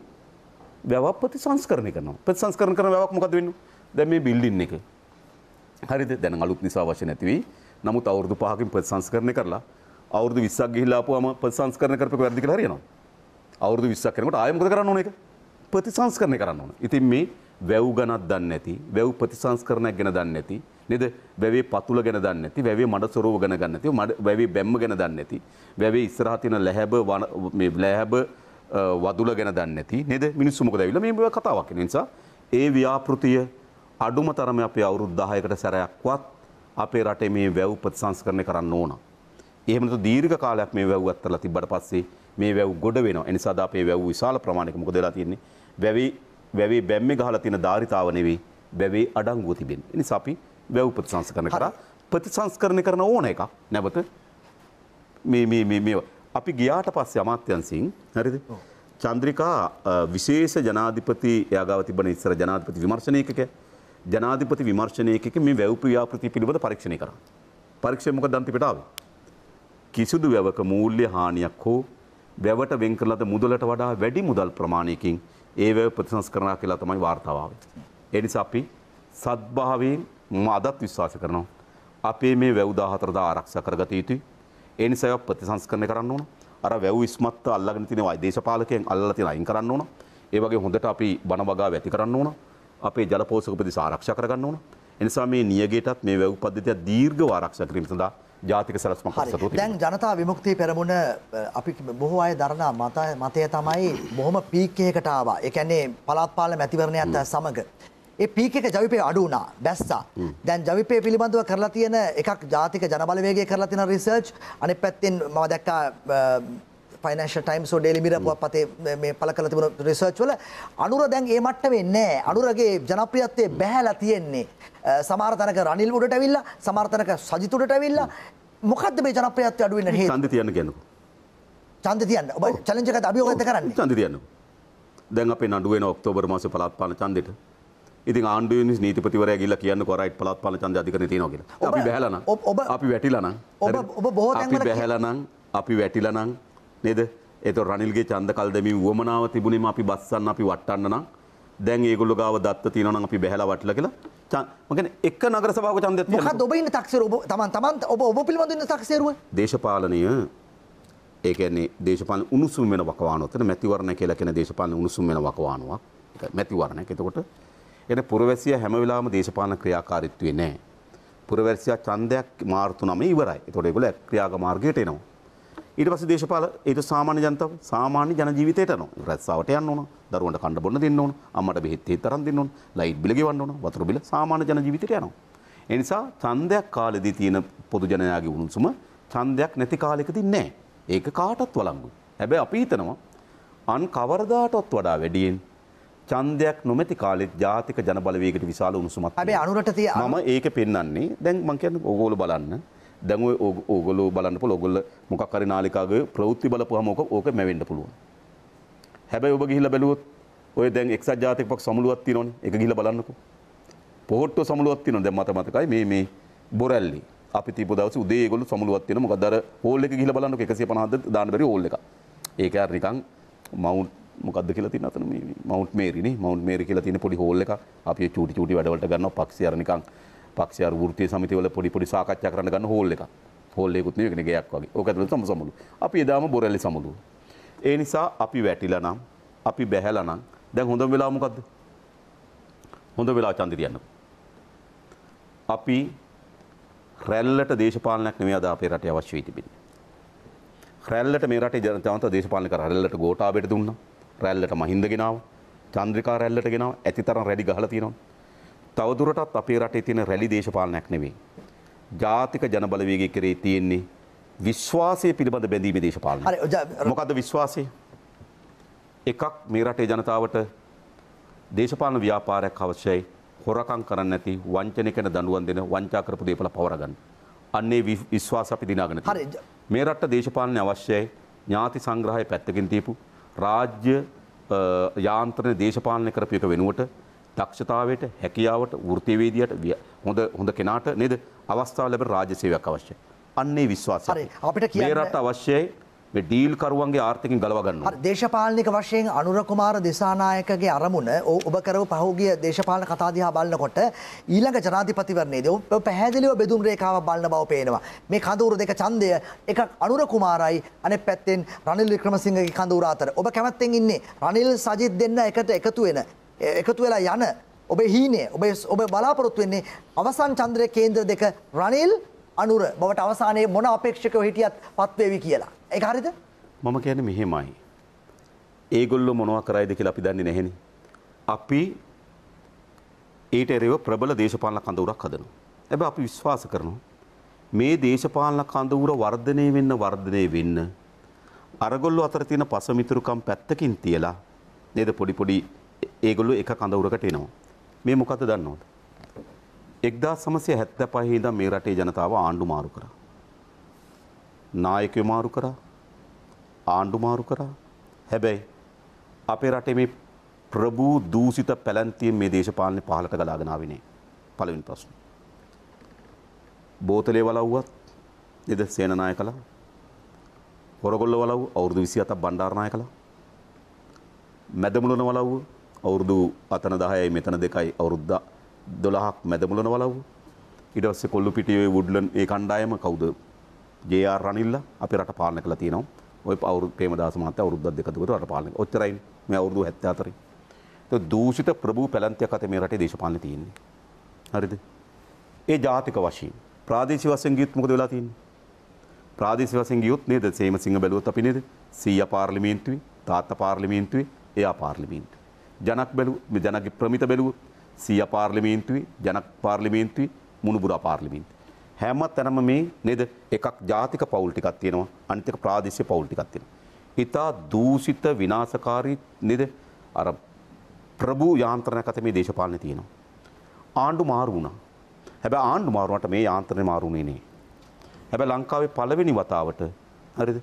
D: වැව ප්‍රතිසංස්කරණය කරනවා. ප්‍රතිසංස්කරණය කරන වැවක් මොකද වෙන්නේ? දැන් මේ බිල්ඩින් එක. හරිද? දැන් අලුත් නිසා අවශ්‍ය නැති වෙයි. නමුත් අවුරුදු 5කින් ප්‍රතිසංස්කරණය කරලා අවුරුදු 20ක් ගිහිලා ආපුවම ප්‍රතිසංස්කරණය කරපේක වැඩි කියලා හරියනවා. අවුරුදු 20ක් කරනකොට ආයෙ මොකද කරන්න ඕනේ ඒක? ප්‍රතිසංස්කරණය කරන්න ඕනේ. ඉතින් මේ වැව් ගණක් දන්නේ නැති, වැව් ප්‍රතිසංස්කරණයක් ගැන දන්නේ නැති නේද වැවේ පතුල ගැන දන්නේ නැති වැවේ මඩ සොරව ගැන ගන්න නැති වැවේ බැම්ම ගැන දන්නේ නැති වැවේ ඉස්සරහා තියෙන ලැහැබ මේ ලැහැබ වදුල ගැන දන්නේ නැති නේද මිනිස්සු මොකද ඇවිල්ලා මේ කතාවක් වෙන නිසා ඒ ව්‍යාපෘතිය අඩුම තරමේ අපේ අවුරුදු 10කට සැරයක්වත් අපේ රටේ මේ වැව් ප්‍රතිසංස්කරණය කරන්න ඕන. එහෙම නැත්නම් දීර්ඝ කාලයක් මේ වැව් අත්තරලා තිබ්බට පස්සේ මේ වැව් ගොඩ වෙනවා. ඒ නිසාද අපේ වැව් විශාල ප්‍රමාණයක මොකද වෙලා තියෙන්නේ? වැවේ වැවේ බැම්මේ ගහලා තියෙන ධාරිතාව නෙවෙයි වැවේ අඩංගුව තිබෙන්නේ. ඒ නිසා අපි වැව් ප්‍රතිසංස්කරණය කරා ප්‍රතිසංස්කරණය කරන ඕන එකක් නැවත අපි ගියාට පස්සේ අමාත්‍යන්සින් හරිද චන්ද්‍රිකා විශේෂ ජනාධිපති යාගාව තිබන ඉස්සර ජනාධිපති විමර්ශනයකක ජනාධිපති විමර්ශනයකක මේ වැව්ප්‍රියාපෘති පිළිබඳ පරීක්ෂණය කර පරීක්ෂමක දන්තිපිටාව කිසිදු වැවක මූල්්‍ය හානියක් හෝ වැවට වෙන්කරලද මුදලට වඩා වැඩි මුදල් ප්‍රමාණයකින් ඒ වැව ප්‍රතිසංස් කරනා කියලා තමයි වාර්තාවාව. එනිසා අපි සත්භාවයෙන් මම අදත් විශ්වාස කරනවා. අපේ මේ වැව් 14 ආරක්ෂා කරගත යුතුයි. ඒ නිසා ප්‍රතිසංස්කරණය කරන්න ඕන. අර වැව් ඉස්මත්ත අල්ලගෙන තියෙන දේශපාලකයන් අල්ලලා තියෙන අයින් කරන්න ඕන. ඒ වගේ හොඳට අපි බණ වගා වැති කරන්න ඕන. අපේ ජල පෝෂක ප්‍රදේශ ආරක්ෂා කරගන්න ඕන. ඒ නිසා මේ නියගයටත් මේ වැව් පද්ධතිය දීර්ඝව ආරක්ෂා කිරීම සඳහා ජාතික සැලැස්මක් හසුරුව තියෙනවා.
B: දැන් ජනතා විමුක්තිය පෙරමුණ අපි බොහෝ අය දරනා මතය තමයි බොහොම පීක් එකකට ආවා. ඒ කියන්නේ පළාත් පාලන මැතිවරණයත් සමග. ඒ පීක එක ජවිපය අඩුනා බැස්සා දැන් ජවිපය පිළිබඳව කරලා තියෙන එකක් ජාතික ජනබලවේගේ කරලා තින රිසර්ච් අනි පැත්තෙන් මව දැක්කා ෆනශ ටයිම් සෝ ඩෙලිමිරපුුව පතේ මේ පල කල තිබුණ රිසර්ච් වල අනුර දැන් ඒ මට්ටවෙේ නෑ අනුරගේ ජනප්‍රියත්වය බැහැලා තියෙන්නේ සමාර්තනක රනිල් උඩට ඇවිල්ල සමාර්තනක සජිතුට ඇවිල්ලා මොකද මේ ජනප්‍රියත්ව
D: අඩුවන්න හේ සඳ තියන්න ගැන
B: චන්ද තියන්න ඔබ චලජක අභියෝගත
D: කරන්න චන්ද තියන්න දැන් අපේ නඩුවෙන ඔක්තෝබර් මාස පලත් පාන චන්දට ඉතින් ආණ්ඩුව නීතිපතිවරයා ගිල්ලා කියන්න කොරයිට් පළාත් පාලන ඡන්දය අධිකරණය තියෙනවා කියලා. අපි බැහැලා නම් අපි වැටිලා නම් ඔබ බොහෝ තැන්වල අපි බැහැලා නම් අපි වැටිලා නම් නේද? ඒතොර රනිල්ගේ ඡන්ද කල් දෙමින් වමනාව තිබුණේම අපි බස්සන්න අපි වටන්න නම් දැන් ඒගොල්ලෝ ගාව දත්ත තියෙනවා නම් අපි බැහැලා වටලා කියලා මගෙන එක නගර සභාවක ඡන්දයක් තියෙනවා. මොකද
B: ඔබ ඉන්න තක්සේරුව ඔබ තමන් තමන් ඔබ ඔබ පිළිබඳ ඉන්න තක්සේරුව
D: දේශපාලනීය ඒ කියන්නේ දේශපාලන උණුසුම් වෙන වකවානුව. එතන මැතිවරණ කියලා කියන දේශපාලන උණුසුම් වෙන වකවානුවක්. මැතිවරණයක්. එතකොට එන පුරවැසිය හැම වෙලාවෙම දේශපාලන ක්‍රියාකාරීත්වයේ නැහැ. පුරවැසියා ඡන්දයක් මාර්තු 9 ඉවරයි. ඒතකොට ඒගොල්ලෝ ක්‍රියාග මාර්ගයට එනවා. ඊට පස්සේ දේශපාල ඊට සාමාන්‍ය ජනතාව සාමාන්‍ය ජන ජීවිතයට එනවා. රැස්සාවට යන්න ඕන, දරුවන්ට කන්න බොන්න දෙන්න ඕන, අම්මට බෙහෙත් තරම් දෙන්න ඕන, ලයිට් බිල ගෙවන්න ඕන, වතුර බිල සාමාන්‍ය ජන ජීවිතයට යනවා. ඒ නිසා ඡන්දයක් කාලෙදී තියෙන පොදු ජනයාගේ උණුසුම ඡන්දයක් නැති කාලෙකදී නැහැ. ඒක කාටවත් වළංගුයි. හැබැයි අපි හිතනවා අන් කවරදාටවත් වඩා වැඩියෙන් ඡන්දයක් නොමැති කාලෙත් ජාතික ජනබලවේගයට විශාල උණුසුමක්. හැබැයි අනුරට තිය මම ඒක පෙන්වන්නේ දැන් මම කියන්නේ ඕගොල්ලෝ බලන්න. දැන් ඔය ඕගොල්ලෝ බලන්න පුළුවන් ඕගොල්ලෝ මොකක් හරි නාලිකාවේ ප්‍රවෘත්ති බලපුවාම ඕක ඕක මැවෙන්න පුළුවන්. හැබැයි ඔබ ගිහිල්ලා බැලුවොත් ඔය දැන් එක්සත් ජාතික පක්ෂ සමුළුවක් තියෙනවනේ. ඒක ගිහිල්ලා බලන්නකෝ. පොහොට්ටුව සමුළුවක් තියෙනවා දැන් මට මතකයි මේ මේ බොරැල්ලි. අපි තිබ්බ දවසේ උදේ ඒගොල්ලෝ සමුළුවක් තියෙනවා. මොකද අර හෝල් එක ගිහිල්ලා බලන්නකෝ 150ද දාන්න බැරි හෝල් එකක්. ඒක අර නිකන් මවුන්ට් මොකද කියලා තියෙන අතන මේ මවුන්ට් මේරිනේ මවුන්ට් මේරි කියලා තියෙන පොඩි හෝල් එකක් අපි චූටි චූටි වැඩවලට ගන්නවා පක්ෂි අර නිකන් පක්ෂි අර වෘත්තීය සමිතිය වල පොඩි පොඩි සාකච්ඡා කරන්න ගන්න හෝල් එකක් හෝල් එකකුත් නෙවෙයි කියන්නේ ගයක් වගේ ඕක ඇතුළේ සම සමුළු අපි එදාම බොරැලි සමුළු ඒ නිසා අපි වැටිලා නම් අපි බැහැලා නම් දැන් හොඳම වෙලාව මොකද්ද හොඳ වෙලා චන්දිර යන්න අපි රැල්ලට දේශපාලනයක් නෙමෙයි අද අපේ රටේ අවශ්‍ය වෙ තිබෙන්නේ රැල්ලට මේ රටේ ජනතාව දේශපාලන කර රැල්ලට ගෝඨාභයට දුන්නා රැල්ලට මහින්ද ගෙනාව චන්ද්‍රිකා රැල්ලට ගෙනාව ඇතිතරම් රැඩි ගහලා තියෙනවා. තවදුරටත් අපේ රටේ තියෙන රැලි දේශපාලනයක් නෙවෙයි. ජාතික ජනබලවේගය කරේ තියෙන්නේ විශ්වාසය පිළිබඳ බැඳීමේ දේශපාලනය. මොකද්ද විශ්වාසය? එකක් මේ රටේ ජනතාවට දේශපාලන ව්‍යාපාරයක් අවශ්‍යයි. හොරකම් කරන්නේ නැති වංචනිකන දඬුවම් දෙන වංචා කරපු දේපල පවර ගන්න. අන්නේ විශ්වාස අපි දිනාගෙන තියෙනවා. මේ රට දේශපාලනය අවශ්‍යයි. ඥාති සංග්‍රහය පැත්තකින් තියපු රාජ්‍ය යාන්ත්‍රණ දේශපාලනය කරපු එක වෙනුවට දක්ෂතාවයට හැකියාවට වෘතිවේදයට හොඳ හොඳ කෙනාට නේද අවස්ථාව ලැබෙන රාජ්‍ය සේවයක් අවශ්‍යයි. අන්නේ විශ්වාසය. අපිට මේ රට අවශ්‍යයි ඩීල්කරුවන්ගේ ආර්ථකින් ගලවගන්න
B: දේශපාලනික වශයෙන් අනුරකුමාර දෙසානායකගේ අරමුණ ඔබ කරව පහුගිය දේශපාලන කතාදහා බලන්නකොට ඊළඟ ජනාධිපතිවරණයේද පැහැදිලිව බෙදුම් රේකාව බලන්න බව පේනවා මේ කඳවුරු දෙක ඡන්දය එකක් අනුරකුමාරයි අනෙක් පැත්තෙන් රනිල් වික්‍රමසිංහගේ කඳවුර අතර ඔබ කැමැත්තෙන් ඉන්නේ රනිල් සජිත් දෙන්න එකට එකතු වෙන එකතු වෙලා යන ඔබේ හීනේ ඔබේ ඔබ බලාපොරොත්තු වෙන්නේ අවසන් චන්ද්‍රය කේන්ද්‍ර දෙක රනිල් අනුර බවට අවසානයේ මොන අපේක්ෂකව හිටියත් පත්වේවි කියලා ඒක හරිද?
D: මම කියන්නේ මෙහෙමයි. ඒගොල්ලෝ මොනවා කරයිද කියලා අපි දන්නේ නැහෙනේ. අපි ඊට එරෙව ප්‍රබල දේශපාලන කඳවුරක් හදනවා. හැබැයි අපි විශ්වාස කරනවා මේ දේශපාලන කඳවුර වර්ධනය වෙන්න වර්ධනය වෙන්න අරගොල්ලෝ අතර තියෙන පසමිතුරුකම් පැත්තකින් තියලා නේද පොඩි පොඩි ඒගොල්ලෝ එක කඳවුරකට එනවා. මේ මොකද්ද දන්නවද? 1975 ඉඳන් මේ රටේ ජනතාව ආණ්ඩු මාරු කරා. නායකයෝ මාරු කරා ආණ්ඩු මාරු කරා හැබැයි අපේ රටේ මේ ප්‍රභූ දූෂිත පැලැන්තියෙන් මේ දේශපාලනේ පහලට ගලාගෙන ආවිනේ පළවෙනි ප්‍රශ්න බෝතලේ වලව්වත් නේද සේනනාය කළා හොරගොල්ල වලව් අවුරුදු 27ක් බණ්ඩාරනාය කළා මැදමුලන වලව්ව අවුරුදු අතන 10යි මෙතන 2යි අවුරුද්ද 12ක් මැදමුලන වලව්ව ඊට පස්සේ කොල්ලුපිටියේ වුඩ්ලන් ඒ කණ්ඩායම කවුද ජR රනිල්ල අපි රට පාලන කළ තියෙනවා ඔය අවුරු පේමදාස මහත්තයා අවුරුද්දක් දෙකකට රට පාලන කළා. ඔච්චරයි මේ අවුරුදු 74. ඒක දූෂිත ප්‍රභූ පැලන්තියක් අතේ මේ රටේ දේශපාලනේ තියෙන්නේ. හරිද? ඒ ජාතික වශයෙන් ප්‍රාදේශීය වශයෙන් ගියොත් මොකද වෙලා තියෙන්නේ? ප්‍රාදේශීය වශයෙන් ගියොත් නේද සේමසිංහ බැලුවොත් අපි නේද? සීයා පාර්ලිමේන්තුවේ, තාත්තා පාර්ලිමේන්තුවේ, එයා පාර්ලිමේන්තුවේ. ජනක් බැලුව, ජනගේ ප්‍රමිත බැලුවොත් සීයා පාර්ලිමේන්තුවේ, ජනක් පාර්ලිමේන්තුවේ, මුණුබුරා පාර්ලිමේන්තුවේ. හැම තැනම මේ නේද එකක් ජාතික පවුල් ටිකක් තියෙනවා අනිත් එක ප්‍රාදේශීය පවුල් ටිකක් තියෙනවා. ඊටා දූෂිත විනාශකාරී නේද අර ප්‍රභූ යාන්ත්‍රණයක් අතේ මේ දේශපාලනය තියෙනවා. ආණ්ඩු මාරු වුණා. හැබැයි ආණ්ඩු මාරුවට මේ යාන්ත්‍රණය මාරුුනේ නේ. හැබැයි ලංකාවේ පළවෙනි වතාවට හරිද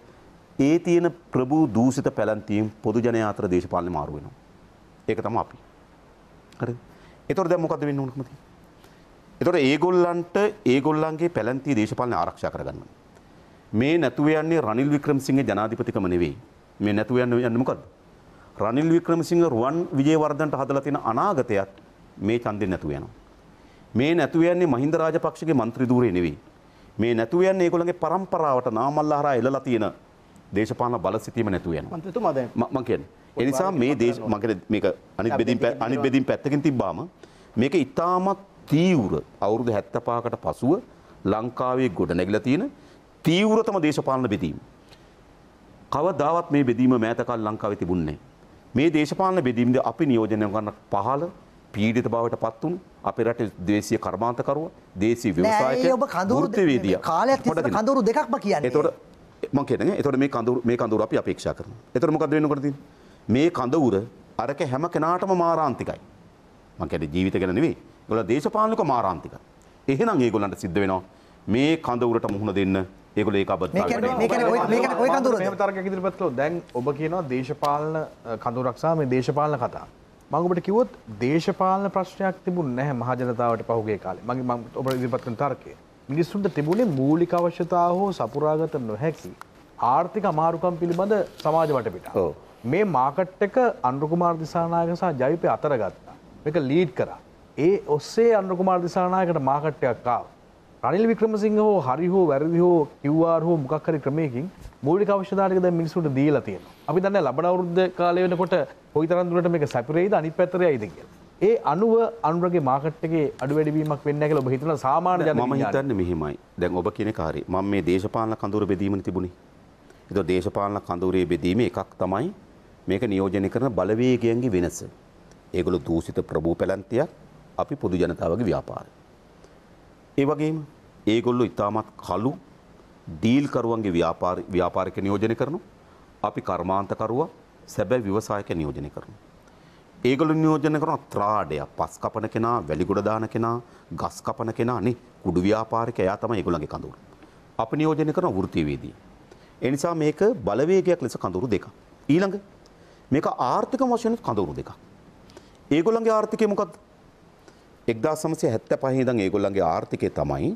D: ඒ තියෙන ප්‍රභූ දූෂිත පැලැන්තීම් පොදු ජනයා අතර දේශපාලනේ මාරු වෙනවා. ඒක තමයි අපි. හරිද? ඒතොර දැන් මොකද්ද වෙන්න ඕන කොහොමද? එතකොට ඒගොල්ලන්ට ඒගොල්ලන්ගේ පැලැන්ති දේශපාලන ආරක්ෂා කරගන්න. මේ නැතුව යන්නේ රනිල් වික්‍රමසිංහ ජනාධිපතිකම නෙවෙයි. මේ නැතුව යන්න යන්නේ මොකද්ද? රනිල් වික්‍රමසිංහ රුවන් විජේවර්ධනට හදලා තියෙන අනාගතයත් මේ ඡන්දෙන් නැතුව යනවා. මේ නැතුව යන්නේ මහින්ද රාජපක්ෂගේ മന്ത്രി ධූරේ නෙවෙයි. මේ නැතුව යන්නේ ඒගොල්ලන්ගේ પરම්පරාවට නාමල්ලා හරහා එළලා තියෙන දේශපාලන බල සිතීම නැතුව යනවා. මන්ත්‍රීතුමා දැන් මම කියන්නේ. ඒ නිසා මේ දේශ මම කියන්නේ මේක අනිත් බෙදීම් අනිත් බෙදීම් පැත්තකින් තිබ්බාම මේක ඉතාමත් තීව්‍ර අවුරුදු 75කට පසුව ලංකාවේ ගොඩ නැගිලා තියෙන තීව්‍රතම දේශපාලන බෙදීම. කවදාවත් මේ බෙදීම මෑතකල් ලංකාවේ තිබුණේ මේ දේශපාලන බෙදීමද අපි නියෝජනය කරන පහළ පීඩිත බවට පත් වුණු අපේ රටේ දේශීය කර්මාන්තකරුවා, දේශීය ව්‍යවසායක වෘත්තිවේදියා. කාලයක් තිස්සේ කඳවුරු දෙකක්ම කියන්නේ. එතකොට මම කියන්නේ එතකොට මේ කඳවුරු මේ කඳවුරු අපි අපේක්ෂා කරනවා. එතකොට මොකද වෙන්නකොට තියෙන්නේ? මේ කඳවුර අරක හැම කෙනාටම මාරාන්තිකයි. මං කියන්නේ ජීවිත ගැන නෙවෙයි ගොල දේශපාලක මාරාන්තික. එහෙනම් ඒගොලන්ට සිද්ධ වෙනවා මේ කඳවුරට මුහුණ දෙන්න ඒගොල ඒ අබ
C: තර්ක ඉදිරිපත්ලෝ දැන් ඔබ කියනවා දේශපාලන කඳුරක්සා මේ දේශපාලන කතා. මඟඔබට කිවොත් දේශපාලන ප්‍රශ්නයක් තිබුණ නැහැ මහජනතාවට පහුගේ කාලේ මගේ ම ඔබ ඉදිරිපත්න තර්කය මිනිස්සුන්ට තිබුණේ මූලික අවශ්‍යතා හෝ සපුරාගත නොහැකි ආර්ථික අමාරුකම් පිළිබඳ සමාජ වටපිට මේ මාකට් එක අන්රුකුමාර් දිසානායක සහ ජවිපය අතර ගත්තා එක ලීඩ් කරා ඒ ඔස්සේ අන්නකුමාර දිසානායකට මාකට්ටයක් ආව. රනිල් වික්‍රමසිංහ හෝ හරි හෝ වැරදි හෝ QR හෝ මොකක් හරි ක්‍රමයකින් මූලික අවශ්‍යතාවටික දැන් මිනිස්සුන්ට දීලා තියෙනවා. අපි දන්නේ ලබන අවුරුද්ද කාලය වෙනකොට කොයිතරම් දුරට මේක සැපිරෙයිද අනිත් පැත්තට යයිද කියලා. ඒ අනුව අනුරගේ මාකට්ගේ අඩු වැඩවීමක් වෙන්න කියලා ඔබ හිතන සාමාන්‍ය ජන මම හිතන්නේ
D: මෙහිමයි. දැන් ඔබ කියන කාර්යය මම මේ දේශපාලන කඳවුර බෙදීමනේ තිබුණේ. ඒතකොට දේශපාලන කඳවුරේ බෙදීම එකක් තමයි මේක නියෝජනය කරන බලවේගයන්ගේ වෙනස. ඒගොල්ලෝ දූෂිත ප්‍රභූ පැලන්තියක් අපි පොදු ජනතාවගේ ව්‍යාපාරය. ඒ වගේම ඒගොල්ලෝ ඉතාමත් කළු දීල්කරුවන්ගේ ව්‍යාපාරික නියෝජනය කරනු අපි කර්මාන්තකරුවා සැබැ විවසායක නියෝජනය කරනු. ඒගොලු නියෝජන කරන ත්‍රාඩයක් පස් කපන කෙනා වැලිගොඩදාන කෙනා ගස් කපන කෙනා නේ කුඩු ව්‍යාපාරික එයා තම ඒගොලගේ කඳුර. අප නියෝජනය කරන වෘතිවේදී. එනිසා මේක බලවේගයක් ලෙස කඳුරු දෙක. ඊළඟ මේක ආර්ථික වශයෙන් කඳවුරු දෙක. ඒගොල්ලන්ගේ ආර්ථිකය මොකක්ද එක්දා සමසය හැත්ත පහිදං ඒගොල්ලන්ගේ ආර්ථිකය තමයි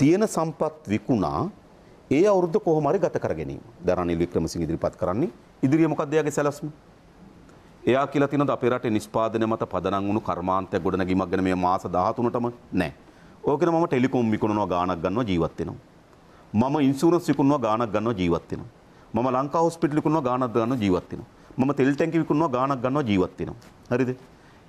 D: තියෙන සම්පත් විකුණා ඒ අවුරුද්ධ කොහොමරි ගත කර ගැනීම දරණ වික්‍රමසිං ඉදිරිපත් කරන්නේ ඉදිරිය මොකක්දයාගේ සැලස්ම එයා කියලා තිනද අපේ රටේ නිෂ්පාදනය මත පදනම් වුණු කර්මාන්තය ගොඩනැගීමක් ගැන මේ මාස 13ටම නැහැ. ඕකන මම ටෙලිකොම් විකුණනවා ගාණක් ගන්නවා ජීවත් වෙනවා. මම ඉන්ෂුරන්ස් විකුණනවා ගාණක් ගන්නවා ජීවත් වෙනවා. මම ලංකා හොස්පිටල් විකුණනවා ගාණක් ගන්නවා ජීවත් වෙනවා. මම තෙල් ටැංකි විකුණනවා ගාණක් ගන්නවා ජීවත් වෙනවා. හරිද?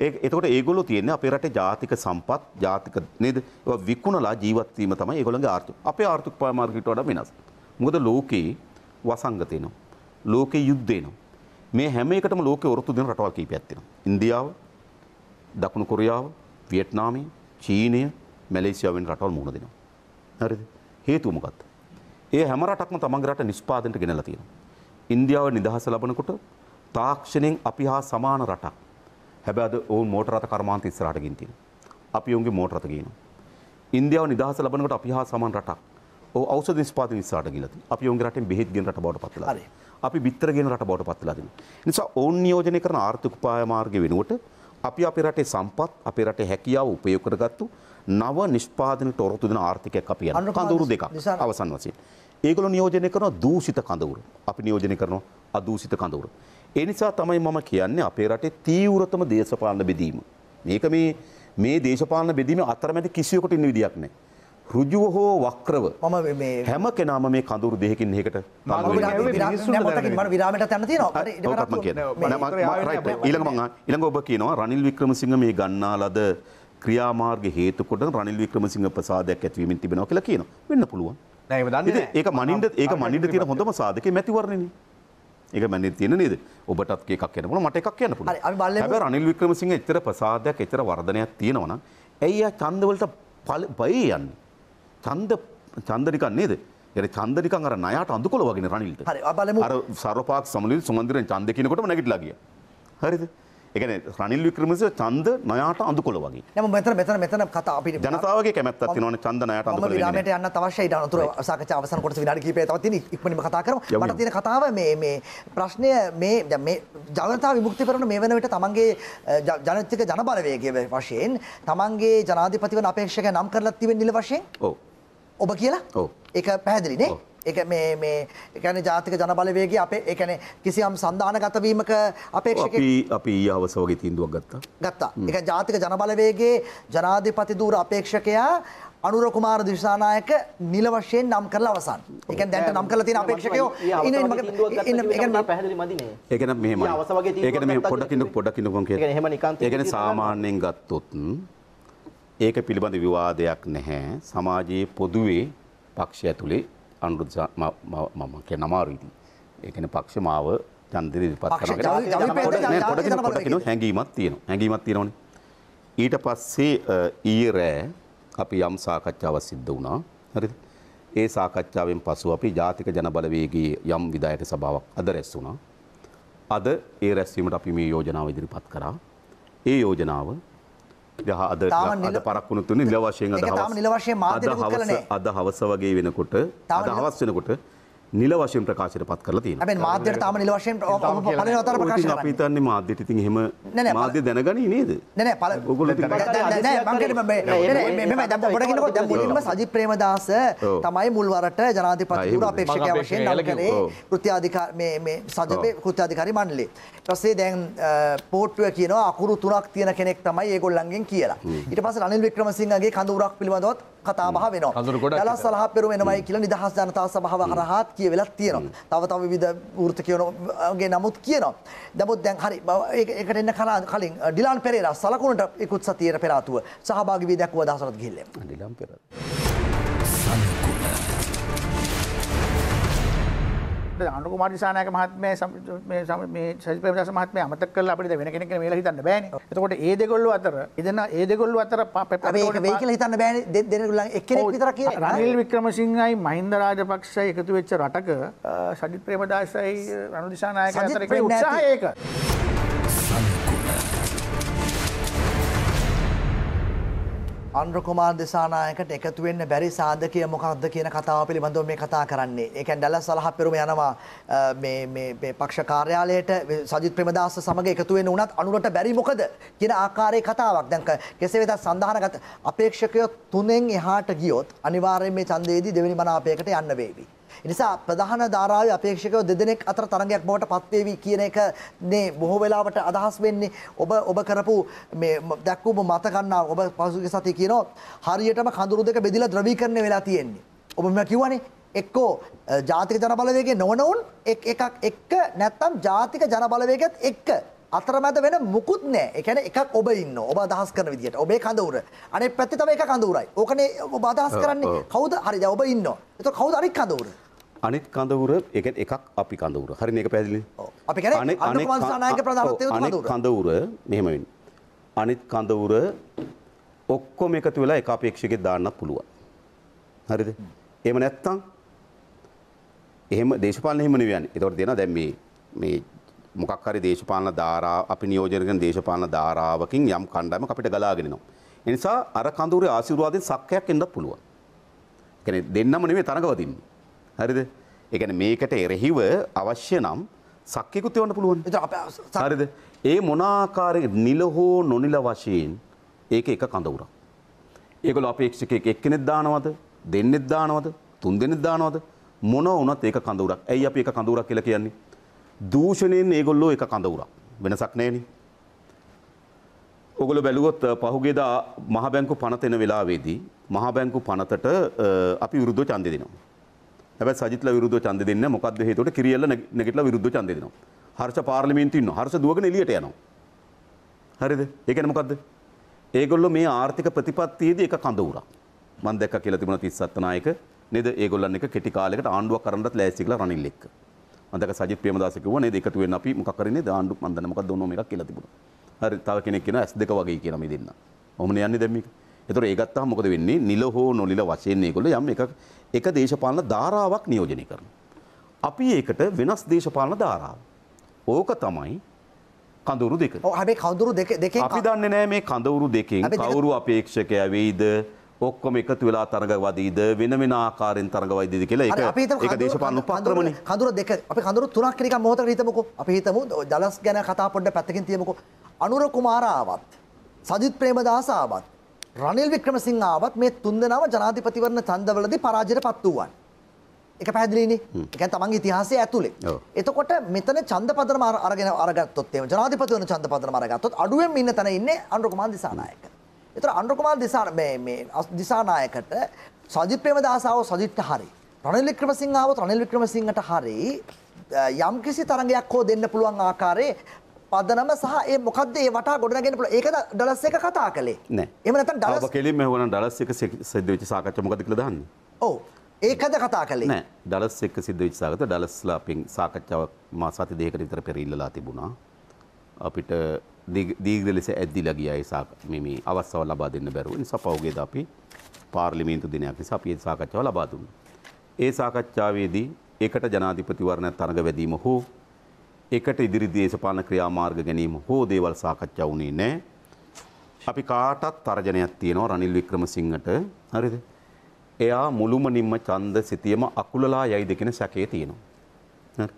D: එතකොට ඒගොල්ලෝ තියෙන්නේ අපේ රටේ ජාතික සම්පත් ජාතික නේද ඒවා විකුණලා ජීවත් වීම තමයි ඒගොල්ලන්ගේ ආර්ථික අපේ ආර්ථික පාමාර්කට් වඩා වෙනස් මොකද ලෝකේ වසංගත වෙනවා ලෝකේ යුද්ධ වෙනවා මේ හැම එකටම ලෝකේ ඔරොත්තු දෙන රටවල් කීපයක් තියෙනවා ඉන්දියාව දකුණු කොරියාව වියට්නාමය චීනය මැලේසියාව වෙන රටවල් මුහුණ දෙනවා හරිද හේතුව මොකක්ද ඒ හැම රටක්ම තමන්ගේ රට නිෂ්පාදනයට ගෙනලා තියෙනවා ඉන්දියාව නිදහස ලබනකොට තාක්ෂණයෙන් අපි හා සමාන රටක් හැබැයි අද ඔවුන් මෝටර රථ කර්මාන්ත ඉස්සරහට ගින් තියෙනවා. අපි ඔවුන්ගේ මෝටර රථ ගිනවා. ඉන්දියාව නිදහස ලබනකොට අපි හා සමාන රටක්. ඔව් ඖෂධ නිෂ්පාදන ඉස්සරහට ගිලා තියෙනවා. අපි ඔවුන්ගේ රටෙන් බෙහෙත් ගෙන රට බවට පත් වෙලා. හරි. අපි බිත්තර ගෙන රට බවට පත් වෙලා තියෙනවා. නිසා ඔවුන් නියෝජනය කරන ආර්ථික උපාය මාර්ග වෙනුවට අපි අපේ රටේ සම්පත්, අපේ රටේ හැකියාව උපයෝග කරගත්තු නව නිෂ්පාදනට ඔරොත්තු දෙන ආර්ථිකයක් අපි යන කඳවුරු දෙකක් අවසන් වශයෙන්. ඒගොල්ලෝ නියෝජනය කරන දූෂිත කඳවුරු. අපි නියෝජනය කරන අදූෂිත කඳවුරු. ඒ නිසා තමයි මම කියන්නේ අපේ රටේ තීව්‍රතම දේශපාලන බෙදීම. මේක මේ මේ දේශපාලන බෙදීම අතරමැද කිසියකට ඉන්න විදියක් නැහැ. ඍජුව හෝ වක්‍රව මම මේ හැම කෙනාම මේ කඳුරු දෙකකින් එකකට විරාමයට
B: යන්න තියෙනවා.
D: ඊළඟ මං ඊළඟ ඔබ කියනවා රනිල් වික්‍රමසිංහ මේ ගන්නා ලද ක්‍රියාමාර්ග හේතුකොට රනිල් වික්‍රමසිංහ ප්‍රසාදයක් ඇතිවීමෙන් තිබෙනවා කියලා කියනවා. වෙන්න පුළුවන්. නෑ ඒක දන්නේ නෑ. ඒක මනින්ද ඒක මනින්ද තියෙන හොඳම සාධකේ මැතිවරණනේ. එක මැනි තියෙන නේද ඔබටත් එකක් කියන්න පුළුවන් මට එකක් කියන්න පුළුවන් හැබැයි රනිල් වික්‍රමසිංහ එච්චර ප්‍රසාදයක් එච්චර වර්ධනයක් තියෙනවා නම් ඇයි ආ ඡන්දවලට බය යන්නේ ඡන්ද ඡන්ද නිකන් නේද ඒ ඡන්ද නිකන් අර ණයට අඳුකොල වගේ නේ රනිල්ට හරි බලමු අර සර්වපාක් සමලිල් සුමන්දිරෙන් ඡන්ද කියනකොටම නැගිටලා ගියා හරිද එකන රනිල් වික්‍රමස චන්ද නයාට අඳුකොළ වගේ
B: නම මෙතන මෙතන මෙතන කතා අපිට ජනතාවගේ
D: කැමැත්තක් තියෙනවනේ චන්ද නයාට අඳුකොළ විරාමයට
B: යන්න අවශ්‍යයි ඩනතුර සාකච්ඡා අවසන් කොටස විනාඩි කිහිපයක් තවත් තියෙන ඉක්මනින්ම කතා කරමු මට තියෙන කතාව මේ මේ ප්‍රශ්නය මේ දැන් මේ ජනතා විමුක්ති පෙරමුණ මේ වෙන විට තමන්ගේ ජනතික ජනබලවේගය වශයෙන් තමන්ගේ ජනාධිපතිවරණ අපේක්ෂකයා නම් කරලා තිබෙන නිල වශයෙන් ඔව් ඔබ කියලා ඔව් ඒක පැහැදිලිනේ ඒක මේ මේ ඒ කියන්නේ ජාතික ජනබලවේගය අපේ ඒ කියන්නේ කිසියම් සන්දානගත වීමක අපේක්ෂකෙක් අපි
D: අපි ඊයේ හවස වගේ තීන්දුවක් ගත්තා.
B: ගත්තා. ඒ කියන්නේ ජාතික ජනබලවේගයේ ජනාධිපති ධූර අපේක්ෂකයා අනුර කුමාර දිසානායක නිල වශයෙන් නම් කරලා අවසන්. ඒ කියන්නේ දැන්ට නම් කරලා තියෙන අපේක්ෂකයෝ ඉන්න ඉන්න ඒ කියන්නේ
E: පැහැදිලි මදිනේ. ඒ කියන්නේ මෙහෙමයි. ඒ කියන්නේ මෙහෙම
D: පොඩක් ඉන්න පොඩක් ඉන්න කොම් කියන්නේ. ඒ කියන්නේ එහෙම නිකන් ඒ කියන්නේ සාමාන්‍යයෙන් ගත්තොත් hm, ඒක පිළිබඳ විවාදයක් නැහැ. සමාජයේ පොදුවේ පක්ෂය ඇතුලේ අනුරුද්ධ මම කියන අමාරුයි. ඒ කියන්නේ පක්ෂ මාව ජනදින ඉදිරිපත් කරනවා. පොඩකින් හැඟීමක් තියෙනවා. හැඟීමක් තියෙනවනේ. ඊට පස්සේ ඊයේ රෑ අපි යම් සාකච්ඡාවක් සිද්ධ වුණා. හරිද? ඒ සාකච්ඡාවෙන් පසු අපි ජාතික ජනබලවේගයේ යම් විධායක සභාවක් අද රැස් වුණා. අද ඒ රැස්වීමට අපි මේ යෝජනාව ඉදිරිපත් කරා. ඒ යෝජනාව අද අද පරක්ුණු තුන නිල වශයෙන් අද හවස අද හවස වගේ වෙනකොට අද හවස් වෙනකොට නිල වශයෙන් ප්‍රකාශයට පත් කරලා තියෙනවා. හැබැයි මාධ්‍යයට තාම නිල වශයෙන් පළවෙනිවතර ප්‍රකාශ කරන්නේ. අපි හිතන්නේ මාධ්‍යට ඉතින් එහෙම මාධ්‍ය දැනගනි නේද? නෑ නෑ පළ ඔයගොල්ලෝ ඉතින් නෑ නෑ මං කියන්නේ මේ මේ දැන් පොඩ කියනකොට දැන් මුලින්ම
B: සජිත් ප්‍රේමදාස තමයි මුල් වරට ජනාධිපතිවරු අපේක්ෂකයා වශයෙන් නම් කරේ කෘත්‍යාධිකාර මේ මේ සජපේ කෘත්‍යාධිකාරී මණ්ඩලය. ඊට පස්සේ දැන් පෝට්ටුව කියනවා අකුරු තුනක් තියෙන කෙනෙක් තමයි ඒගොල්ලන්ගෙන් කියලා. ඊට පස්සේ අනිල් වික්‍රමසිංහගේ කඳුරක් පිළිබඳවත් කතාබහ වෙනවා. දලස් සලහ පෙරුම එනවයි කියලා නිදහස් ජනතා සභාව හරහාත් කියවෙලක් තියෙනවා. තව තව විවිධ වෘත්ත කියනගේ නමුත් කියනවා. නමුත් දැන් හරි ඒකට එන්න කලින් ඩිලාන් පෙරේරා සලකුණට ඉක්ුත් සතියේ පෙර ආතුව සහභාගී වී දැක්ව අදහසකට ගිහිල්ලා.
D: ඩිලාන් පෙරේරා. සලකුණ
C: අපිට අනුර කුමාර දිසානායක මහත්මයා මේ මේ සජිත් ප්‍රේමදාස මහත්මයා අමතක කරලා අපිට වෙන කෙනෙක් කියලා හිතන්න බෑනේ. එතකොට ඒ දෙගොල්ලෝ අතර ඉදෙන ඒ දෙගොල්ලෝ අතර අපි ඒක වෙයි කියලා හිතන්න
B: බෑනේ දෙන්නගොල්ලන් එක්කෙනෙක් විතරක් කියලා. රනිල්
C: වික්‍රමසිංහයි මහින්ද රාජපක්ෂයි එකතු වෙච්ච රටක සජිත් ප්‍රේමදාසයි රණු දිසානායක අතර ඒ උත්සාහය ඒක. අන්ඩ්‍ර කුමාර්
B: දෙසානායකට එකතු වෙන්න බැරි සාධකය මොකක්ද කියන කතාව පිළිබඳව මේ කතා කරන්නේ. ඒකෙන් ඩැලස් සලහපෙරුම යනවා මේ මේ පක්ෂ කාර්යාලයට සජිත් ප්‍රේමදාස සමග එකතු වෙන්න උනත් අනුරට බැරි මොකද කියන ආකාරයේ කතාවක්. දැන් කෙසේ වෙතත් සඳහනගත අපේක්ෂකයෝ තුනෙන් එහාට ගියොත් අනිවාර්යයෙන් මේ ඡන්දයේදී දෙවෙනි මනාපයකට යන්න වේවි. එනිසා ප්‍රධාන ධාරාවේ අපේක්ෂකව දෙදෙනෙක් අතර තරඟයක් බවට පත්වේවි කියන එක මේ බොහෝ වෙලාවට අදහස් වෙන්නේ ඔබ ඔබ කරපු මේ දැක්වූ මත ගන්නා ඔබ පසුගිය සතියේ කියනවා හරියටම කඳුරු දෙක බෙදලා ද්‍රවීකරණය වෙලා තියෙන්නේ. ඔබ මෙයා කිව්වනේ එක්කෝ ජාතික ජනබලවේගයේ නොනවුන් එක් එකක් එක්ක නැත්නම් ජාතික ජනබලවේගයත් එක්ක අතරමැද වෙන මුකුත් නෑ. ඒ කියන්නේ එකක් ඔබ ඉන්න. ඔබ අදහස් කරන විදිහට. ඔබේ කඳ උර. අනිත් පැත්තේ තමයි එක කඳ උරයි. ඕකනේ ඔබ අදහස් කරන්නේ. කවුද? හරි දැන් ඔබ ඉන්නවා. එතකොට කවුද අනිත් කඳ උර?
D: අනිත් කඳ උර ඒ කියන්නේ එකක් අපි කඳ උර. හරි මේක පැහැදිලිද? ඔව්. අපි කියන්නේ අනිත් කඳ උර. අනිත් කඳ උර මෙහෙම වෙන්නේ. අනිත් කඳ උර ඔක්කොම එකතු වෙලා එක අපේක්ෂකෙක් දාන්නත් පුළුවන්. හරිද? එහෙම නැත්තම් එහෙම දේශපාලන එහෙම නෙවෙයි යන්නේ. ඒතකොට දෙනවා දැන් මේ මේ මොකක් හරි දේශපාලන ධාරා අපි නියෝජනය කරන දේශපාලන ධාරාවකින් යම් කණ්ඩායමක් අපිට ගලාගෙන එනවා. ඒ නිසා අර කඳුරේ ආශිර්වාදයෙන් සක්කයක් එන්නත් පුළුවන්. ඒ කියන්නේ දෙන්නම නෙමෙයි තරඟවදින්නේ. හරිද? ඒ කියන්නේ මේකට එරෙහිව අවශ්‍ය නම් සක්කෙකුත් වෙන්න පුළුවන්. හරිද? ඒ මොන ආකාරයක නිල හෝ නොනිල වශයෙන් ඒක එක කඳවුරක්. ඒගොල්ලෝ අපේක්ෂකෙක් එක්කෙනෙක් දානවද? දෙන්නෙක් දානවද? තුන් දෙනෙක් දානවද? මොන වුණත් ඒක කඳවුරක්. ඇයි අපි ඒක කඳවුරක් කියලා කියන්නේ? දූෂණයෙන් ඒගොල්ලෝ එක කඳවුරක් වෙනසක් නෑනේ. ඔගොල බැලුවොත් පහුගෙදා මහබැංකු පනත එන වෙලාවේදී මහබැංකු පනතට අපි විරුද්ධ ඡන්දෙ දෙනවා. හැබැයි සජිත්ල විරුද්ධ ඡන්දෙ දෙන්නේ මොකද්ද හේතුවට කිරියල්ල නැගිටලා විරුද්ධ ඡන්දෙ දෙනවා. හර්ෂ පාර්ලිමේන්තුවේ ඉන්නවා. හර්ෂ දුවගෙන එළියට යනවා. හරිද? ඒ කියන්නේ මොකද්ද? ඒගොල්ලෝ මේ ආර්ථික ප්‍රතිපත්තියේදී එක කඳවුරක්. මම දැක්කා කියලා තිබුණා 37 නායක නේද? ඒගොල්ලන් එක කෙටි කාලයකට ආණ්ඩුවක් කරන්නත් ලෑස්ති කියලා රනිල් එක්ක. මතක සජිත් ප්‍රේමදාස කිව්වා නේද එකතු වෙන්න අපි මොකක් කරන්නේ දාණ්ඩු මන් දන්නේ මොකක්ද ඔන්න මේකක් කියලා තිබුණා. හරි තව කෙනෙක් කියනවා S2 වගේ කියලා මේ දෙන්න. ඔහොමනේ යන්නේ දැන් මේක. ඒතකොට ඒ ගත්තාම මොකද වෙන්නේ? නිල හෝ නොනිල වශයෙන් මේගොල්ලෝ යම් එකක් එක දේශපාලන ධාරාවක් නියෝජනය කරනවා. අපි ඒකට වෙනස් දේශපාලන ධාරාව. ඕක තමයි කඳවුරු දෙක. ඔව් හැබැයි කඳවුරු දෙක දෙකෙන් අපි දන්නේ නැහැ මේ කඳවුරු දෙකෙන් කවුරු අපේක්ෂකයා වෙයිද? ඔක්කොම එකතු වෙලා තරඟවදීද වෙන වෙන ආකාරයෙන් තරඟවදීද කියලා ඒක ඒක දේශපාලන උපක්‍රමනේ
B: කඳුර දෙක අපි කඳුර තුනක් කියලා නිකන් මොහොතකට හිතමුකෝ අපි හිතමු ජලස් ගැන කතා පොඩ්ඩක් පැත්තකින් තියමුකෝ අනුර කුමාර ආවත් සජිත් ප්‍රේමදාස ආවත් රනිල් වික්‍රමසිංහ ආවත් මේ තුන්දෙනාම ජනාධිපතිවරණ ඡන්දවලදී පරාජයටපත් වූවන් එක පැහැදිලිනේ. ඒ කියන්නේ තමන්ගේ ඉතිහාසය ඇතුලේ. එතකොට මෙතන ඡන්ද පදනම අරගෙන අරගත්තොත් එහෙම ජනාධිපතිවරණ ඡන්ද පදනම අරගත්තොත් අඩුවෙන් ඉන්න තැන ඉන්නේ අනුර කුමාර දිසානායක. එතකොට අනුර කුමාර දිසා මේ මේ දිසානායකට සජිත් ප්‍රේමදාසාව සජිත්ට හරි රනිල් වික්‍රමසිංහ ආවොත් රනිල් වික්‍රමසිංහට හරි යම් කිසි තරඟයක් හෝ දෙන්න පුළුවන් ආකාරයේ පදනම සහ ඒ මොකක්ද ඒ වටා ගොඩනගෙන පුළුවන් ඒකද ඩලස් එක කතා කළේ
D: නෑ එහෙම නැත්නම් ඩලස් ඔබ කෙලින්ම හොරන ඩලස් එක සිද්ධ වෙච්ච සාකච්ඡා මොකද කියලා දාන්නේ
B: ඔව් ඒකද කතා කළේ නෑ
D: ඩලස් එක සිද්ධ වෙච්ච සාකච්ඡා ඩලස්ලා පින් සාකච්ඡාවක් මාස සති දෙකකට විතර පෙර ඉල්ලලා තිබුණා අපිට දීග්‍ර ලෙස ඇද්දිලා ගියා ඒ මේ අවස්ථාව ලබා දෙන්න බැරුව නිසා පහුගියද අපි පාර්ලිමේන්තු දිනයක් නිසා අපි ඒ සාකච්ඡාව ලබා දුන්නා. ඒ සාකච්ඡාවේදී එකට ජනාධිපතිවරණයක් තරඟ වැදීම හෝ එකට ඉදිරි දේශපාලන ක්‍රියාමාර්ග ගැනීම හෝ දේවල් සාකච්ඡා වුණේ නැහැ. අපි කාටත් තර්ජනයක් තියෙනවා රනිල් වික්‍රමසිංහට. හරිද? එයා මුළුමනින්ම ඡන්ද සිතියම අකුලලා යයිද කියන සැකේ තියෙනවා.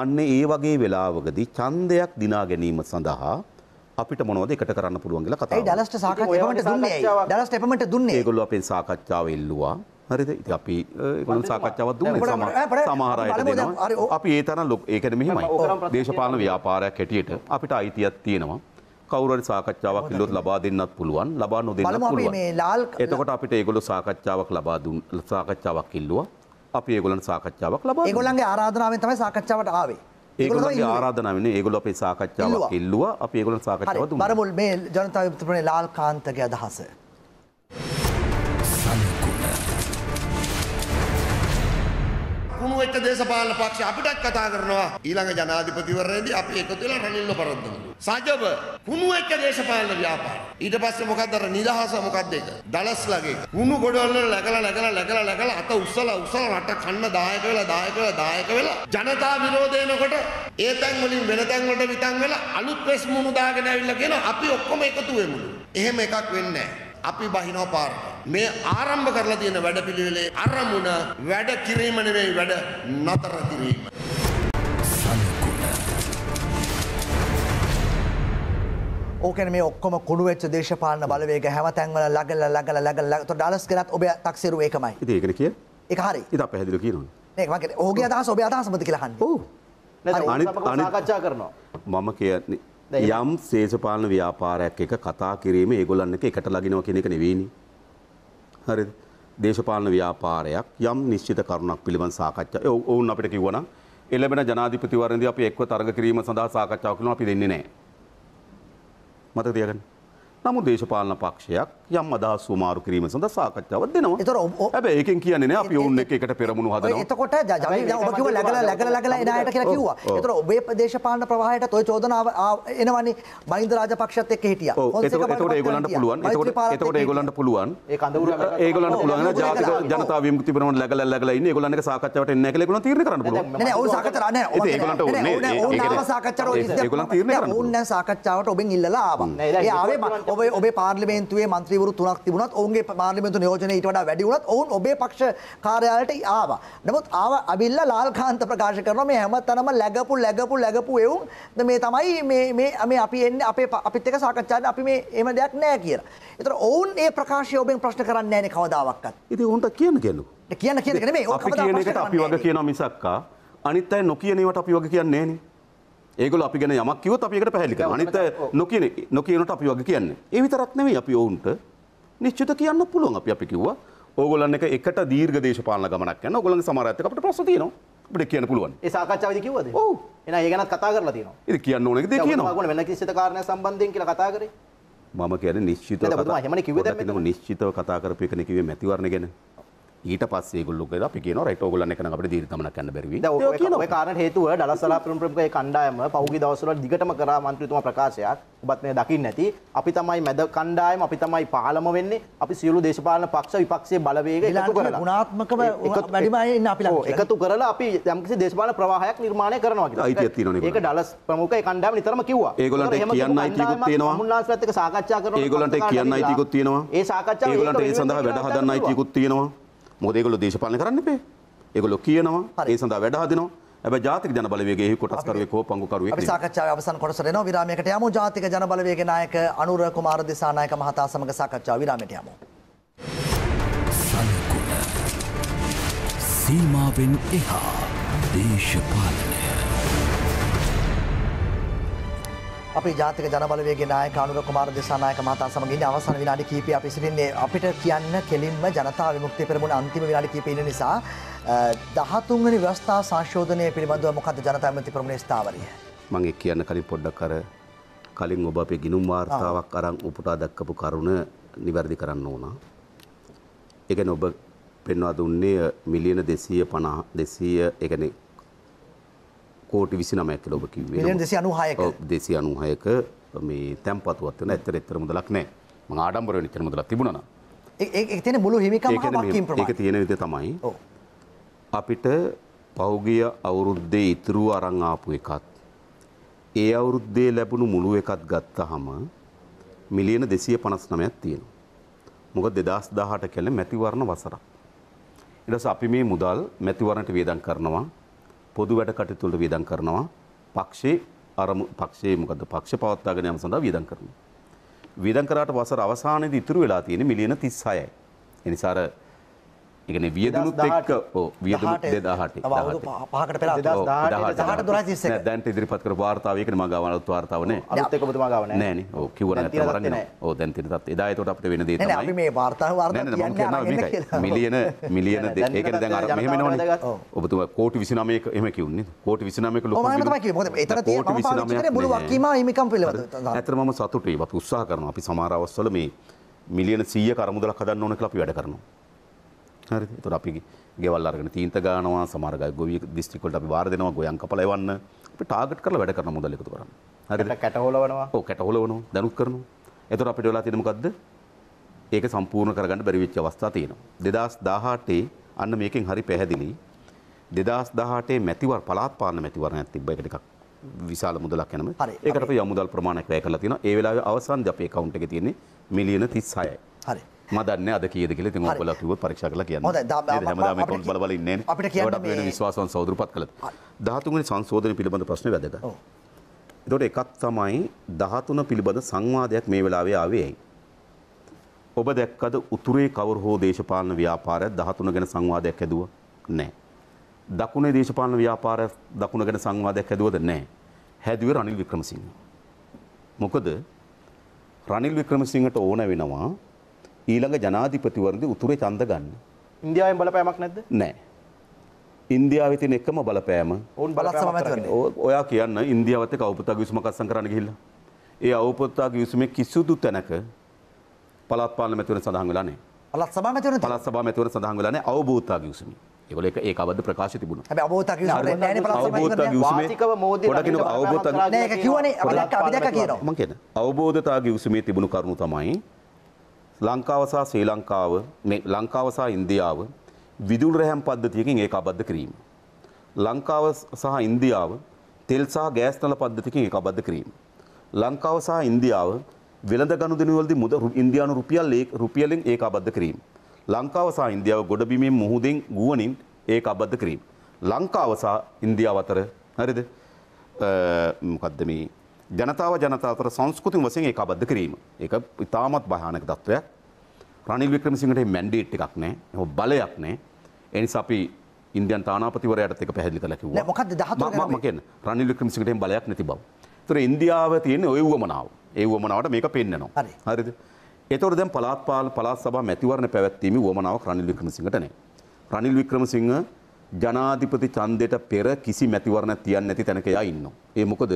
D: අන්න ඒ වගේ වෙලාවකදී ඡන්දයක් දිනා ගැනීම සඳහා අපිට මොනවද එකට කරන්න පුළුවන් කියලා කතා කරා. ඒ ඩලස්ට සාකච්ඡාවට දුන්නේ ඇයි? ඩලස්ට එපමණට දුන්නේ. ඒගොල්ලෝ අපෙන් සාකච්ඡාව එල්ලුවා. හරිද? ඉතින් අපි ඒගොල්ලෝ සාකච්ඡාවක් දුන්නේ සමහර අයට දෙනවා. අපි ඒ තරම් ඒ කියන්නේ මෙහෙමයි. දේශපාලන ව්‍යාපාරයක් හැටියට අපිට අයිතියක් තියෙනවා. කවුරුහරි සාකච්ඡාවක් ඉල්ලුවොත් ලබා දෙන්නත් පුළුවන්, ලබා නොදෙන්නත් පුළුවන්. එතකොට අපිට ඒගොල්ලෝ සාකච්ඡාවක් ලබා දුන් සාකච්ඡාවක් ඉල්ලුවා. අපි ඒගොල්ලන් සාකච්ඡාවක් ලබා දුන්නා. ඒගොල්ලන්ගේ
B: ආරාධනාවෙන් තමයි සාකච්ඡාවට ආවේ. ඒගොල්ලගේ
D: ආරාධනාවන ඒගොල්ල අපේ සාකච්ඡාවක් ඉල්ලුවා අපි ඒගොල්ලන් සාකච්ඡාව දුන්නා.
B: බරමුල් මේ ජනතාව ප්‍රතිපලයේ ලාල් කාන්තගේ අදහස.
F: කුණු එක දේශපාලන පක්ෂ අපිටත් කතා කරනවා ඊළඟ ජනාධිපතිවරණයේදී අපි එකතු වෙලා රනිල්ව පරද්දමු. සජබ කුණු එක දේශපාලන ව්‍යාපාරය. ඊට පස්සේ මොකද්ද අර නිදහස මොකද්ද ඒක? දලස්ලගේ කුණු ගොඩවල් වල läකලා läකලා läකලා läකලා අත උස්සලා උස්සලා රට කන්න දායක වෙලා දායක වෙලා දායක වෙලා ජනතා විරෝධයනකොට ඒ තැන් වලින් වෙන තැන් වලට විතන් වෙලා අලුත් වෙස් මුණු දාගෙන ඇවිල්ලා කියනවා අපි ඔක්කොම එකතු වෙමුලු. එහෙම එකක් වෙන්නේ නැහැ. අපි බහිනව පාරට මේ ආරම්භ කරලා තියෙන වැඩපිළිවෙලේ අරමුණ වැඩ කිරීම නෙවෙයි වැඩ නතර කිරීම
B: ඕකන මේ ඔක්කොම කුණු වෙච්ච දේශපාලන බලවේග හැමතැන්වල ලගල ලගල ලගල තොට ඩලස්
D: කරත් ඔබ තක්සේරුව ඒකමයි. ඉතින් ඒකනේ කිය? ඒක හරි. ඉතින් අප පැහැදිලි කියනවා.
B: නේ මගේ ඕගේ අදහස ඔබේ අදහස මත කියලා අහන්නේ. ඔව්. නැත්නම් අනිත් අනිත්
D: කරනවා. මම කියන්නේ යම් සේෂපාලන ව්‍යාපාරයක් එක කතා කිරීම ඒගොල්ලන් එක එකට ලගිනවා කියන එක නෙවෙයිනි. හරිද? දේශපාලන ව්‍යාපාරයක් යම් නිශ්චිත කරුණක් පිළිබඳ සාකච්ඡා ඔවුන් අපිට කිව්වනම් එළඹෙන ජනාධිපතිවරණදී අපි එක්ව තරග කිරීම සඳහා සාකච්ඡාවක් කරනවා අපි දෙන්නේ නැහැ. මතක තියාගන්න. නමු දේශපාලන පක්ෂයක් යම් අදහස් සුමාරු කිරීම සඳහා සාකච්ඡාවක් දෙනවා. ඒතර හැබැයි ඒකෙන් කියන්නේ නෑ අපි ඔවුන් එක්ක එකට පෙරමුණු හදනවා.
B: එතකොට ජමීල් දැන් ඔබ කිව්ව läගලා läගලා läගලා එන අයට කියලා කිව්වා. ඒතර ඔබේ දේශපාලන ප්‍රවාහයටත් ওই චෝදනාව එනවනේ මහින්ද රාජපක්ෂත් එක්ක හිටියා. ඒතකොට ඒතකොට ඒගොල්ලන්ට පුළුවන්. ඒතකොට ඒතකොට ඒගොල්ලන්ට
D: පුළුවන්. ඒ කඳවුර ඒගොල්ලන්ට පුළුවන් නේද ජාතික ජනතා විමුක්ති පෙරමුණ läගලා läගලා ඉන්නේ. ඒගොල්ලන් එක සාකච්ඡාවට එන්නේ නැහැ කියලා ඒගොල්ලන් තීරණය කරන්න පුළුවන්.
B: නෑ නෑ ඔව් සාකච්ඡා නෑ. ඒ ඒගොල්ලන්ට ඕනේ. ඒගොල්ලන් සාකච්ඡාවට ඔබෙන් ඉල්ලලා ආවා. ඒ ආවේ ඔබේ ඔබේ පාර්ලිමේන්තුවේ മന്ത്രിවරු තුනක් තිබුණත් ඔවුන්ගේ පාර්ලිමේන්තු නියෝජනය ඊට වඩා වැඩි වුණත් ඔවුන් ඔබේ පක්ෂ කාර්යාලයට ආවා. නමුත් ආව අවිල්ලා ලාල්කාන්ත ප්‍රකාශ කරනවා මේ හැමතැනම läගපු läගපු läගපු එවුන් මේ තමයි මේ මේ මේ අපි එන්නේ අපේ අපිත් එක්ක සාකච්ඡාට අපි මේ එහෙම දෙයක් නැහැ කියලා. ඒතර ඔවුන් ඒ ප්‍රකාශය ඔබෙන් ප්‍රශ්න කරන්නේ නැහැ නේ කවදාවත්වත්. ඉතින් උන්ට කියන්න කෙලු. කියන්න කියන එක නෙමෙයි. අපි කියන එකට අපි වගේ
D: කියන මිසක්කා අනිත් අය නොකියනේවට අපි වගේ කියන්නේ නැහැ නේ. ඒගොල්ලෝ අපි ගැන යමක් කිව්වොත් අපි ඒකට පැහැදිලි කරනවා. අනිත් නොකියන නොකියනට අපි වගේ කියන්නේ. ඒ විතරක් නෙවෙයි අපි ඔවුන්ට නිශ්චිත කියන්න පුළුවන් අපි අපි කිව්වා. ඕගොල්ලන් එක එකට දීර්ඝ දේශපාලන ගමනක් යන ඕගොල්ලන්ගේ සමහර අයත් එක්ක අපිට ප්‍රශ්න තියෙනවා. අපිට කියන්න පුළුවන්.
E: ඒ සාකච්ඡාවේදී කිව්වද? ඔව්. එහෙනම් ඒ ගැනත් කතා කරලා තියෙනවා.
D: ඉතින් කියන්න ඕන එක දෙය කියනවා.
E: ඔබතුමා වෙන කිසිත කාරණා සම්බන්ධයෙන් කියලා කතා කරේ.
D: මම කියන්නේ නිශ්චිතව කතා. නේද ඔබතුමා එහෙමනේ කිව්වේ දැන් මෙතන. නිශ්චිතව කතා කරපු එකනේ කිව්වේ මැතිවරණ ගැන. ඊට පස්සේ ගොල්ලෝ කියලා අපි කියනවා රයිට් ඕගොල්ලන් එකනම් අපිට දීර්ඝ ගමනක් යන්න බැරි වෙයි. දැන් ඔය ඔය
E: කාරණා හේතුව ඩලස්වල ප්‍රමුඛ කණ්ඩායම පහුගිය දවස්වල දිගටම කරා മന്ത്രിතුමා ප්‍රකාශයක්. ඔබත් මේ දකින්න ඇති. අපි තමයි මැද කණ්ඩායම අපි තමයි පාලම වෙන්නේ. අපි සියලු දේශපාලන පක්ෂ විපක්ෂයේ බලවේග එකතු කරලා ගුණාත්මකව වැඩිම අය ඉන්න අපි ලක්ෂ. එකතු කරලා අපි යම්කිසි දේශපාලන ප්‍රවාහයක් නිර්මාණය කරනවා කියලා. ඒක තියෙනවනේ. ඒක ඩලස් ප්‍රමුඛ කණ්ඩායම නිතරම කිව්වා. ඒගොල්ලන්ට කියන්න අයිතියකුත් තියෙනවා. මුන්නාස්ලත් එක්ක සාකච්ඡා කරනවා. ඒගොල්ලන්ට කියන්න අයිතියකුත්
D: තියෙනවා. ඒ සාකච්ඡාව ඒගොල්ලන්ට ඒ සඳහා වැඩ හදන්න අයිතියකුත් තියෙනවා. මොකද ඒගොල්ලෝ දේශපාලනය කරන්න එපේ. ඒගොල්ලෝ කියනවා ඒ සඳහා වැඩ හදනවා. හැබැයි ජාතික ජනබලවේගයේ එහි කොටස්කරුවෙක් හෝ පංගුකරුවෙක් අපි
B: සාකච්ඡාවේ අවසන් කොටසට එනවා විරාමයකට යමු ජාතික ජනබලවේගයේ නායක අනුර කුමාර දිසානායක මහතා සමග සාකච්ඡාව විරාමයට යමු.
C: සීමාවෙන් එහා
A: දේශපාලන
B: අපේ ජාතික ජනබලවේගේ නායක අනුර කුමාර දිසානායක මහතා සමග ඉන්නේ අවසන් විනාඩි කීපය අපි සිටින්නේ අපිට කියන්න කෙලින්ම ජනතා විමුක්තිය පෙරමුණ අන්තිම විනාඩි කීපය ඉන්න නිසා 13 වෙනි ව්‍යවස්ථා සංශෝධනය පිළිබඳව මොකද ජනතා විමුක්ති පෙරමුණේ ස්ථාවරය
D: මම කියන්න කලින් පොඩ්ඩක් අර කලින් ඔබ අපේ ගිනුම් වාර්තාවක් අරන් උපුටා දක්වපු කරුණ නිවැරදි කරන්න ඕන. ඒ කියන්නේ ඔබ පෙන්වා දුන්නේ මිලියන 250 200 ඒ කියන්නේ කෝටි විසි නමයක් ලොබ කිවේ දෙසි අනුහයක දෙසි අනුහයක මේ තැම්පතුවත් වන ඇත්තර එත්තර මුදලක් නෑ ම ආඩම්බර නිතර මුදලක් තිබුණන
B: ඒ තියෙන මුළු හිමිකම එක
D: තියෙන විද තමයි අපිට පෞගිය අවුරුද්දේ ඉතුරු අරං ආපු එකත් ඒ අවුරුද්දේ ලැබුණු මුළු එකත් ගත්ත හම මිලියන දෙසිය පනස් නමයක් තියෙනවා. මොක දෙදස් දාහට කැල මැතිවරණ වසරක්. ඉඩස අපි මේ මුදල් මැතිවරණට වේදන් කරනවා පොදු වැඩ කටයුතු වලට වියදම් කරනවා. පක්ෂේ අරමු පක්ෂේ මොකද පක්ෂ පවත්වාගෙන යාම සඳහා වියදම් කරනවා. වියදම් කරාට වසර අවසානයේදී ඉතුරු වෙලා තියෙන්නේ මිලියන 36යි. ඒ නිසා එකන වියදනුත් එක්ක වියදමුත් දෙදාහට පහකට
E: පෙලා දහට
D: දොරසිස දැන්ට ඉදිරිපත් කර වාර්තාවයකට මගවනත් වාර්තාවනේ
E: අතක මගවන නෑන
D: කිවර ඕ දැන්තිනත් එදායතොට අපට වෙන දේ
E: මේ වාර්තාව
D: මිලියන මිලියන දෙකන දැන් අර මෙහෙම නෝනේ ඔබතුම කෝටි 29ක එහෙම කිව්න්නේ කෝටි 29ක ලොකු මම තමයි කිව්වේ එතන තියෙන මම පාවිච්චි කරේ මුළු වක්කීම
B: හිමිකම් පිළිබඳව
D: ඇත්තට මම සතුටුයි අපි උත්සාහ කරනවා අපි සමහර අවස්වල මේ මිලියන 100 කරමුදලක් හදන්න ඕන කියලා අපි වැඩ කරනවා හරි තුර අපි ගෙවල් අරගෙන තීන්ත ගානවා සමාරග ගොවිය දිස්ත්‍රිකොල්ට අපි වාර දෙනවා ගොයන් කපල එවන්න අපි ටාගට් කරලා වැඩ කරන මුදල් එකතු කරන්න හරි කැටහොලවනවා ඔව් කැටහොලවනවා දැනුත් කරනවා එතකොට අපිට වෙලා තියෙන මොකද්ද ඒක සම්පූර්ණ කරගන්න බැරි වෙච්ච අවස්ථා තියෙනවා 2018 අන්න මේකෙන් හරි පැහැදිලි 2018 මැතිවර පළාත් පාලන මැතිවරණයක් තිබ්බ එක ටිකක් විශාල මුදලක් යනම ඒකට අපි යම් මුදල් ප්‍රමාණයක් වැය කරලා තියෙනවා ඒ වෙලාවේ අවසන් අපේ account එකේ තියෙන්නේ මිලියන 36යි හරි මදන්න අද කියද කියල ති ඔබල කිවත් පරක්ෂ කල කියන්න හමදාම කොට් බල ඉන්නේ අපිට කිය විශවාසන් සෞදරපත් කළ ධාතුගනි සංශෝධන පිළිබඳ ප්‍රශ්න වැදක දොට එකත් තමයි දහතුන පිළිබඳ සංවාදයක් මේ වෙලාවේ ආවේයි. ඔබ දැක්කද උතුරේ කවර හෝ දේශපාලන ව්‍යාපාරයක් දහතුන ගැන සංවාදයක් ඇදුව නෑ. දකුණේ දේශපාලන ව්‍යාපාරය දකුණ ගැන සංවාදයක් ඇදුවද නෑ හැදුව රනිල් වික්‍රමසිංහ. මොකද රනිල් වික්‍රමසිංහට ඕන වෙනවා ඊළඟ ජනාධිපතිවරදි උතුරේ චන්ද ගන්න.
E: ඉන්දියාවෙන් බලපෑමක් නැද්ද?
D: නැහැ. ඉන්දියාවේ තියෙන එකම බලපෑම
E: ඕන් බලපෑමක්
D: ඔයා කියන්න ඉන්දියාවත් එක්ක අවපතා ගිවිසුමක් අත්සන් කරන්න ගිහිල්ලා. ඒ අවපතා ගිවිසුමේ කිසිදු තැනක පළාත් පාර්ලිමේන්තුවේ සඳහන් වෙලා නැහැ. පළාත් සභාව මැතිවරණ පළාත් සභාව මැතිවරණ සඳහන් වෙලා නැහැ අවබෝධතා ගිවිසුමේ. ඒවල එක ඒ අවද ප්‍රකාශ තිබුණ අවබෝත අවබෝධතා ගිවසමේ තිබුණු කරුණු තමයි ලංකාව සහ ශ්‍රී ලංකාව මේ ලංකාව සහ ඉන්දියාව විදුලි රැහැම් පද්ධතියකින් ඒකාබද්ධ කිරීම. ලංකාව සහ ඉන්දියාව තෙල් සහ ගෑස් නල පද්ධතියකින් ඒකාබද්ධ කිරීම. ලංකාව සහ ඉන්දියාව වෙළඳ ගනුදෙනුවලදී මුද ඉන්දියානු රුපියල් රුපියලෙන් ඒකාබද්ධ කිරීම. ලංකාව සහ ඉන්දියාව ගොඩබිමෙන් මුහුදෙන් ගුවනින් ඒකාබද්ධ කිරීම. ලංකාව සහ ඉන්දියාව අතර හරිද? මොකද්ද මේ ජනතාව ජනතාවතර සංස්කෘතින් වසයෙන් ඒ අබද්ධ කිරීම එක ඉතාමත් භයානක දත්වයක් රනිල් වික්‍රමසිංහට මැන්ඩේට් එකක් නෑ හො බලයක් නෑ එනිසා අපි ඉන්දියන් තානාපතිවරයට එක පැහැදිලි කළ කිව්වා මොකද දහතුවම කියන රනිල් වික්‍රමසිංහට බලයක් නැති බව. ඒතර ඉන්දියාව තියෙන ඔය වමනාව. ඒ වමනාවට මේක පෙන්නනවා. හරිද? ඒතර දැන් පළාත් පාල පළාත් සභා මැතිවරණ පැවැත්වීමේ වමනාවක් රනිල් වික්‍රමසිංහට නෑ. රනිල් වික්‍රමසිංහ ජනාධිපති ඡන්දයට පෙර කිසි මැතිවරණක් තියන්නේ නැති තැනක යා ඉන්නවා. ඒ මොකද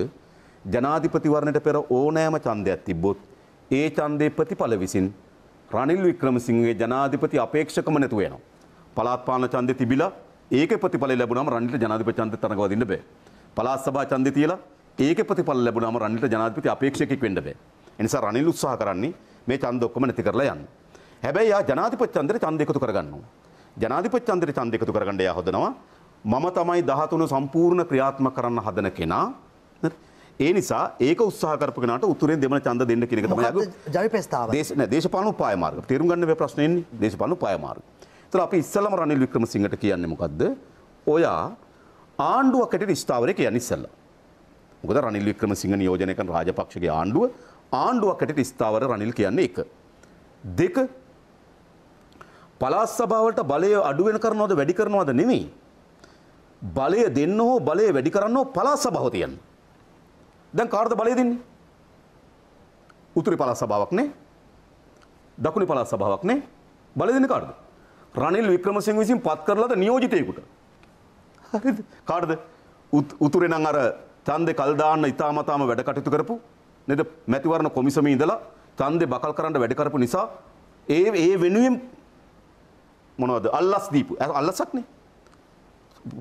D: ජනාධිපතිවරණයට පෙර ඕනෑම ඡන්දයක් තිබ්බොත් ඒ ඡන්දේ ප්‍රතිඵල විසින් රනිල් වික්‍රමසිංහගේ ජනාධිපති අපේක්ෂකම නැතු වෙනවා. පළාත් පාලන ඡන්දේ තිබිලා ඒකේ ප්‍රතිඵල ලැබුණාම රනිල්ට ජනාධිපති ඡන්දේ තරඟවදින්න බෑ. පළාත් සභා ඡන්දේ තියලා ඒකේ ප්‍රතිඵල ලැබුණාම රනිල්ට ජනාධිපති අපේක්ෂකෙක් වෙන්න බෑ. ඒ නිසා රනිල් උත්සාහ කරන්නේ මේ ඡන්ද ඔක්කොම නැති කරලා යන්න. හැබැයි යා ජනාධිපති ඡන්දේ ඡන්ද එකතු කරගන්නවා. ජනාධිපති ඡන්දේ ඡන්ද එකතු කරගන්න යා හොදනවා. මම තමයි 13 සම්පූර්ණ ක්‍රියාත්මක කරන්න හදන කෙනා ඒ නිසා ඒක උත්සාහ කරපු කෙනාට උතුරෙන් දෙමළ ඡන්ද දෙන්න කියන එක තමයි අද
B: ජවි ප්‍රස්තාව. දේශ
D: නෑ දේශපාලන උපාය මාර්ග. තේරුම් ගන්න මේ ප්‍රශ්නේ ඉන්නේ දේශපාලන උපාය මාර්ග. ඒතර අපි ඉස්සෙල්ලම රනිල් වික්‍රමසිංහට කියන්නේ මොකද්ද? ඔයා ආණ්ඩුවකට ස්ථාවරය කියන්නේ ඉස්සෙල්ලා. මොකද රනිල් වික්‍රමසිංහ නියෝජනය කරන රාජපක්ෂගේ ආණ්ඩුව ආණ්ඩුවකට ස්ථාවර රනිල් කියන්නේ එක. දෙක පලාස් සභාවට බලය අඩුවෙන කරනවද වැඩි කරනවද නෙමෙයි. බලය දෙන්න හෝ බලය වැඩි කරන්න හෝ පලාස් සභාව තියන්නේ. දැන් කාර්ද බලය දෙන්නේ. උතුරි පළාත් සභාවක් නේ. දකුණු පළාත් සභාවක් නේ. බලය දෙන්නේ කාර්ද? රනිල් වික්‍රමසිංහ විසින් පත් කරලාද නියෝජිතයෙකුට. හරිද? කාර්ද? උතුරේ නම් අර ඡන්දේ කල් දාන්න ඉතාමතාම වැඩ කටයුතු කරපු නේද මැතිවරණ කොමිසමේ ඉඳලා ඡන්දේ බකල් කරන්න වැඩ කරපු නිසා ඒ ඒ වෙනුවෙන් මොනවද අල්ලස් දීපු අල්ලසක් නේ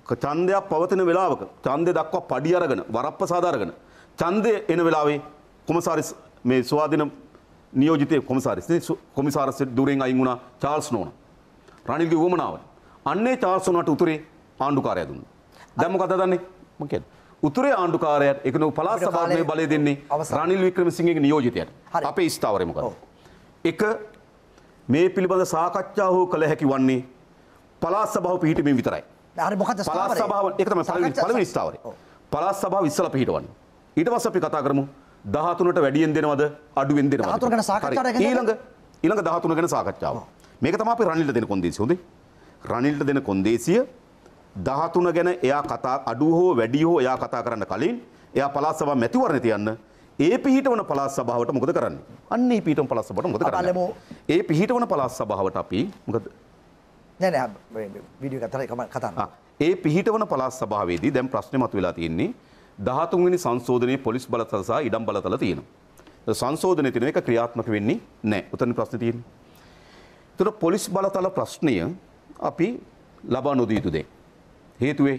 D: ඡන්දයක් පවතින වෙලාවක ඡන්දේ දක්වා පඩි අරගෙන වරප්ප සාදාරගෙන චන්දය එන වෙලාවේ කොමසාරිස් මේ ස්වාධන නියෝජිතය කොමසාරිස් කොමිසාරස් දුරෙන් අයින් වුණා චාල්ස් නෝන රනිල්ගේ වුවමනාව අන්නේ චාල්ස් වනට උතුරේ ආණ්ඩුකාරය දුන්න දැම කත දන්නේ මකෙන් උතුරේ ආණ්ඩුකාරයට එකන පලා සභාවය බලය දෙන්නේ රනිල් වික්‍රමසිංහ නියෝජිතයට අපේ ස්ථාවරමක එක මේ පිළිබඳ සාකච්ඡා හෝ කළ හැකි වන්නේ පලාස් සභාව පිහිටීමෙන් විතරයි.
F: අර මොකද සභාව? පලාස් සභාව ඒක තමයි
D: පළවෙනි ස්ථාවරය. පලාස් සභාව ඉස්සලා පිහිටවන්නේ. ඊට පස්සේ අපි කතා කරමු 13ට වැඩියෙන් දෙනවද අඩුවෙන් දෙනවද 13 ගැන සාකච්ඡාවට ඊළඟ ඊළඟ 13 ගැන සාකච්ඡාව මේක තමයි අපි රනිල්ට දෙන කොන්දේසිය හොඳේ රනිල්ට දෙන කොන්දේසිය 13 ගැන එයා කතා අඩුව හෝ වැඩි හෝ එයා කතා කරන්න කලින් එයා පළාත් සභාව මැතිවරණ තියන්න ඒ පිහිටවන පළාත් සභාවට මොකද කරන්නේ අන්න ඒ පිහිටවන පළාත් සභාවට මොකද කරන්නේ ඒ පිහිටවන පළාත් සභාවට අපි මොකද
B: නෑ නෑ වීඩියෝ එක තමයි කතා කරනවා
D: ඒ පිහිටවන පළාත් සභාවේදී දැන් ප්‍රශ්නේ මතුවලා තියෙන්නේ දහතුන්වෙනි සංශෝධනයේ පොලිස් බලතල සහ ඉඩම් බලතල තියෙනවා. සංශෝධනයේ තියෙන එක ක්‍රියාත්මක වෙන්නේ නැහැ. උතන ප්‍රශ්නේ තියෙන්නේ. ඒතර පොලිස් බලතල ප්‍රශ්නය අපි ලබා නොදිය යුතු දෙයක්. හේතුවේ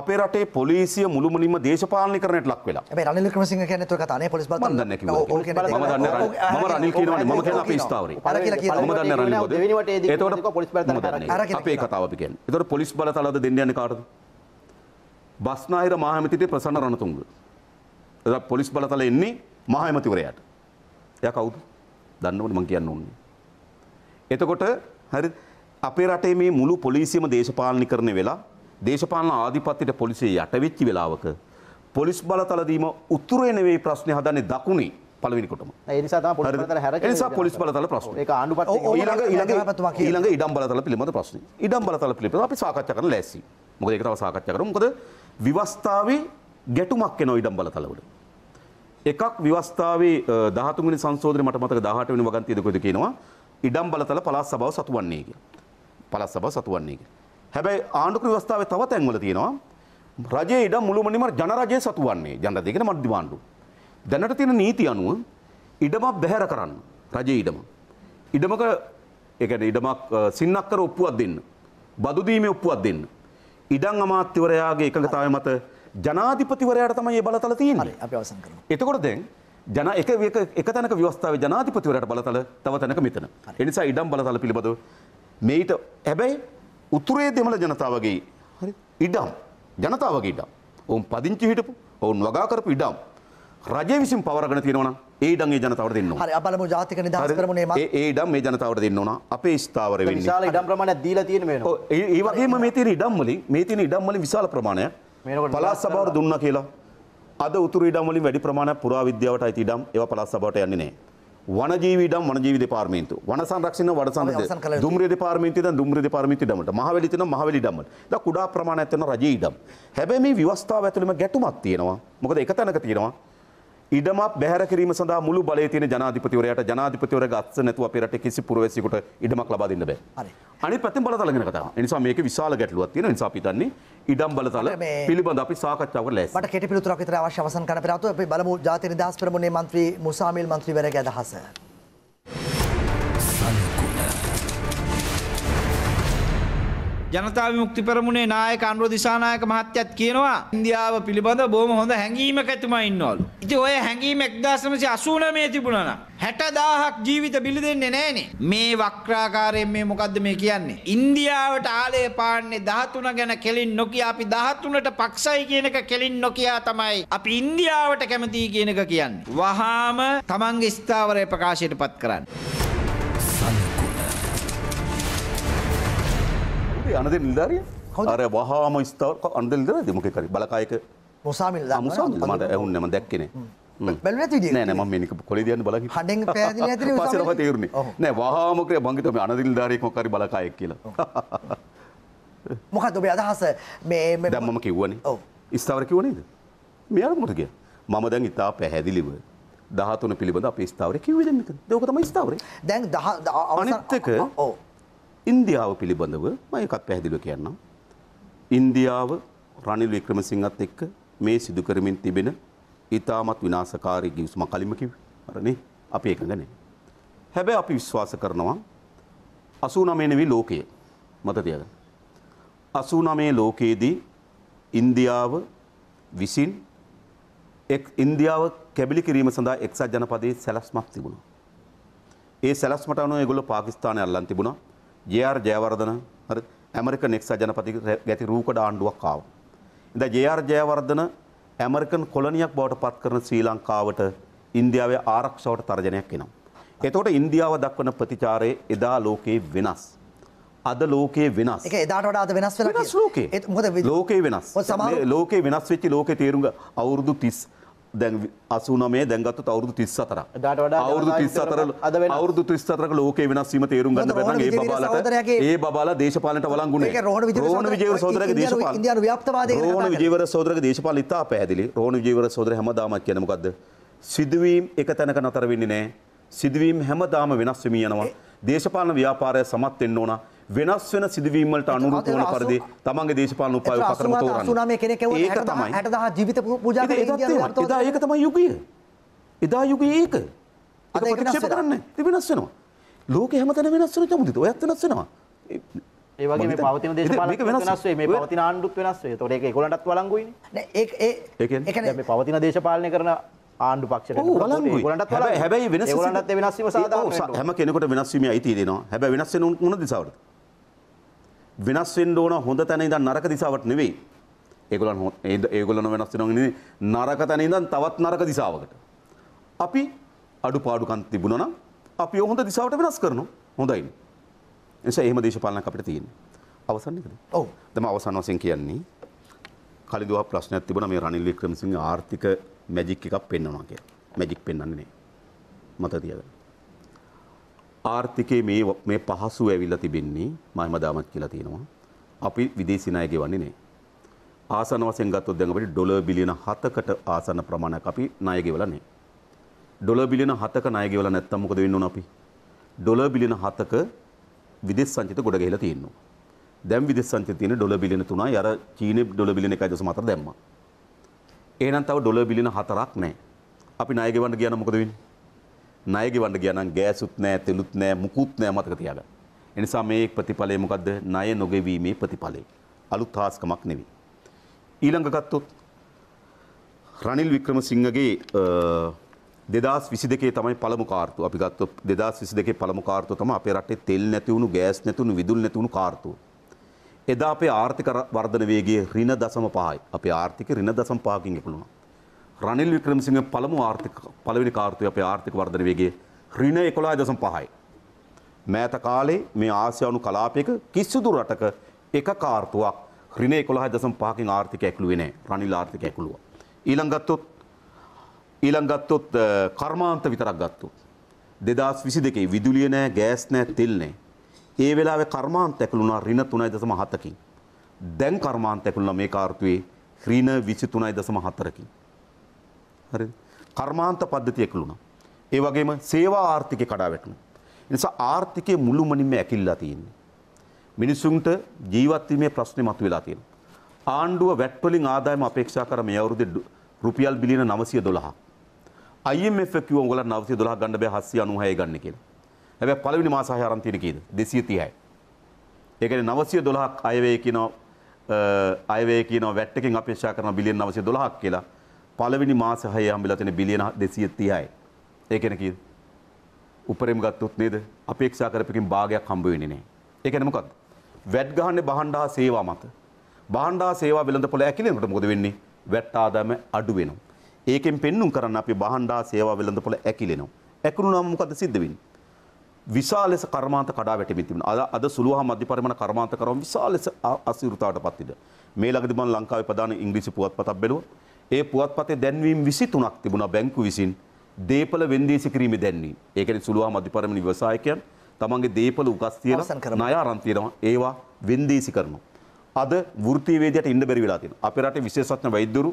D: අපේ රටේ පොලිසිය මුළු මුලින්ම දේශපාලනීකරණයට ලක් වෙලා.
B: හැබැයි රනිල් වික්‍රමසිංහ කියන්නේ ඔය කතාව
D: නේ පොලිස් බලතල. මම දන්නේ නැහැ. මම දන්නේ මම රනිල් කියනවානේ මම කියන අපේ ස්ථාවරේ. අර කියලා කියනවා. මම දන්නේ රනිල්. දෙවෙනි වටේදී පොලිස් බලතල. අපේ කතාව අපි කියන්නේ. ඒතකොට පොලිස් බලතලද දෙන්න යන්නේ කාටද? බස්නාහිර මහමැතිට ප්‍රසන්න රණතුංග. එදා පොලිස් බලතල එන්නේ මහමැතිවරයාට. එයා කවුද? දන්නවද මම කියන්න ඕනේ. එතකොට හරි අපේ රටේ මේ මුළු පොලිසියම දේශපාලනීකරණය වෙලා දේශපාලන ආධිපත්‍යයට පොලිසිය යට වෙච්ච වෙලාවක පොලිස් බලතල දීම උතුරේ නෙවෙයි ප්‍රශ්නේ හදන්නේ දකුණේ පළවෙනි කොටම.
E: ඒ නිසා තමයි පොලිස් බලතල හැර ඒ නිසා පොලිස් බලතල
D: ප්‍රශ්නේ. ඒක ආණ්ඩුපත් ඊළඟ ඊළඟ ඊළඟ ඉඩම් බලතල පිළිබඳ ප්‍රශ්නේ. ඉඩම් බලතල පිළිබඳ අපි සාකච්ඡා කරන්න ලෑස්තියි. මොක ඒක තව සාකච්ඡා කරමු. මොකද විවස්ථාවේ ගැටුමක් එනවා ඉඩම් බලතලවල. එකක් විවස්ථාවේ 13 වෙනි සංශෝධනයේ මට මතක 18 වෙනි වගන්තියද කොයිද කියනවා ඉඩම් බලතල පළාත් සභාව සතු වන්නේ කියලා. පළාත් සභාව සතු වන්නේ කියලා. හැබැයි ආණ්ඩුක්‍ර ව්‍යවස්ථාවේ තව තැන්වල තියෙනවා රජයේ ඉඩම් මුළුමනින්ම ජන රජය සතු වන්නේ ජන රජය කියන මධ්‍යම ආණ්ඩුව. දැනට තියෙන නීති අනුව ඉඩමක් බැහැර කරන්න රජයේ ඉඩම. ඉඩමක ඒ කියන්නේ ඉඩමක් සින්නක් කර ඔප්පුවක් දෙන්න. බදු දීමේ ඔප්පුවක් දෙන්න. ඉඩං අමාත්‍යවරයාගේ එකඟතාවය මත ජනාධිපතිවරයාට තමයි මේ බලතල තියෙන්නේ. අපි අවසන් කරමු. එතකොට දැන් ජන එක එක තැනක ව්‍යවස්ථාවේ ජනාධිපතිවරයාට බලතල තව තැනක මෙතන. ඒ නිසා ඉඩම් බලතල පිළිබඳව මේිට හැබැයි උතුරේ දෙමළ ජනතාවගේ හරි ඉඩම් ජනතාවගේ ඉඩම්. ඔවුන් පදිංචි හිටපු ඔවුන් වගා කරපු ඉඩම් රජය විසින් පවරගෙන තියෙනවන ඒඩන් ඒ ජනතාවට දෙන්න
E: හරි බලමු ජාතික නිදහස් කරමුනේ මම
D: ඒ ඉඩම් මේ ජනතාවට දෙන්න ඕන අපේ ස්ථාවර වෙන්නේ විශාල
E: ඉඩම් ප්‍රමාණයක් දීලා තියෙන මේනෝ
D: ඒ වගේම මේ තියෙන ඉඩම් වලින් මේ තියෙන ඉඩම් වලින් විශාල ප්‍රමාණයක් පළාත් සභාවට දුන්නා කියලා අද උතුරු ඉඩම් වලින් වැඩි ප්‍රමාණයක් පුරා විද්‍යාවට අයිති ඉඩම් ඒවා පළාත් සභාවට යන්නේ නැහැ වනජීවි ඉඩම් වනජීවි දෙපාර්තමේන්තුව වන සංරක්ෂණ වන සංරක්ෂණ දුම්රිය දෙපාර්තමේන්තුව ඉඳන් දුම්රිය දෙපාර්තමේන්තුව ඉඩමට මහවැලි තියෙනවා මහවැලි ඉඩමට ඉතින් කුඩා ප්‍රමාණයක් තියෙන රජයේ ඉඩම් හැබැයි මේ ව්‍යවස්ථාව ඇතුළේම ගැටුමක් තියෙනවා මොකද එක තැනක තියෙනවා ඉඩමක් බැහැර කිරීම සඳහා මුළු බලය තියෙන ජනාධිපතිවරයාට ජනාධිපතිවරයාගේ අත්ස නැතුව අපේ රටේ කිසි පුරවැසියෙකුට ඉඩමක් ලබා දෙන්න බෑ. හරි. අනිත් පැත්තෙන් බලතල ගැන කතාව. ඒ නිසා මේකේ විශාල ගැටලුවක් තියෙන නිසා අපි හිතන්නේ ඉඩම් බලතල පිළිබඳ අපි සාකච්ඡාව කරලා ලෑස්ති.
B: මට කෙටි පිළිතුරක් විතර අවශ්‍ය අවසන් කරන පෙර අතෝ අපි බලමු ජාතික නිදහස් පෙරමුණේ മന്ത്രി මුසාමිල් മന്ത്രിවරයාගේ අදහස.
E: ජනතා විමුක්ති පෙරමුණේ නායක අනුර දිසානායක මහත්තයත් කියනවා ඉන්දියාව පිළිබඳ බොහොම හොඳ හැඟීමක් ඇතුමයි ඉන්නවලු. ඉතින් ඔය හැඟීම 1989 තිබුණා නම් 60000ක් ජීවිත බිලි දෙන්නේ නැහනේ. මේ වක්‍රාකාරයෙන් මේ මොකද්ද මේ කියන්නේ? ඉන්දියාවට ආලය පාන්නේ 13 ගැන කෙලින් නොකිය අපි 13ට පක්ෂයි කියන එක කෙලින් නොකියා තමයි අපි ඉන්දියාවට කැමතියි කියන එක කියන්නේ. වහාම තමන්ගේ ස්ථාවරය ප්‍රකාශයටපත් කරන්නේ.
D: එතකොට අනද නිල්ධාරිය අර වහාම ස්ථාව අන්දල්දර දෙමකකරි බලකායක මොසාමිල් මුසා මට ඇවුන්නම දැක්කනේ ම මේක කොල දයන්න බල පසරහ තේරුණේ නෑ වාහාමකය බංගිතම අනදිල් ධාරයෙක්ම කරි බලකායක් කියලා මොකත් ඔබේ අදහස මේ දම්මම කිව්වනේ ස්ථාවර කිවනේද මෙයාලමට කිය මම දැන් ඉතා පැහැදිලිව දහතුන පිළිබඳ අප ස්ථාවර කිවදක දෝකතම ස්ථාවර දැන් අනත්තක ඕ ඉන්දියාව පිළිබඳව මම එකක් පැහැදිලිව කියන්නම්. ඉන්දියාව රනිල් වික්‍රමසිංහත් එක්ක මේ සිදු කරමින් තිබෙන ඊටමත් විනාශකාරී ගිවිසුම කලින්ම කිව්වේ. අරනේ අපි එකඟ නැහැ. හැබැයි අපි විශ්වාස කරනවා 89 නෙවෙයි ලෝකය. මත තියාගන්න. 89 ලෝකයේදී ඉන්දියාව විසින් එක් ඉන්දියාව කැබලි කිරීම සඳහා එක්සත් ජනපදයේ සැලැස්මක් තිබුණා. ඒ සැලැස්මට අනුව ඒගොල්ලෝ පාකිස්තානය අල්ලන් තිබුණා. ජR ජයවර්ධන හරි ඇමරිකන් එක්සත් ජනපති ගැති රූකඩ ආණ්ඩුවක් ආවා. ඉතින් ජR ජයවර්ධන ඇමරිකන් කොලනියක් බවට පත් කරන ශ්‍රී ලංකාවට ඉන්දියාවේ ආරක්ෂාවට තර්ජනයක් එනවා. එතකොට ඉන්දියාව දක්වන ප්‍රතිචාරය එදා ලෝකේ වෙනස්. අද ලෝකේ වෙනස්. ඒක
B: එදාට වඩා අද වෙනස් වෙලා තියෙනවා. ලෝකේ.
D: මොකද ලෝකේ වෙනස්. ලෝකේ වෙනස් වෙච්ච ලෝකේ තේරුම් අවුරුදු 30 දැන් අසුනමේ දැන්ගත්තු අවුරුදු තිස් අතර අවුරුදු තිස් අතර අවුරුදු තිස් අතරක ලෝකේ වෙනස් වීම තේරුම් ගන්න බැරනම් ඒ බබාලට ඒ බබාලා දේශපාලනට වළංගුනේ රෝහණ විජේවර සහෝදරගේ දේශපාලන
B: ඉන්දියානු ව්‍යාප්තවාදයේ රෝහණ විජේවර
D: සහෝදරගේ දේශපාලන ඉතා පැහැදිලි රෝහණ විජේවර සහෝදර හැමදාමත් කියන්නේ මොකද්ද සිදුවීම් එක තැනක නතර වෙන්නේ නැහැ සිදුවීම් හැමදාම වෙනස් වෙමින් යනවා දේශපාලන ව්‍යාපාරය සමත් වෙන්න ඕනා වෙනස් වෙන සිදුවීමට අනුරූපවන පරිදි තමන්ගේ දේශපාලන උපාය උපක්‍රම තෝරන්න. ඒක තමයි. 60000 ජීවිත පූජා
B: කරලා
D: ඒක තමයි යුගය. එදා යුගයේ ඒක. අද ප්‍රතික්ෂේප කරන්නේ. ඒ වෙනස් වෙනවා. ලෝකේ හැමතැන වෙනස් වෙන
E: චමුදිත. ඔයත් වෙනස් වෙනවා. ඒ වගේ මේ පවතින දේශපාලනත් වෙනස් වෙයි. මේ පවතින ආණ්ඩුත් වෙනස් වෙයි. ඒතකොට ඒක ඒගොල්ලන්ටත් වළංගුයිනේ. නෑ ඒක ඒ ඒ කියන්නේ මේ පවතින දේශපාලනය කරන ආණ්ඩු පක්ෂට හැබැයි වෙනස් ගොලන්ට වෙනස්ීම සාධ
D: හැම කෙනෙකට වෙනස්වීම අයිති දෙනවා හැබැ වෙනස් වුණ දිසාවට වෙනස් වෙන්න ඕන හොඳ තැන ඉඳන් නරක දිශාවට නෙවෙයි. ඒගොල්ලන් ඒගොල්ලන් වෙනස් වෙනවා නෙවෙයි නරක තැන ඉඳන් තවත් නරක දිශාවකට. අපි අඩුපාඩුකම් තිබුණා නම් අපි හොඳ දිශාවට වෙනස් කරනවා. හොඳයි. එනිසා එහෙම දේශපාලනයක් අපිට තියෙන්නේ. අවසන් එකද? ඔව්. දැන් අවසන් වශයෙන් කියන්නේ කලින් දුවා ප්‍රශ්නයක් තිබුණා මේ රනිල් වික්‍රමසිංහ ආර්ථික මැජික් එකක් පෙන්වනවා කියලා. මැජික් පෙන්වන්නේ නෑ. මත තියාගන්න. ආර්ථිකයේ මේ මේ පහසු ඇවිල්ලා තිබෙන්නේ මම දාමත් කියලා තියෙනවා. අපි විදේශි ණය ගෙවන්නේ නැහැ. ආසන වශයෙන් ගත්තොත් දැන් අපිට ඩොලර් බිලියන 7කට ආසන ප්‍රමාණයක් අපි ණය ගෙවලා නැහැ. ඩොලර් බිලියන 7ක ණය ගෙවලා නැත්තම් මොකද වෙන්න ඕන අපි? ඩොලර් බිලියන 7ක විදේශ සංචිත ගොඩ ගහලා තියෙනවා. දැන් විදේශ සංචිත තියෙන ඩොලර් බිලියන 3යි අර චීනේ ඩොලර් බිලියන 1.4 දැම්මා. එහෙනම් තව ඩොලර් බිලියන 4ක් නැහැ. අපි ණය ගෙවන්න ගියා නම් මොකද වෙන්නේ? ණය ගෙවන්න ගියා නම් ගෑසුත් නැහැ, තෙලුත් නැහැ, මුකුත් නැහැ මතක තියාගන්න. ඒ නිසා මේ ප්‍රතිඵලය මොකද්ද? ණය නොගෙවීමේ ප්‍රතිඵලය. අලුත් හාස්කමක් නෙවෙයි. ඊළඟ ගත්තොත් රනිල් වික්‍රමසිංහගේ දෙදස් විසි දෙකේ තමයි පළමු කාර්තු අපි ගත්ත දෙදස් විසි දෙකේ පළමු කාර්තු තම අපේ රටේ තෙල් නැතිවුණු ගෑස් නැතිවුණු විදුල් නැතිවුණු කාර්තු. එදා අපේ ආර්ථික වර්ධන වේගයේ ඍණ දශම පහයි. අපේ ආර්ථික ඍණ දශම පහකින් ඉක්මුණා. රනිල් වික්‍රමසිංහ පළමු ආර්ථික පළවෙනි කාර්තුවේ අපේ ආර්ථික වර්ධන වේගය ඍණ 11.5යි. මෑත කාලේ මේ ආසියානු කලාපයක කිසිදු රටක එක කාර්තුවක් ඍණ 11.5කින් ආර්ථිකය ඇක්ළුවේ නැහැ. රනිල් ආර්ථිකය ඇක්ළුවා. ඊළඟ ගත්තොත් ඊළඟ ගත්තොත් කර්මාන්ත විතරක් ගත්තොත් 2022 විදුලිය නැහැ, ගෑස් නැහැ, තෙල් නැහැ. ඒ වෙලාවේ කර්මාන්ත ඇක්ළුණා ඍණ 3.7කින්. දැන් කර්මාන්ත ඇක්ළුණා මේ කාර්තුවේ ඍණ 23.4කින්. හරි කර්මාන්ත පද්ධතියක් ලුණා. ඒ වගේම සේවා ආර්ථිකය කඩා වැටුණා. ඒ නිසා ආර්ථිකයේ මුළුමනින්ම ඇකිලලා තියෙන්නේ. මිනිසුන්ට ජීවත් වීමේ ප්‍රශ්නේ මතුවලා තියෙනවා. ආණ්ඩුව වැට් වලින් ආදායම අපේක්ෂා කර මේ අවුරුද්දේ රුපියල් බිලියන 912ක්. IMF කිව්ව උගලන් 912ක් ගන්න බෑ 796 ගන්න කියලා. හැබැයි පළවෙනි මාස 6 ආරම්භ තියෙන කීයද? 236යි. ඒ කියන්නේ 912ක් අයවැය කියනවා අයවැය කියනවා වැට් එකෙන් අපේක්ෂා කරන බිලියන 912ක් කියලා. පළවෙනි මාස 6 හම්බෙලා තියෙන බිලියන 230යි. ඒ කියන්නේ කීයද? උපරිම ගත්තොත් නේද? අපේක්ෂා කරපකින් භාගයක් හම්බ වෙන්නේ නැහැ. ඒ කියන්නේ මොකක්ද? වැට් ගහන්නේ බහණ්ඩා සේවා මත. බහණ්ඩා සේවා වෙළඳපොළ ඇකිලෙනකොට මොකද වෙන්නේ? වැට් ආදායම අඩු වෙනවා. ඒකෙන් පෙන්නුම් කරන්න අපි බහන්ඩා සේවා වෙළඳපොළ ඇකිලෙනවා. ඇකුණුනම මොකද සිද්ධ වෙන්නේ? විශාල ලෙස කර්මාන්ත කඩා වැටෙමින් තිබුණා. අද අද සුළුහා මධ්‍ය පරිමාණ කර්මාන්ත කරවම් විශාල ලෙස අසීරුතාවටපත් ඉද. මේ ළඟදී මම ලංකාවේ ප්‍රධාන ඉංග්‍රීසි පුවත්පතක් බැලුවා. ඒ පුවත්පතේ දැන්වීම් 23ක් තිබුණා බැංකු විසින් දේපල වෙන්දේසි කිරීමේ දැන්වීම්. ඒ කියන්නේ සුළුහා මධ්‍යපරම නිවසායකයන් තමන්ගේ දේපල උගස් තියලා ණය අරන් තියනවා. ඒවා වෙන්දේසි කරනවා. අද වෘත්තීය වේදියට ඉන්න බැරි වෙලා තියෙනවා. අපේ රටේ විශේෂඥ වෛද්‍යවරු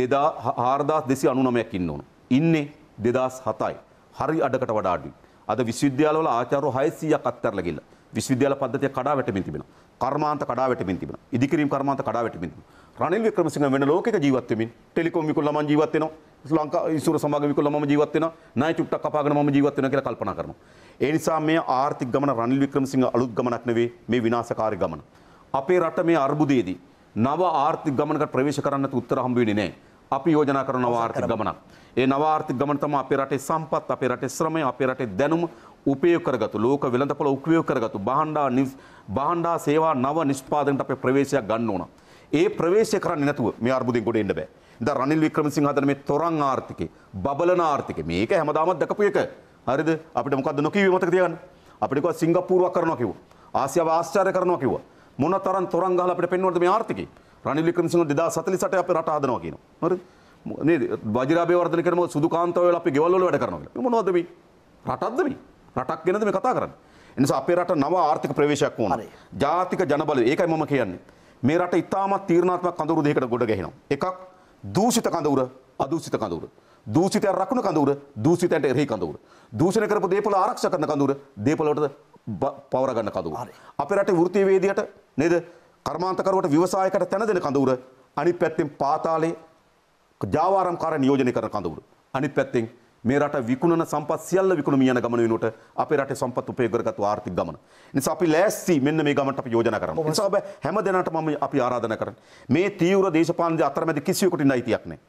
D: 4299ක් ඉන්න ඕන. ඉන්නේ 2007යි. හරි අඩකට වඩා අඩුයි. අද විශ්වවිද්‍යාලවල ආචාර්ය 600ක් අත්හැරලා ගිහලා විශ්වවිද්‍යාල පද්ධතිය කඩා වැටෙමින් තිබෙනවා. කර්මාන්ත කඩා වැටෙමින් තිබෙනවා. ඉදිකිරීම් කර්මාන්ත කඩා වැටෙමින් තිබෙනවා. රනිල් වික්‍රමසිංහ වෙන ලෝකෙක ජීවත් වෙමින් ටෙලිකොම් විකුණලා මම ජීවත් වෙනවා ලංකා ඉසුර සමාගම විකුණලා මම ජීවත් වෙනවා ණය චුට්ටක් කපාගෙන මම ජීවත් වෙනවා කියලා කල්පනා කරනවා ඒ නිසා මේ ආර්ථික ගමන රනිල් වික්‍රමසිංහ අලුත් ගමනක් නෙවෙයි මේ විනාශකාරී ගමන අපේ රට මේ අර්බුදයේදී නව ආර්ථික ගමනකට ප්‍රවේශ කරන්නත් උත්තර හම්බ වෙන්නේ නැහැ අපි යෝජනා කරන නව ආර්ථික ගමනක් ඒ නව ආර්ථික ගමන තමයි අපේ රටේ සම්පත් අපේ රටේ ශ්‍රමය අපේ රටේ දැනුම උපයෝග කරගත්තු ලෝක වෙළඳපොළ උපයෝග කරගත්තු බහණ්ඩා බහණ්ඩා සේවා නව නිෂ්පාදනයට අපේ ප්‍රවේශයක් ගන්න ඕනා ඒ ප්‍රවේශය කරන්නේ නැතුව මේ අර්බුදෙන් ගොඩ එන්න බෑ. ද රනිල් වික්‍රමසිංහ හදන මේ තොරන් ආර්ථිකේ, බබලන ආර්ථිකේ මේක හැමදාමත් දකපු එක. හරිද? අපිට මොකද්ද නොකියුවේ මතක තියාගන්න. අපිට කිව්වා සිංගප්පූරුවක් කරනවා කිව්වා. ආසියාව ආශ්චර්ය කරනවා කිව්වා. මොන තරම් තොරන් ගහලා අපිට පෙන්වන්නද මේ ආර්ථිකේ? රනිල් වික්‍රමසිංහ 2048 අපේ රට හදනවා කියනවා. හරිද? මේ වජිරාභය වර්ධන කරනවා සුදු කාන්තාව වල අපි ගෙවල් වල වැඩ කරනවා කියලා. මොනවද මේ? රටක්ද මේ? රටක් ගැනද මේ කතා කරන්නේ? එනිසා අපේ රට නව ආර්ථික ප්‍රවේශයක් ඕන. ජාතික ජනබලය. ඒකයි මම කියන්නේ. මේ රට ඉතාමත් තීරණාත්මක කඳවුරු දෙකකට ගොඩ ගැහෙනවා. එකක් දූෂිත කඳවුර, අදූෂිත කඳවුර. දූෂිතය රකුණු කඳවුර, දූෂිතයට එරෙහි කඳවුර. දූෂණය කරපු දේපල ආරක්ෂා කරන කඳවුර, දේපල වලට පවර ගන්න කඳවුර. අපේ රටේ වෘත්තීයවේදියට නේද? කර්මාන්තකරුවට ව්‍යවසායකට තැන දෙන කඳවුර, අනිත් පැත්තෙන් පාතාලේ ජාවාරම්කාර නියෝජනය කරන කඳවුර. අනිත් පැත්තෙන් මේ රට විකුණන සම්පත් සියල්ල විකුණමින් යන ගමන වෙනුවට අපේ රටේ සම්පත් උපයෝග කරගත්තු ආර්ථික ගමන. නිසා අපි ලෑස්ති මෙන්න මේ ගමනට අපි යෝජනා කරමු. නිසා ඔබ හැම දිනකටම අපි ආරාධනා කරන්නේ මේ තීව්‍ර දේශපාලන අතරමැද කිසියෙකුට නයිතියක් නැහැ.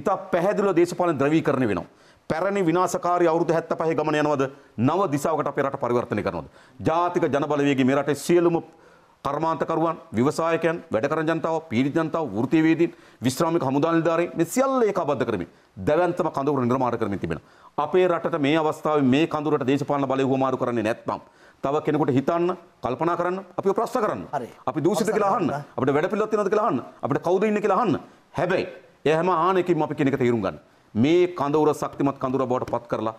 D: ඉතා පැහැදිලිව දේශපාලන ද්‍රවීකරණය වෙනවා. පැරණි විනාශකාරී අවුරුදු 75 ගමන යනවද නව දිශාවකට අපේ රට පරිවර්තනය කරනවද? ජාතික ජනබලවේගී මේ රටේ සියලුම කර්මාන්තකරුවන් විවසායකයන් වැඩකරන ජනතාව පීඩිත ජනතාව වෘත්තීයවේදීන් විශ්‍රාමික හමුදා නිලධාරීන් මේ සියල්ල ඒකාබද්ධ කරමින් දැවැන්තම කඳවුර නිර්මාණය කරමින් තිබෙනවා. අපේ රටට මේ අවස්ථාවේ මේ කඳවුරට දේශපාලන බලය හුවමාරු කරන්නේ නැත්නම් තව කෙනෙකුට හිතන්න කල්පනා කරන්න අපිව ප්‍රශ්න කරන්න අපි දූෂිත කියලා අහන්න අපිට වැඩ පිළිවෙලක් තියෙනවද කියලා අහන්න අපිට කවුද ඉන්නේ කියලා අහන්න හැබැයි ඒ හැම ආනෙකින්ම අපි කෙනෙක් තේරුම් ගන්න මේ කඳවුර ශක්තිමත් කඳවුර බවට පත් කරලා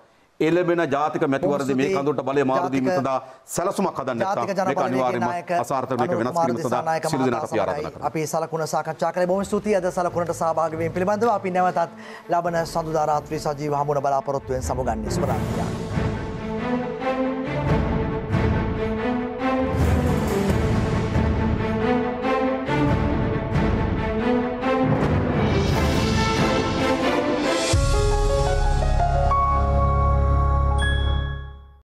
D: එළබෙන ජාතික මැතිවරද මේ කඳුට බලය මාරදීම සඳහා සැලසුමක් හදන්න මේක අනිවාර්යයෙන්ම අසාර්ථක මේක වෙනස් කිරීම සඳහා සියලු දෙනාට අපි ආරාධනා කරනවා.
B: අපි සලකුණ සාකච්ඡා කරේ බොහොම ස්තුතියි අද සලකුණට සහභාගී වීම පිළිබඳව අපි නැවතත් ලබන සඳුදා රාත්‍රී සජීව හමුවන බලාපොරොත්තු වෙන සමුගන්නේ ස්මරණීයයි.